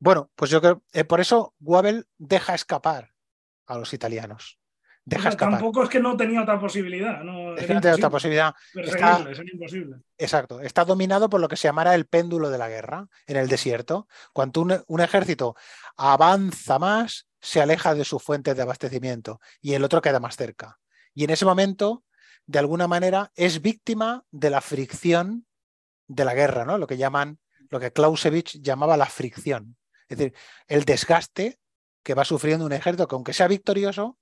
Speaker 3: Bueno, pues yo creo, eh, por eso Wabel deja escapar a los italianos.
Speaker 2: Tampoco es que no tenía otra posibilidad. No, es que no tenía otra posibilidad. es
Speaker 3: imposible. Exacto. Está dominado por lo que se llamara el péndulo de la guerra en el desierto. Cuanto un, ejército avanza más, se aleja de sus fuentes de abastecimiento y el otro queda más cerca. Y en ese momento, de alguna manera, es víctima de la fricción de la guerra, ¿no? Lo que llaman, lo que Clausewitz llamaba la fricción. Es decir, el desgaste que va sufriendo un ejército que aunque sea victorioso,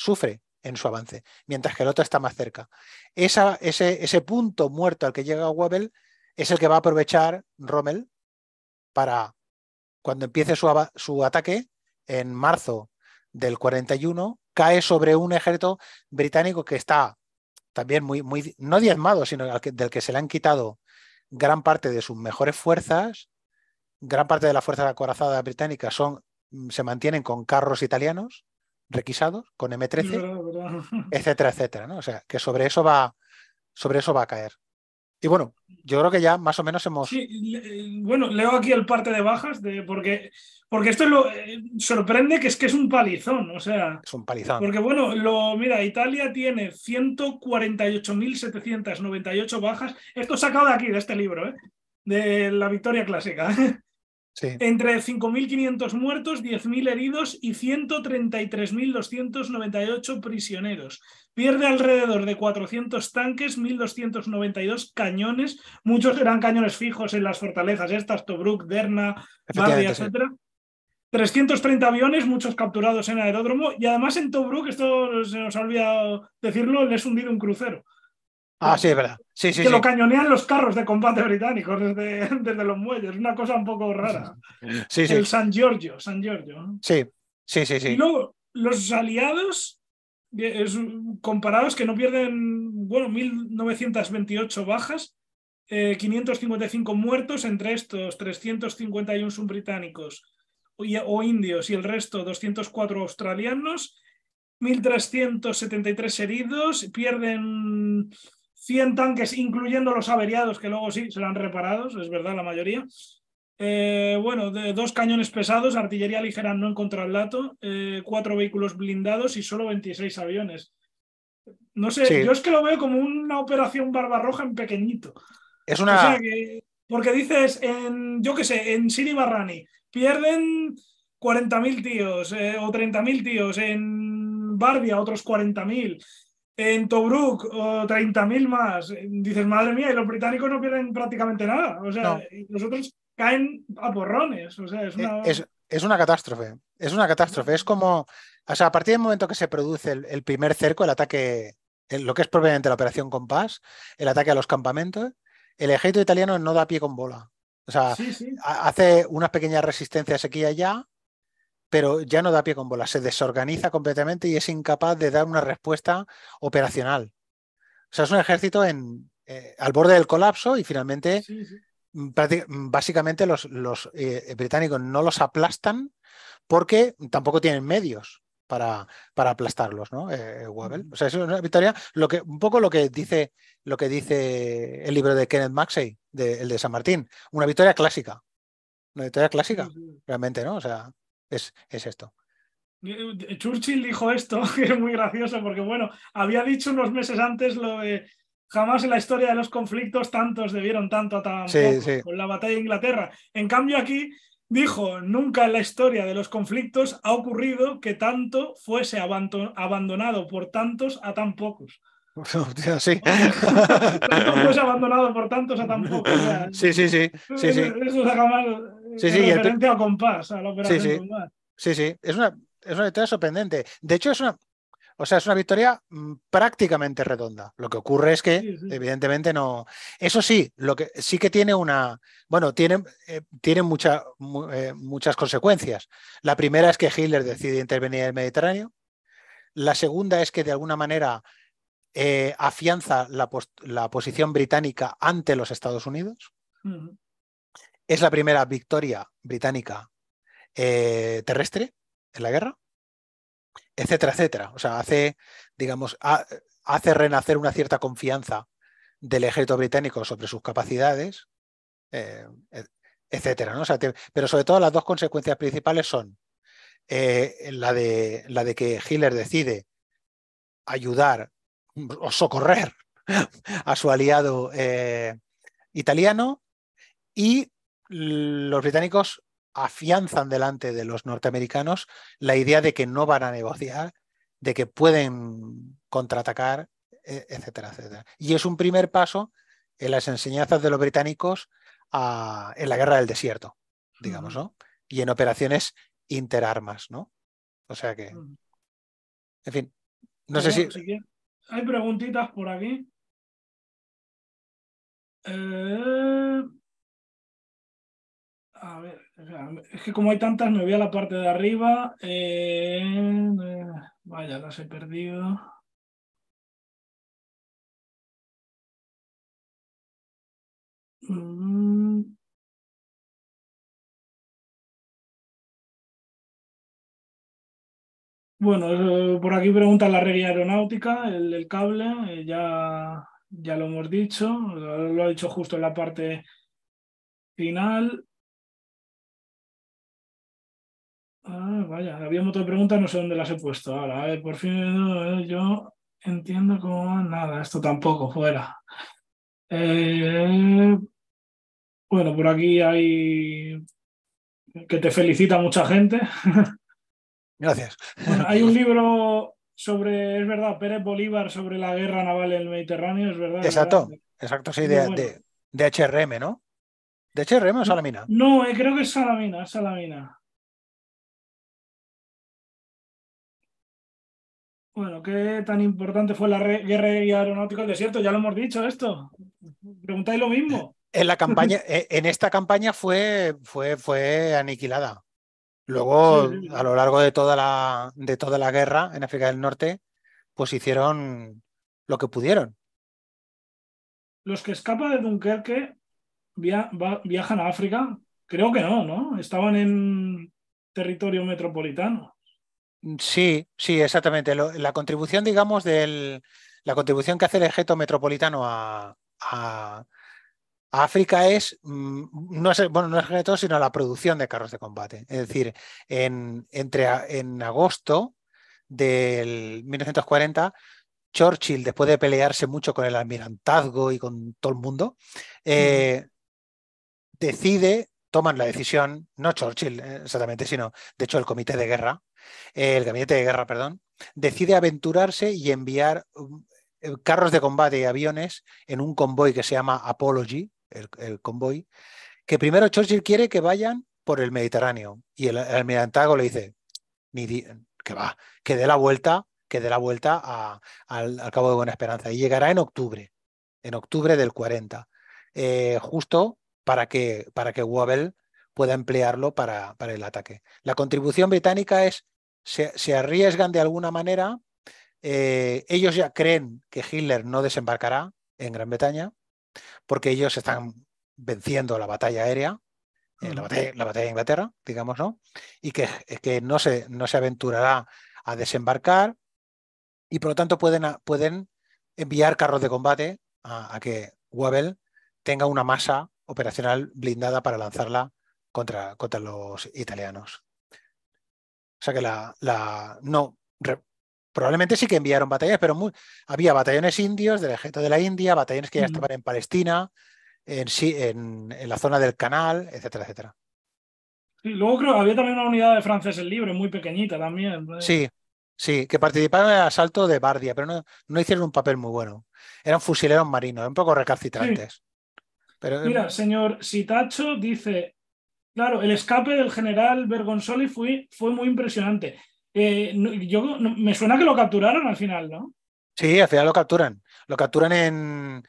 Speaker 3: sufre en su avance, mientras que el otro está más cerca. ese, punto muerto al que llega Webel es el que va a aprovechar Rommel para, cuando empiece su, ataque, en marzo del 41, cae sobre un ejército británico que está también muy, muy no diezmado, sino del que se le han quitado gran parte de sus mejores fuerzas, gran parte de las fuerzas acorazadas británicas son, se mantienen con carros italianos requisados con M13, etcétera, etcétera. ¿no? O sea, que sobre eso va, sobre eso va a caer. Y bueno, yo creo que ya más o menos hemos. Eh,
Speaker 2: bueno, leo aquí el parte de bajas, de, porque, porque esto lo, eh, sorprende que es que es un palizón, o sea. Es un palizón. Porque bueno, lo, mira, Italia tiene 148.798 bajas. Esto sacado de aquí, de este libro, ¿eh? de la victoria clásica. Entre 5.500 muertos, 10.000 heridos y 133.298 prisioneros. Pierde alrededor de 400 tanques, 1.292 cañones, muchos eran cañones fijos en las fortalezas estas, Tobruk, Derna,
Speaker 3: Bardia, etc.
Speaker 2: 330 aviones, muchos capturados en aeródromo y además en Tobruk, esto se nos ha olvidado decirlo, les hundido un crucero. Ah, sí,
Speaker 3: es verdad. Sí, que lo
Speaker 2: cañonean los carros de combate británicos desde, desde, los muelles. Una cosa un poco rara.
Speaker 3: Sí, El San
Speaker 2: Giorgio, San Giorgio.
Speaker 3: Sí, sí, sí, sí. Y luego,
Speaker 2: los aliados comparados que no pierden, bueno, 1928 bajas, 555 eh, muertos, entre estos 351 son británicos o indios y el resto 204 australianos, 1373 heridos, pierden 100 tanques, incluyendo los averiados, que luego sí serán reparados, es verdad, la mayoría. Eh, bueno, de dos cañones pesados, artillería ligera no en contralato, eh, cuatro vehículos blindados y solo 26 aviones. No sé, yo es que lo veo como una operación barbarroja en pequeñito. Es una. porque dices, en, yo qué sé, en Siri pierden 40.000 tíos eh, o 30.000 tíos, en Barbia otros 40.000 en Tobruk o 30.000 más, eh, dices, madre mía, y los británicos no pierden prácticamente nada. O sea, nosotros caen a porrones. Eh,
Speaker 3: es una... catástrofe. Es una catástrofe. Es como, o sea, a partir del momento que se produce el, primer cerco, el ataque, lo que es propiamente la operación Compás, el ataque a los campamentos, el ejército italiano no da pie con bola. O sea, hace unas pequeñas resistencias aquí y allá, pero ya no da pie con bola, se desorganiza completamente y es incapaz de dar una respuesta operacional. O sea, es un ejército eh, al borde del colapso y finalmente, mm, mm, básicamente, los, eh, británicos no los aplastan porque tampoco tienen medios. Para, para aplastarlos, ¿no? Eh, o sea, es una victoria. Lo que, un poco lo que dice lo que dice el libro de Kenneth Maxey, el de San Martín. Una victoria clásica. Una victoria clásica, realmente, ¿no? O sea, es, esto.
Speaker 2: Eh, eh, Churchill dijo esto, que es muy gracioso, porque bueno, había dicho unos meses antes lo de jamás en la historia de los conflictos tantos debieron tanto a tan pocos, con la batalla de Inglaterra. En cambio aquí dijo, nunca en la historia de los conflictos ha ocurrido que tanto fuese abandonado por tantos a tan pocos.
Speaker 3: Sí.
Speaker 2: abandonado por tantos a tan pocos. sí, sí, sí sí, sí, compás,
Speaker 3: sí, sí. es una, es una victoria sorprendente. De hecho, es una, o sea, es una victoria mm, prácticamente redonda. Lo que ocurre es que, evidentemente, no. Eso sí, lo que sí que tiene una. Bueno, tiene, eh, tiene eh, muchas consecuencias. La primera es que Hitler decide intervenir en el Mediterráneo. La segunda es que, de alguna manera, eh, afianza la, posición británica ante los Estados Unidos. Es la primera victoria británica eh, terrestre en la guerra, etcétera, etcétera. O sea, hace, digamos, hace renacer una cierta confianza del ejército británico sobre sus capacidades, eh, etcétera. pero sobre todo las dos consecuencias principales son eh, la, de, la de que Hitler decide ayudar o socorrer a su aliado italiano y los británicos afianzan delante de los norteamericanos la idea de que no van a negociar, de que pueden contraatacar, e, etcétera, etcétera. Y es un primer paso en las enseñanzas de los británicos en la guerra del desierto, digamos, ¿no? Y en operaciones interarmas, ¿no? O sea que, en fin, no sé si...
Speaker 1: Hay preguntitas por aquí. Eh, a ver, es que como hay tantas, me voy a la parte de arriba. Eh, eh, vaya, las he perdido. Mm. Bueno, eh, por aquí pregunta la regla aeronáutica, el, cable, ya, ya lo hemos dicho, lo, lo ha dicho justo en la parte final. Ah, vaya, había otra preguntas, no sé dónde las he puesto ahora. A ver, por
Speaker 2: fin yo entiendo como nada, esto tampoco fuera. Eh, bueno, por aquí hay que te felicita mucha gente. Gracias. Bueno, hay un libro sobre, es verdad, Pérez Bolívar sobre la guerra naval en el Mediterráneo, es verdad. Exacto,
Speaker 3: exacto, sí, de, de, HRM, ¿no? ¿De HRM o Salamina?
Speaker 1: No, eh, creo que es Salamina, es Salamina. Bueno, ¿qué tan importante fue la guerra aeronáutica del desierto? Ya lo hemos dicho esto.
Speaker 3: Preguntáis lo mismo. En, la campaña, eh, en esta campaña fue, fue, fue aniquilada. Luego, a lo largo de toda, la, de toda la guerra en África del Norte, pues hicieron lo que pudieron. Los
Speaker 2: que escapan de Dunkerque viajan a África. Creo que no, ¿no? Estaban
Speaker 3: en territorio metropolitano. Mm, sí, sí, exactamente. la contribución, digamos, la contribución que hace el ejército metropolitano a, África es, mm, no es, bueno, no es sino la producción de carros de combate. Es decir, en, entre, en agosto del 1940, Churchill, después de pelearse mucho con el almirantazgo y con todo el mundo, eh, decide, toman la decisión, no Churchill eh, exactamente, sino de hecho el comité de guerra, el gabinete de guerra, perdón, decide aventurarse y enviar um, eh, carros de combate y aviones en un convoy que se llama Apology, el, convoy, que primero Churchill quiere que vayan por el Mediterráneo y el, almirante le dice, que va, que dé la vuelta, que dé la vuelta al, Cabo de Buena Esperanza y llegará en octubre, en octubre del 40, eh, justo para que, para que pueda emplearlo para, para el ataque. La contribución británica es, se, arriesgan de alguna manera, eh, ellos ya creen que Hitler no desembarcará en Gran Bretaña, porque ellos están venciendo la batalla aérea, eh, la, batalla, de Inglaterra, digamos, ¿no? Y que, que no, se, no se aventurará a desembarcar y por lo tanto pueden, pueden enviar carros de combate a, que Wabel tenga una masa operacional blindada para lanzarla contra, contra los italianos. O sea que la, la no, probablemente sí que enviaron batallas pero muy, había batallones indios del ejército de la India, batallones que ya estaban en Palestina, en, en, en la zona del canal, etcétera, etcétera.
Speaker 2: luego creo que había también una unidad de franceses libres muy pequeñita también. Sí,
Speaker 3: sí, que participaron en el asalto de Bardia, pero no, hicieron un papel muy bueno. Eran fusileros marinos, un poco recalcitrantes. Pero, em, Mira,
Speaker 2: señor Sitacho dice, Claro, el escape del general Bergonzoli fue, fue muy impresionante. Eh, yo, me suena que lo capturaron al final, ¿no?
Speaker 3: Sí, al final lo capturan. Lo capturan en.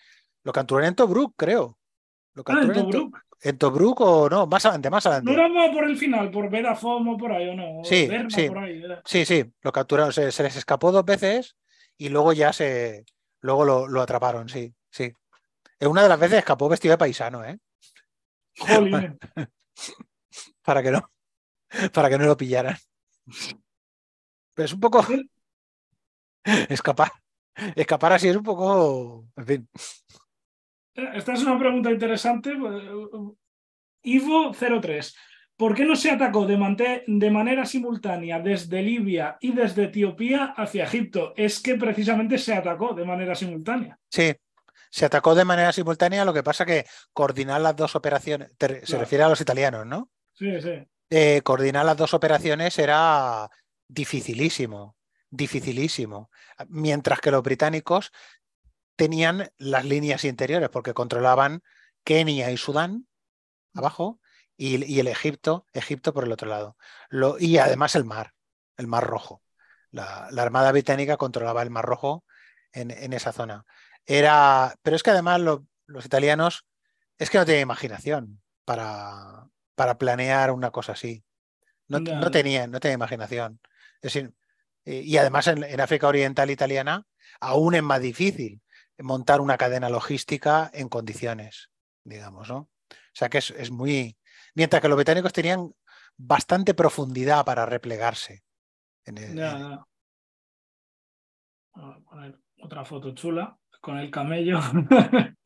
Speaker 3: Lo capturan en Tobruk, creo. ah, en Tobruk. En, Tobruk o no, más adelante, más adelante.
Speaker 2: No por el final, por ver a por ahí o no. Sí, sí. Por ahí,
Speaker 3: sí, sí, lo capturaron. Se, les escapó dos veces y luego ya se. Luego lo, atraparon, sí, sí. En una de las veces escapó vestido de paisano, ¿eh? para que no, para que no lo pillaran. Pero es un poco escapar. Escapar así es un poco. En fin.
Speaker 2: Esta es una pregunta interesante. Pues, eh, Ivo03. ¿Por qué no se atacó de, de, manera simultánea desde Libia y desde Etiopía hacia Egipto? Es que precisamente se atacó de manera simultánea.
Speaker 3: Sí, se atacó de manera simultánea, lo que pasa que coordinar las dos operaciones, se refiere a los italianos, ¿no? Sí, sí. Eh, coordinar las dos operaciones era dificilísimo, dificilísimo. Mientras que los británicos tenían las líneas interiores, porque controlaban Kenia y Sudán abajo y, el Egipto, Egipto por el otro lado. y además el mar, el mar rojo. La, Armada Británica controlaba el Mar Rojo en, esa zona. Era, pero es que además los italianos es que no tenían imaginación para, para planear una cosa así. No, no. tenían, no tenían imaginación. Es decir, eh, y además en, África Oriental italiana aún es más difícil montar una cadena logística en condiciones, digamos, ¿no? O sea que es, muy... Mientras que los británicos tenían bastante profundidad para replegarse. En
Speaker 2: otra foto chula con el camello.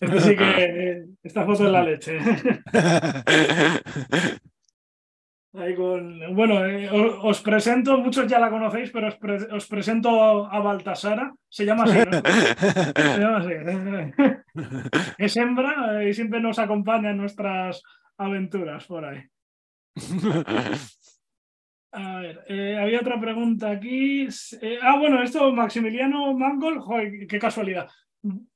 Speaker 2: Esto sí que. Esta foto es la leche. Ahí bueno, eh, os, presento, muchos ya la conocéis, pero os, presento a Baltasara. Se llama así, Es hembra eh, y siempre nos acompaña en nuestras aventuras por ahí. A ver, eh, había otra pregunta aquí. Eh, ah, bueno, esto, Maximiliano Mangol, qué casualidad.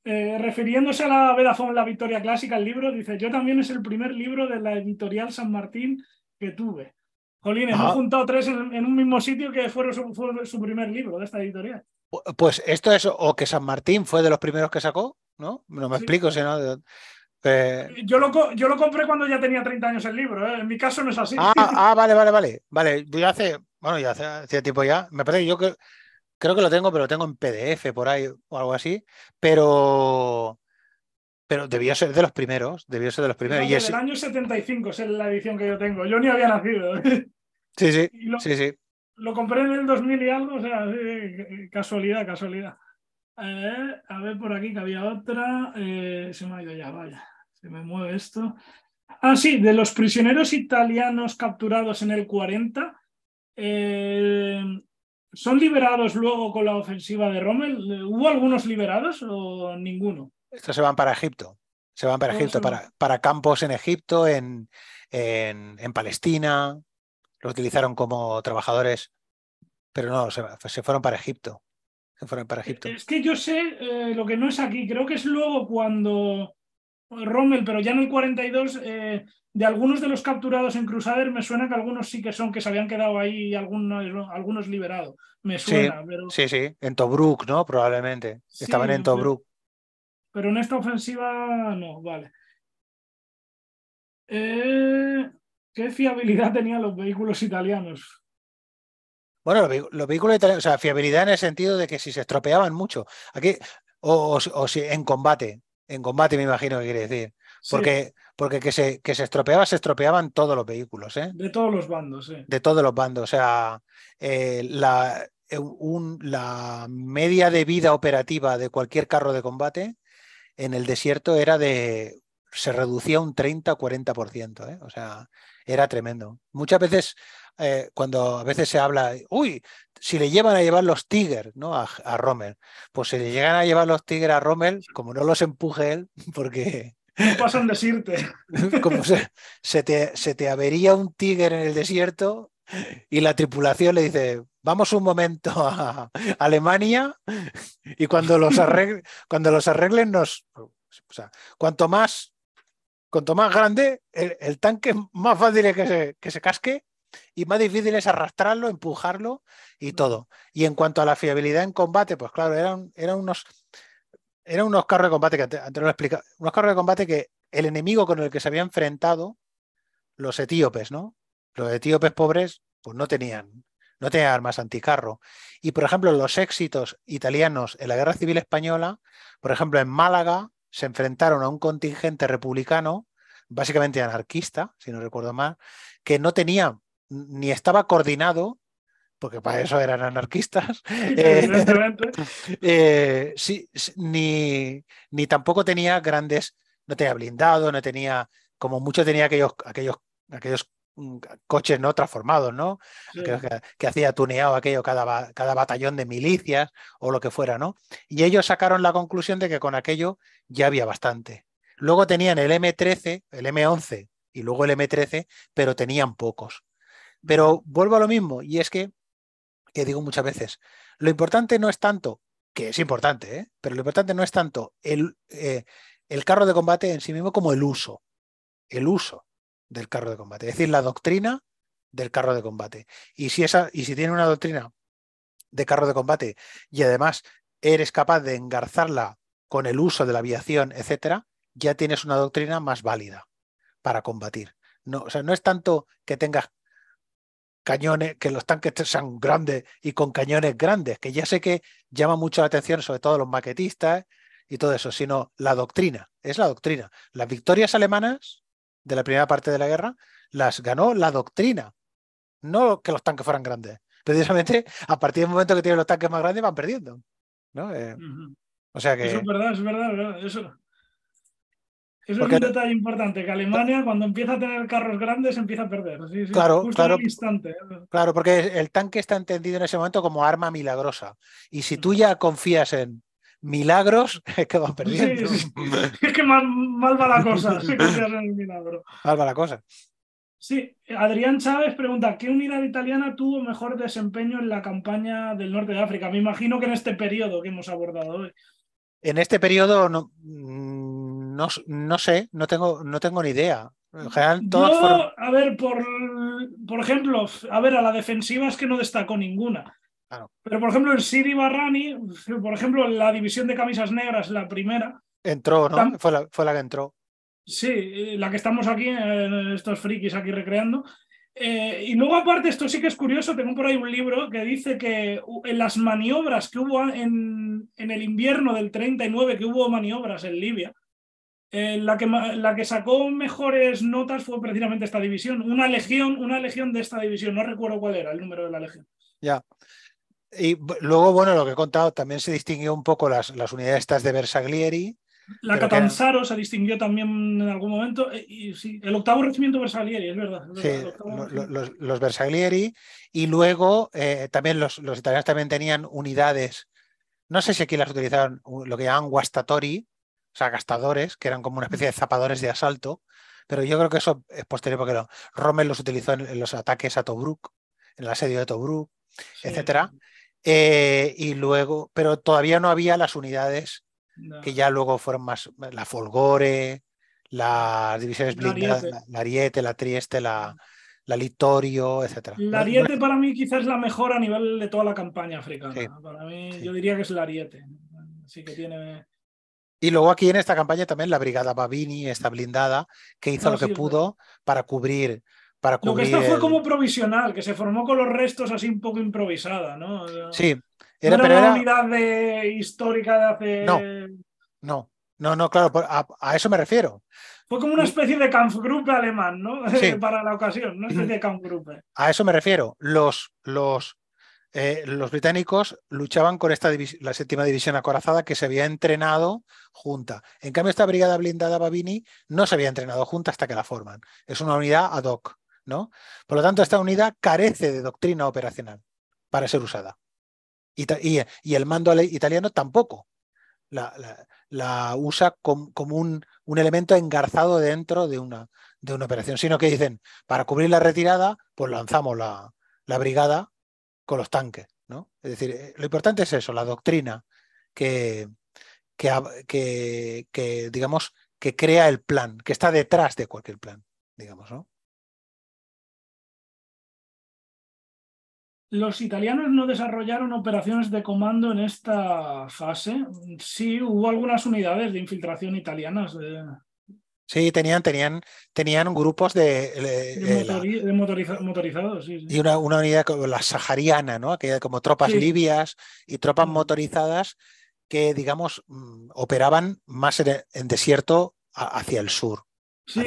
Speaker 2: Eh, refiriéndose a la Vedafone la victoria clásica, el libro, dice, yo también es el primer libro de la editorial San Martín que tuve. Jolín, hemos juntado tres en, un mismo sitio que fueron su, fue su primer libro de esta editorial.
Speaker 3: Pues esto es, o que San Martín fue de los primeros que sacó,
Speaker 2: ¿no? No me explico,
Speaker 3: explico, no... Eh,
Speaker 2: yo, lo, yo lo compré cuando ya tenía 30 años el libro, ¿eh? en mi caso no es así. Ah, ah
Speaker 3: vale, vale, vale. Vale, yo hace, bueno, ya hace, tiempo ya, me parece yo creo que lo tengo, pero lo tengo en PDF por ahí o algo así, pero pero ser de los primeros, debió ser de los primeros. y El
Speaker 2: año 75 es la edición que yo tengo, yo ni había nacido.
Speaker 3: Sí, sí, lo, sí, sí.
Speaker 2: Lo compré en el 2000 y algo, o sea, casualidad, casualidad a ver por aquí que había otra. Eh, se me ha ido ya, vaya. Se me mueve esto. Ah, sí, de los prisioneros italianos capturados en el 40, eh, ¿son liberados luego con la ofensiva de Rommel? ¿Hubo algunos liberados o ninguno?
Speaker 3: Estos se van para Egipto. Se van para Egipto, para, para campos en Egipto, en, en, Palestina. Lo utilizaron como trabajadores, pero no, se fueron para Egipto fueron para eh, Egipto. Es
Speaker 2: que yo sé eh, lo que no es aquí, creo que es luego cuando Rommel, pero ya no hay 42, de algunos de los capturados en Crusader me suena que algunos sí que son, que se habían quedado ahí algunos, algunos liberados. Me suena, sí, pero...
Speaker 3: Sí, sí, en Tobruk, ¿no? Probablemente. Estaban en Tobruk.
Speaker 2: Pero, en esta ofensiva no, vale. Eh, ¿Qué fiabilidad tenían los vehículos italianos?
Speaker 3: Bueno, los, vehículos o sea, fiabilidad en el sentido de que si se estropeaban mucho, aquí, o, si en combate, en combate me imagino que quiere decir, porque, porque que, se, que se estropeaba, se estropeaban todos los vehículos, ¿eh?
Speaker 2: De todos los bandos, ¿eh?
Speaker 3: De todos los bandos, o sea, eh, la, eh, un, la media de vida operativa de cualquier carro de combate en el desierto era de se reducía un 30-40%. ¿eh? O sea, era tremendo. Muchas veces, eh, cuando a veces se habla, uy, si le llevan a llevar los tigres, ¿no? a, Rommel, pues si le llegan a llevar los tigres a Rommel, como no los empuje él, porque...
Speaker 2: No pasan decirte.
Speaker 3: Como se, te, se avería un Tiger en el desierto y la tripulación le dice, vamos un momento a Alemania y cuando los, arreglen, cuando los arreglen nos... O sea, cuanto más Cuanto más grande, el, tanque más fácil es que se, que se casque y más difícil es arrastrarlo, empujarlo y todo. Y en cuanto a la fiabilidad en combate, pues claro, eran, unos eran unos carros de combate que antes lo he unos carros de combate que el enemigo con el que se había enfrentado los etíopes, ¿no? Los etíopes pobres pues no tenían no tenían armas anticarro. Y por ejemplo, los éxitos italianos en la Guerra Civil Española, por ejemplo, en Málaga se enfrentaron a un contingente republicano, básicamente anarquista, si no recuerdo mal, que no tenía ni estaba coordinado, porque para eso eran anarquistas, eh, eh, ni, ni, tampoco tenía grandes, no tenía blindado, no tenía, como mucho tenía aquellos, aquellos, aquellos coches no transformados, ¿no? Que, hacía tuneado aquello cada, cada batallón de milicias o lo que fuera, ¿no? Y ellos sacaron la conclusión de que con aquello ya había bastante. Luego tenían el M13, el M11 y luego el M13, pero tenían pocos. Pero vuelvo a lo mismo, y es que, que digo muchas veces, lo importante no es tanto, que es importante, ¿eh? pero lo importante no es tanto el, eh, el carro de combate en sí mismo como el uso. El uso del carro de combate, es decir, la doctrina del carro de combate. Y si, esa, y si tiene una doctrina de carro de combate y además eres capaz de engarzarla con el uso de la aviación, etcétera, ya tienes una doctrina más válida para combatir. No, o sea, no es tanto que tengas cañones, que los tanques sean grandes y con cañones grandes, que ya sé que llama mucho la atención, sobre todo los maquetistas y todo eso, sino la doctrina, es la doctrina. Las victorias alemanas de la primera parte de la guerra, las ganó la doctrina, no que los tanques fueran grandes. Precisamente a partir del momento que tienen los tanques más grandes van perdiendo. ¿no? Eh, o sea que... Eso es
Speaker 2: verdad, es verdad, Eso... es un detalle importante, que Alemania cuando empieza a tener carros grandes empieza a perder.
Speaker 3: claro, claro, instante. ¿eh? claro, porque el tanque está entendido en ese momento como arma milagrosa. Y si tú ya confías en, milagros que vas perdiendo.
Speaker 2: Es que mal, va la cosa. Mal va la cosa. Sí, Adrián Chávez pregunta, ¿qué unidad italiana tuvo mejor desempeño en la campaña del norte de África? Me imagino que en este periodo que hemos abordado hoy.
Speaker 3: En este periodo no, mm, no, sé, no tengo, no tengo ni idea. A
Speaker 2: ver, por, por ejemplo, a ver, a la defensiva es que no destacó ninguna. Pero, por ejemplo, en Siri Barrani, por ejemplo, la división de camisas negras, la primera.
Speaker 3: Entró, ¿no? Fue, la, que entró.
Speaker 2: Sí, la que estamos aquí, eh, estos frikis aquí recreando. Eh, y luego, aparte, esto sí que es curioso. Tengo por ahí un libro que dice que en las maniobras que hubo en, el invierno del 39, que hubo maniobras en Libia, eh, la, que, la que sacó mejores notas fue precisamente esta división. Una legión, una legión de esta división. No recuerdo cuál era el número de la legión.
Speaker 3: Ya. Y luego, bueno, lo que he contado, también se distinguió un poco las, las unidades estas de Bersaglieri.
Speaker 2: La Catanzaro se distinguió también en algún momento. Eh, el octavo regimiento Bersaglieri, es verdad. sí,
Speaker 3: los, Bersaglieri. Y luego eh, también los, italianos también tenían unidades, no sé si aquí las utilizaron, lo que llaman guastatori, o sea, gastadores, que eran como una especie de zapadores de asalto. Pero yo creo que eso es posterior porque Rommel los utilizó en, los ataques a Tobruk, en el asedio de Tobruk, etc. etcétera. Eh, y luego, pero todavía no había las unidades que ya luego fueron más, la Folgore, las divisiones blindadas, la, Ariete, la Trieste, la, la Litorio, etc. La Ariete
Speaker 2: para mí quizás es la mejor a nivel de toda la campaña africana. Para mí yo diría que es la Ariete.
Speaker 3: Y luego aquí en esta campaña también la Brigada Babini está blindada, que hizo ah, lo que pudo para cubrir lo que esto fue como
Speaker 2: provisional, que se formó con los restos así un poco improvisada, ¿no?
Speaker 3: sí. Era, una
Speaker 2: unidad histórica de hace.
Speaker 3: No, no, no, claro, a, eso me refiero.
Speaker 2: Fue como una especie de Kampfgruppe alemán, ¿no? para la ocasión, una especie de Kampfgruppe.
Speaker 3: A eso me refiero. Los, los, eh, los británicos luchaban con esta la séptima división acorazada que se había entrenado junta. En cambio, esta brigada blindada Babini no se había entrenado junta hasta que la forman. Es una unidad ad hoc. Por lo tanto, esta unidad carece de doctrina operacional para ser usada. Y, el mando italiano tampoco la, usa como un, elemento engarzado dentro de una, de una operación, sino que dicen, para cubrir la retirada, pues lanzamos la, brigada con los tanques. ¿no? Es decir, eh, lo importante es eso, la doctrina que, que digamos, que crea el plan, que está detrás de cualquier plan, digamos, ¿no?
Speaker 1: Los italianos no desarrollaron operaciones
Speaker 2: de comando en esta fase. Sí, hubo algunas unidades de infiltración italianas. Eh,
Speaker 3: sí, tenían, tenían, tenían grupos de, de,
Speaker 2: eh, motorizados. Sí,
Speaker 3: Y una, unidad como la sahariana, ¿no? Aquella como tropas libias y tropas mm. motorizadas que, digamos, mm, operaban más en, desierto hacia el sur. Sí,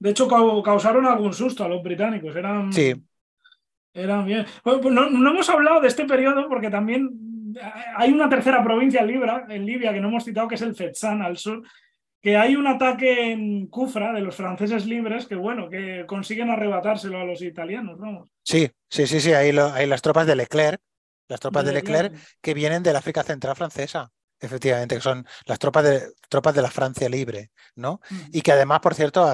Speaker 3: De hecho, causaron algún susto a los
Speaker 2: británicos. Eran, bien. Pues no, hemos hablado de este periodo porque también eh, hay una tercera provincia libre en Libia que no hemos citado, que es el Fetsan al sur, que hay un ataque en Cufra de los franceses libres que, bueno, que consiguen arrebatárselo a los italianos, no
Speaker 3: Sí, sí, sí, sí, hay, las tropas de Leclerc, las tropas de Leclerc, que vienen del África Central francesa, efectivamente, que son las tropas de, tropas de la Francia libre, ¿no? Y que además, por cierto,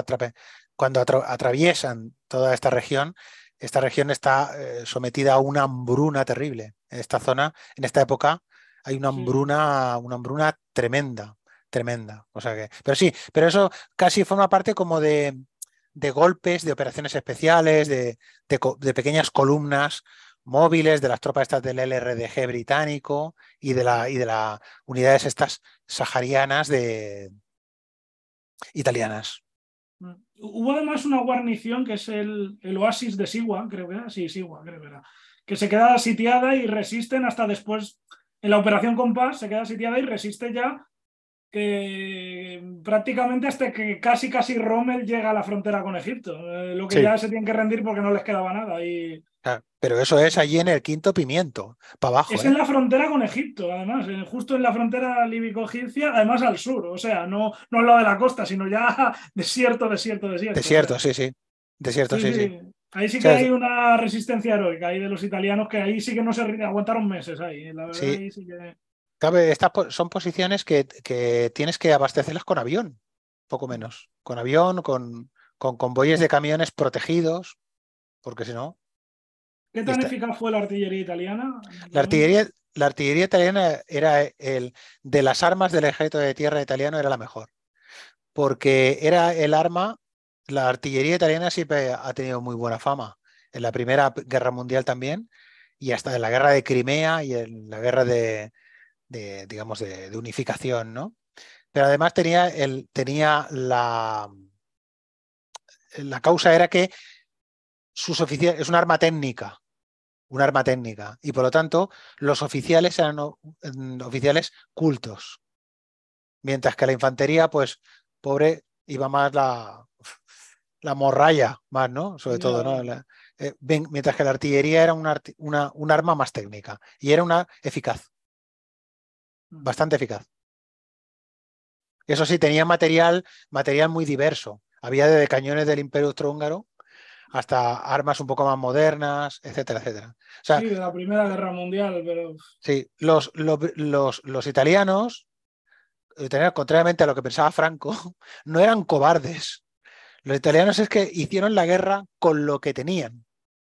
Speaker 3: cuando atraviesan toda esta región, esta región está eh, sometida a una hambruna terrible. En esta zona, en esta época, hay una hambruna, una hambruna tremenda, tremenda. O sea que, pero sí, pero eso casi forma parte como de, golpes, de operaciones especiales, de, pequeñas columnas móviles de las tropas estas del LRDG británico y de y de las unidades estas saharianas de italianas.
Speaker 2: Hubo además una guarnición que es el, el oasis de Siwa, creo que era, sí, Siwa, creo que era, que se queda sitiada y resisten hasta después, en la operación Compás se queda sitiada y resiste ya que prácticamente hasta que casi casi Rommel llega a la frontera con Egipto, eh, lo que ya se tienen que rendir porque no les quedaba nada y
Speaker 3: pero eso es allí en el quinto pimiento, para abajo. Es ¿eh? en la
Speaker 2: frontera con Egipto, además, justo en la frontera líbico-egipcia, además al sur, o sea, no, no al lado de la costa, sino ya desierto, desierto, desierto. Desierto,
Speaker 3: sí, sí. Desierto, sí, sí.
Speaker 2: Ahí sí que hay una resistencia heroica ahí de los italianos que ahí sí que no se aguantaron meses ahí.
Speaker 3: Cabe, estas son posiciones que, tienes que abastecerlas con avión, poco menos. Con avión, con, con convoyes de camiones protegidos, porque si no.
Speaker 2: ¿Qué tan eficaz fue la artillería italiana?
Speaker 3: La artillería, italiana era el de las armas del ejército de tierra italiano era la mejor, porque era el arma, la artillería italiana siempre ha tenido muy buena fama, en la Primera Guerra Mundial también, y hasta en la guerra de Crimea y en la guerra de, digamos, de, unificación, ¿no? Pero además tenía, el, tenía la, la causa era que sus es un arma técnica, un arma técnica. Y por lo tanto, los oficiales eran oficiales cultos. Mientras que la infantería, pues, pobre, iba más la, la morralla, más, ¿no? Sobre todo, ¿no? Eh, mientras que la artillería era un arma más técnica y era una eficaz. Mm. Bastante eficaz. Eso sí, tenía material, material muy diverso. Había desde cañones del Imperio Austrohúngaro hasta armas un poco más modernas, etcétera, etcétera. sí, de
Speaker 2: la Primera Guerra Mundial, pero...
Speaker 3: Sí, los, italianos, eh, contrariamente a lo que pensaba Franco, no eran cobardes. Los italianos es que hicieron la guerra con lo que tenían.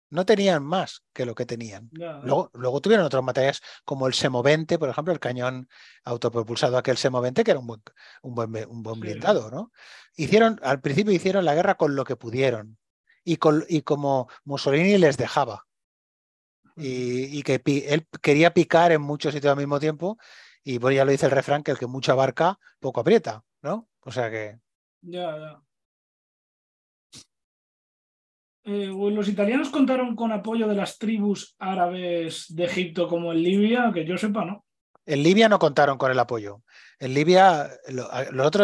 Speaker 3: No tenían más que lo que tenían. Luego, tuvieron otros materiales como el Semovente, por ejemplo, el cañón autopropulsado aquel Semovente, que era un buen, un un buen blindado, ¿no? Hicieron, al principio hicieron la guerra con lo que pudieron y, como Mussolini les dejaba. Y, que él quería picar en muchos sitios al mismo tiempo y bueno, ya lo dice el refrán que el que mucha barca poco aprieta, ¿no? O sea que...
Speaker 1: Ya, ya. Eh,
Speaker 2: los italianos contaron con apoyo de las tribus árabes de Egipto como en Libia, que yo sepa, ¿no?
Speaker 3: En Libia no contaron con el apoyo. En Libia, los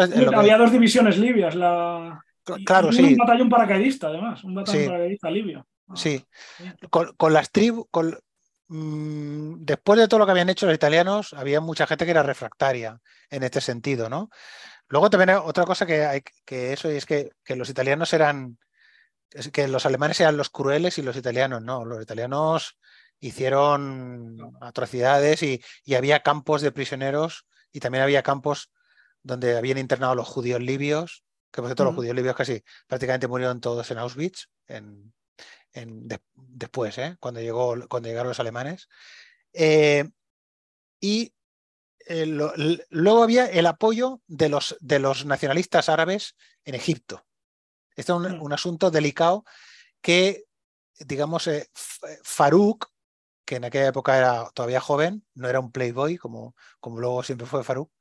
Speaker 3: eh, había dos divisiones
Speaker 2: libias, la, claro, sí. Un batallón paracaidista, además, un batallón paracaidista
Speaker 3: libio. Ah, sí, con, las tribus, mm, después de todo lo que habían hecho los italianos, había mucha gente que era refractaria en este sentido, ¿no? Luego también hay otra cosa que hay que eso es que, los italianos eran, que los alemanes eran los crueles y los italianos no, los italianos hicieron atrocidades y, y había campos de prisioneros y también había campos donde habían internado a los judíos libios que por cierto los mm. judíos libios casi prácticamente murieron todos en Auschwitz, en, después, ¿eh? cuando, llegó, cuando llegaron los alemanes. Eh, y eh, luego había el apoyo de los, de los nacionalistas árabes en Egipto. Este es mm. un, asunto delicado que, digamos, Farouk, que en aquella época era todavía joven, no era un playboy como, como luego siempre fue Farouk,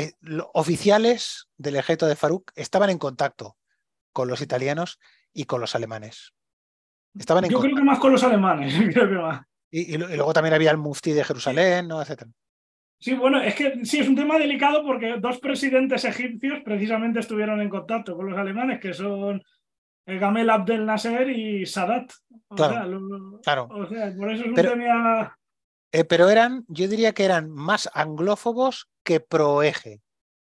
Speaker 3: eh, oficiales del ejército de Farouk estaban en contacto con los italianos y con los alemanes. Estaban Yo creo que más con los alemanes, Y, luego también había el mufti de Jerusalén, ¿no? etcétera.
Speaker 2: Sí, bueno, es que sí, es un tema delicado porque dos presidentes egipcios precisamente estuvieron en contacto con los alemanes, que son eh, Gamel
Speaker 3: Abdel Nasser y Sadat. claro, O sea, por eso es un tema eh, pero eran, yo diría que eran más anglófobos que proeje,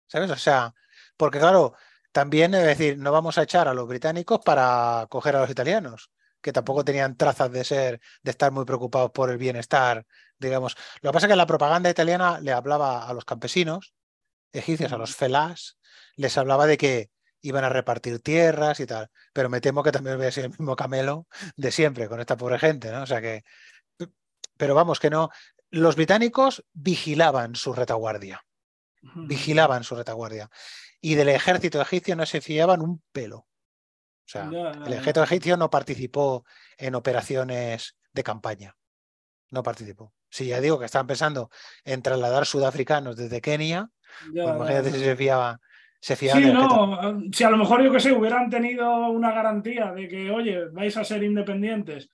Speaker 3: ¿sabes? O sea, porque claro, también es decir, no vamos a echar a los británicos para coger a los italianos, que tampoco tenían trazas de ser, de estar muy preocupados por el bienestar, digamos. Lo que pasa es que la propaganda italiana le hablaba a los campesinos egipcios, a los felás, les hablaba de que iban a repartir tierras y tal, pero me temo que también a ser el mismo camelo de siempre con esta pobre gente, ¿no? O sea que pero vamos, que no. Los británicos vigilaban su retaguardia. Vigilaban su retaguardia. Y del ejército egipcio no se fiaban un pelo. O sea, el ejército egipcio no participó en operaciones de campaña. No participó. Si ya digo que estaban pensando en trasladar sudafricanos desde Kenia, pues si se fiaba. Eh, si a lo mejor yo que sé,
Speaker 2: hubieran tenido una garantía de que, oye, vais a ser independientes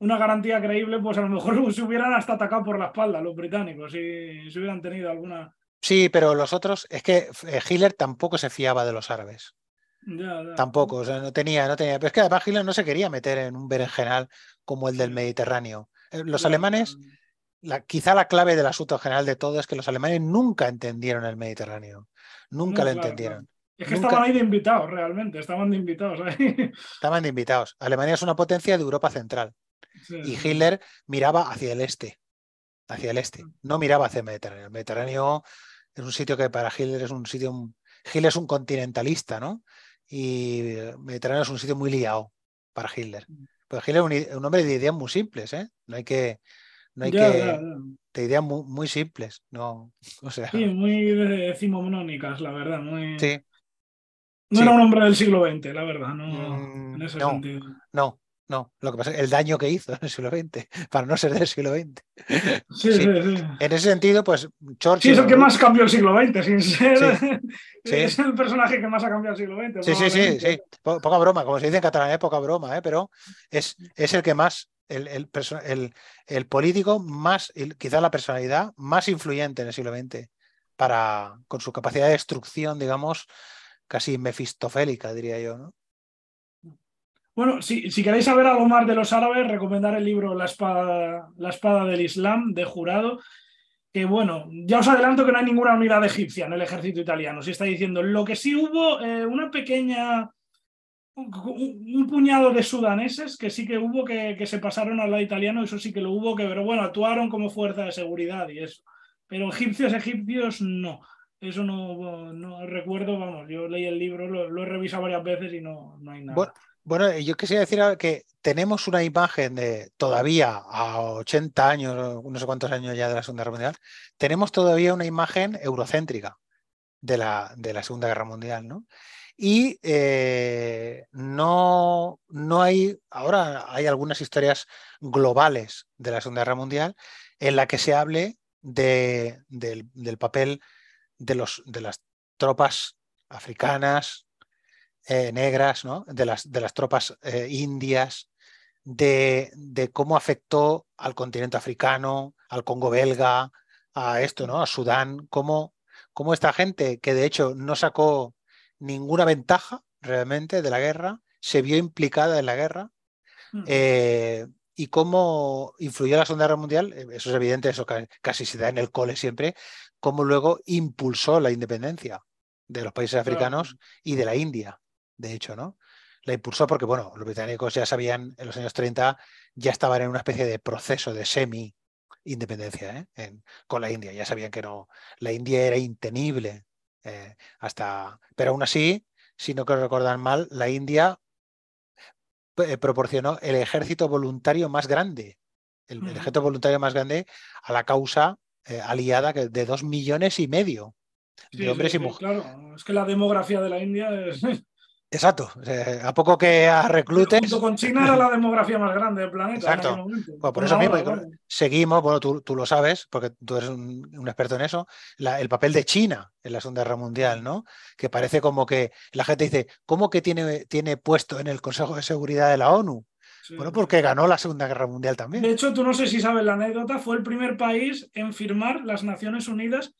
Speaker 2: una garantía creíble, pues a lo mejor se hubieran hasta atacado por la espalda los británicos y se hubieran tenido alguna.
Speaker 3: Sí, pero los otros, es que eh, Hitler tampoco se fiaba de los árabes. Tampoco, o sea, no tenía, no tenía. Pero es que además Hitler no se quería meter en un berenjenal como el del Mediterráneo. Eh, los alemanes, la, quizá la clave del asunto general de todo es que los alemanes nunca entendieron el Mediterráneo. Nunca lo entendieron. Es que estaban ahí de
Speaker 2: invitados, realmente, estaban de invitados
Speaker 3: Estaban de invitados. Alemania es una potencia de Europa Central y Hitler miraba hacia el este, hacia el este, no miraba hacia el Mediterráneo. El Mediterráneo es un sitio que para Hitler es un sitio, Hitler es un continentalista, ¿no? Y el Mediterráneo es un sitio muy liado para Hitler. Pero Hitler es un, hombre de ideas muy simples, ¿eh? No hay que... No hay que... De ideas muy, simples, ¿no? O sea... Sí,
Speaker 2: muy decimonónicas, la verdad.
Speaker 3: Sí. No era un hombre del
Speaker 2: siglo XX, la verdad, no, mm, en ese
Speaker 3: sentido. No, no, lo que pasa es el daño que hizo en el siglo XX, para no ser del siglo XX. Sí, En ese sentido, pues Churchill. Sí, es el que más cambió el siglo XX, sin ser. Es el
Speaker 2: personaje que más ha cambiado el siglo XX. Sí, sí, sí,
Speaker 3: sí. Poca broma, como se dice en catalán, eh, poca broma, ¿eh? pero es, es el que más el, el, político más, quizás la personalidad más influyente en el siglo XX, para, con su capacidad de destrucción, digamos, casi mefistofélica, diría yo. ¿no?
Speaker 2: Bueno, si, queréis saber algo más de los árabes, recomendar el libro La espada, la espada del Islam de jurado. Que bueno, ya os adelanto que no hay ninguna unidad egipcia en el ejército italiano, si está diciendo. Lo que sí hubo, eh, una pequeña. Un, puñado de sudaneses que sí que hubo que, se pasaron al lado italiano, eso sí que lo hubo, que, pero bueno, actuaron como fuerza de seguridad y eso. Pero egipcios, egipcios, no. Eso no, no recuerdo, vamos, yo leí el libro, lo, he revisado varias veces y no, no hay nada.
Speaker 3: Bueno, eh, yo quisiera decir que tenemos una imagen de todavía a 80 años, unos sé cuántos años ya de la Segunda Guerra Mundial, tenemos todavía una imagen eurocéntrica de la, Segunda Guerra Mundial, ¿no? Y eh, no, no hay, ahora hay algunas historias globales de la Segunda Guerra Mundial en la que se hable del, papel de, de las tropas africanas, eh, negras, de, las, de las tropas eh, indias, de, cómo afectó al continente africano, al Congo belga, a esto, ¿no? a Sudán, cómo, esta gente que de hecho no sacó ninguna ventaja realmente de la guerra, se vio implicada en la guerra. Mm. Eh, y cómo influyó la Segunda Guerra Mundial, eso es evidente, eso casi se da en el cole siempre, cómo luego impulsó la independencia de los países africanos y de la India de hecho, ¿no? La impulsó porque, bueno, los británicos ya sabían, en los años 30 ya estaban en una especie de proceso de semi independencia ¿eh? con la India. Ya sabían que no, la India era intenible eh, hasta, pero aún así, si no que recordar mal, la India eh, proporcionó el ejército voluntario más grande, el, ejército voluntario más grande a la causa aliada de dos millones y medio de hombres y mujeres.
Speaker 2: Claro, es que la demografía de la India es...
Speaker 3: Exacto. a poco que a reclutes. Junto con China era la
Speaker 2: demografía más grande del planeta. Exacto. Pues por eso mismo
Speaker 3: seguimos, bueno, tú, lo sabes, porque tú eres un, experto en eso, el papel de China en la Segunda Guerra Mundial, ¿no? Que parece como que la gente dice, ¿cómo que tiene, tiene puesto en el Consejo de Seguridad de la ONU? Bueno, porque ganó la Segunda Guerra Mundial también. De hecho, tú
Speaker 2: no sé si sabes la anécdota, fue el primer país en firmar las Naciones Unidas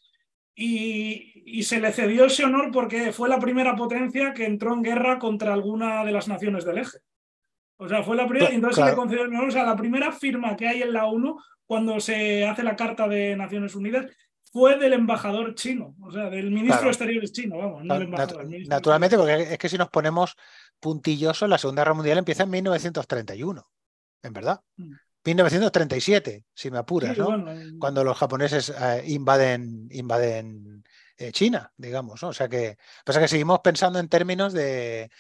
Speaker 2: y, se le cedió ese honor porque fue la primera potencia que entró en guerra contra alguna de las naciones del eje. O sea, fue la primera, o sea, la primera firma que hay en la ONU cuando se hace la Carta de Naciones Unidas fue del embajador chino, o sea, del ministro de Exteriores chino, vamos, no del embajador.
Speaker 3: naturalmente, porque es que si nos ponemos puntillosos, la Segunda Guerra Mundial empieza en 1931, en verdad. Mm. 1937, si me apuras, Cuando los japoneses eh, invaden, invaden eh, China, digamos, O sea que pasa que seguimos pensando en términos de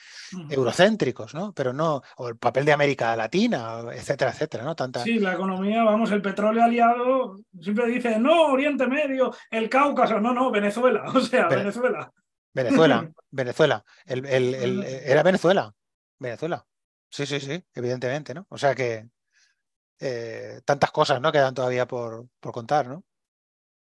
Speaker 3: eurocéntricos, ¿no? Pero no, o el papel de América Latina, etcétera, etcétera, ¿no? Tanta... Sí,
Speaker 2: la economía, vamos, el petróleo aliado, siempre dice, no, Oriente Medio, el Cáucaso, no, no, Venezuela, o sea, Venezuela.
Speaker 3: Venezuela, Venezuela, era Venezuela, Venezuela. Sí, sí, sí, evidentemente, ¿no? O sea que eh, tantas cosas ¿no? quedan todavía por, por contar, ¿no?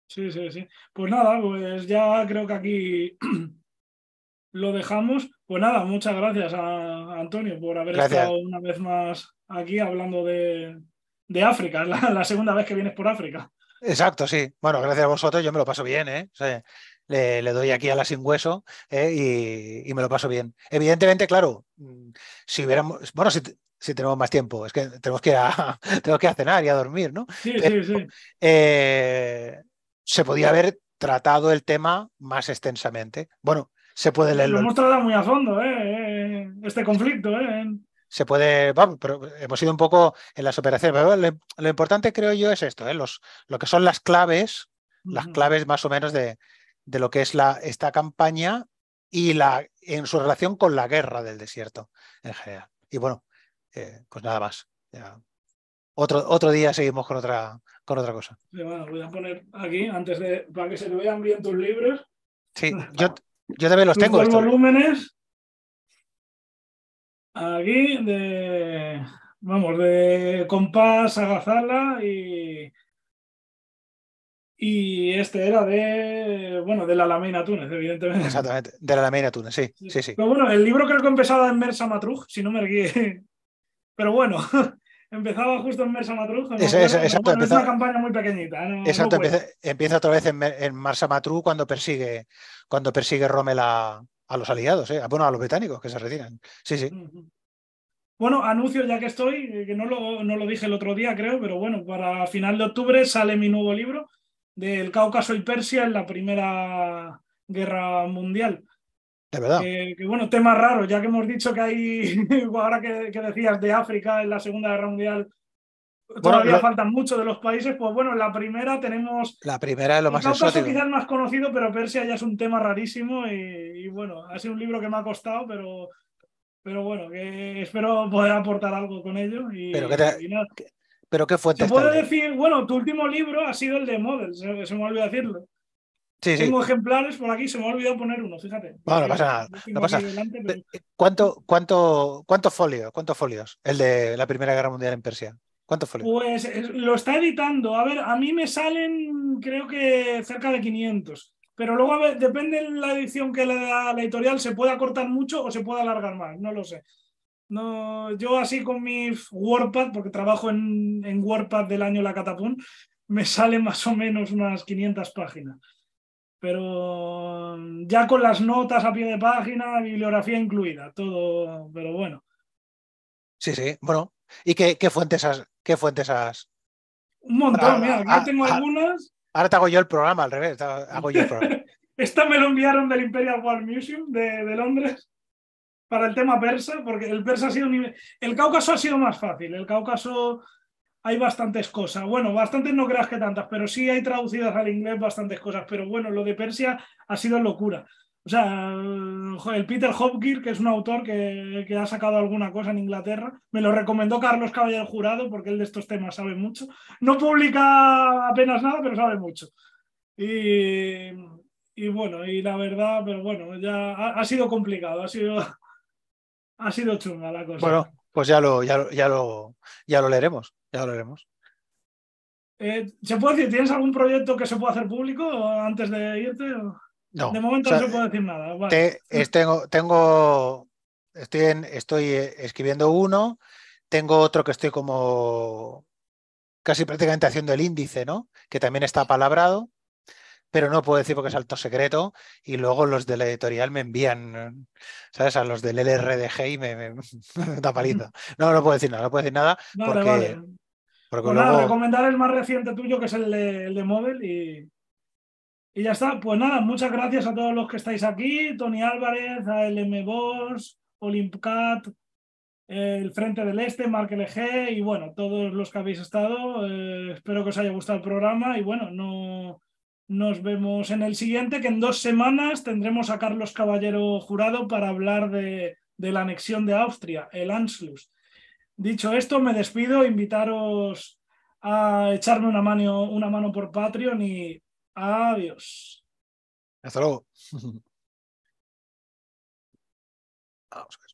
Speaker 3: Sí, sí, sí. Pues nada, pues ya creo que aquí
Speaker 2: lo dejamos. Pues nada, muchas gracias a Antonio por haber estado una vez más aquí hablando de, África. la, segunda vez que vienes por África.
Speaker 3: Exacto, sí. Bueno, gracias a vosotros, yo me lo paso bien, ¿eh? le, doy aquí a la sin hueso ¿eh? y, y, me lo paso bien. Evidentemente, claro, mm, si hubiéramos, bueno, si, si tenemos más tiempo. Es que tenemos que que cenar y a dormir, ¿no? Sí, sí, sí. Eh, se podía haber tratado el tema más extensamente. Bueno, se puede leerlo. Lo hemos
Speaker 2: tratado muy a fondo, ¿eh? eh este conflicto, ¿eh?
Speaker 3: se puede, vamos, pero hemos ido un poco en las operaciones. lo, importante creo yo es esto, ¿eh? Los, lo que son las claves, las claves más o menos de, de, lo que es la, esta campaña y la, en su relación con la guerra del desierto en general. Y bueno, pues nada más. Otro, otro día seguimos con otra, con otra cosa.
Speaker 2: voy a poner aquí antes de para que se te vean bien tus libros.
Speaker 3: Sí, yo, yo también los tengo. Los
Speaker 2: volúmenes. Aquí de. Vamos, de compás, agazala y. Y este era de, bueno, de la Lamina Túnez, evidentemente.
Speaker 3: Exactamente, de la Lamina Túnez, sí, sí, sí. Pero bueno,
Speaker 2: el libro creo que empezaba en Mersa Matruj, si no me, pero bueno, empezaba justo en Mersa Matruh, es una campaña muy pequeñita. ¿eh? exacto,
Speaker 3: empieza, otra vez en, en Marsa cuando persigue, cuando persigue Rommel a, a los aliados, ¿eh? bueno, a los británicos que se retiran. Sí, sí.
Speaker 2: Bueno, anuncio ya que estoy, que no lo, no lo dije el otro día, creo, pero bueno, para final de octubre sale mi nuevo libro del Cáucaso y Persia en la Primera Guerra Mundial de verdad. que bueno, tema raro, ya que hemos dicho que hay, ahora que, decías de África en la Segunda Guerra Mundial, todavía faltan muchos de los países, pues bueno, la primera tenemos... La
Speaker 3: primera es lo más exótico. quizás
Speaker 2: más conocido, pero Persia ya es un tema rarísimo y, bueno, ha sido un libro que me ha costado, pero, pero bueno, espero poder aportar algo con ello.
Speaker 3: pero qué fuente? Te puedo decir,
Speaker 2: bueno, tu último libro ha sido el de Models, se, se me olvidó decirlo. Tengo ejemplares por aquí, se me ha olvidado poner uno, fíjate. No, pasa nada. Eh,
Speaker 3: cuánto, ¿Cuántos folios? ¿Cuántos folios? El de la Primera Guerra Mundial en Persia. ¿Cuántos folios?
Speaker 2: Pues eh, lo está editando. A ver, a mí me salen creo que cerca de 500. Pero luego, depende de la edición que le la editorial, se pueda cortar mucho o se pueda alargar más, no lo sé. No, yo así con mi WordPad, porque trabajo en, WordPad del año La Catapun, me sale más o menos unas 500 páginas pero ya con las notas a pie de página, bibliografía incluida, todo, pero bueno.
Speaker 3: Sí, sí, bueno. ¿Y qué, fuentes has? Qué fuentes has...
Speaker 2: Un montón, mira, yo ah, tengo ah, algunas.
Speaker 3: Ahora te hago yo el programa, al revés, hago yo el
Speaker 2: Esta me lo enviaron del Imperial War Museum de, Londres para el tema persa, porque el persa ha sido El Cáucaso ha sido más fácil. El Cáucaso hay bastantes cosas. Bueno, bastantes no creas que tantas, pero sí hay traducidas al inglés bastantes cosas. Pero bueno, lo de Persia ha sido locura. O sea, el Peter Hopkins, que es un autor que, ha sacado alguna cosa en Inglaterra, me lo recomendó Carlos Caballero Jurado, porque él de estos temas sabe mucho. No publica apenas nada, pero sabe mucho. Y, y bueno, y la verdad, pero bueno, ya ha, sido complicado, ha sido, ha sido chunga la cosa. Bueno,
Speaker 3: pues ya lo, ya, ya lo, ya lo leeremos ya hablaremos.
Speaker 2: Eh, ¿Se puede decir, tienes algún proyecto que se pueda hacer público antes de irte?
Speaker 3: No. De momento no se puede decir nada. tengo, tengo, estoy, estoy eh, escribiendo uno, tengo otro que estoy como casi prácticamente haciendo el índice, ¿no? Que también está palabrado, pero no puedo decir porque es alto secreto. Y luego los de la editorial me envían, ¿sabes? A los del LRDG y me, da paliza. No, no puedo decir nada, no puedo decir nada. porque... Pues recomendar
Speaker 2: el más reciente tuyo, que es el de, el móvil, y, ya está. Pues nada, muchas gracias a todos los que estáis aquí, Tony Álvarez, a LM Boss, Olimpcat el Frente del Este, Mark LG y bueno, todos los que habéis estado. Eh, espero que os haya gustado el programa y bueno, no, nos vemos en el siguiente, que en dos semanas tendremos a Carlos Caballero Jurado para hablar de, de la anexión de Austria, el Anschluss. Dicho esto, me despido, invitaros a echarme una mano, una
Speaker 1: mano por Patreon y adiós.
Speaker 3: Hasta luego.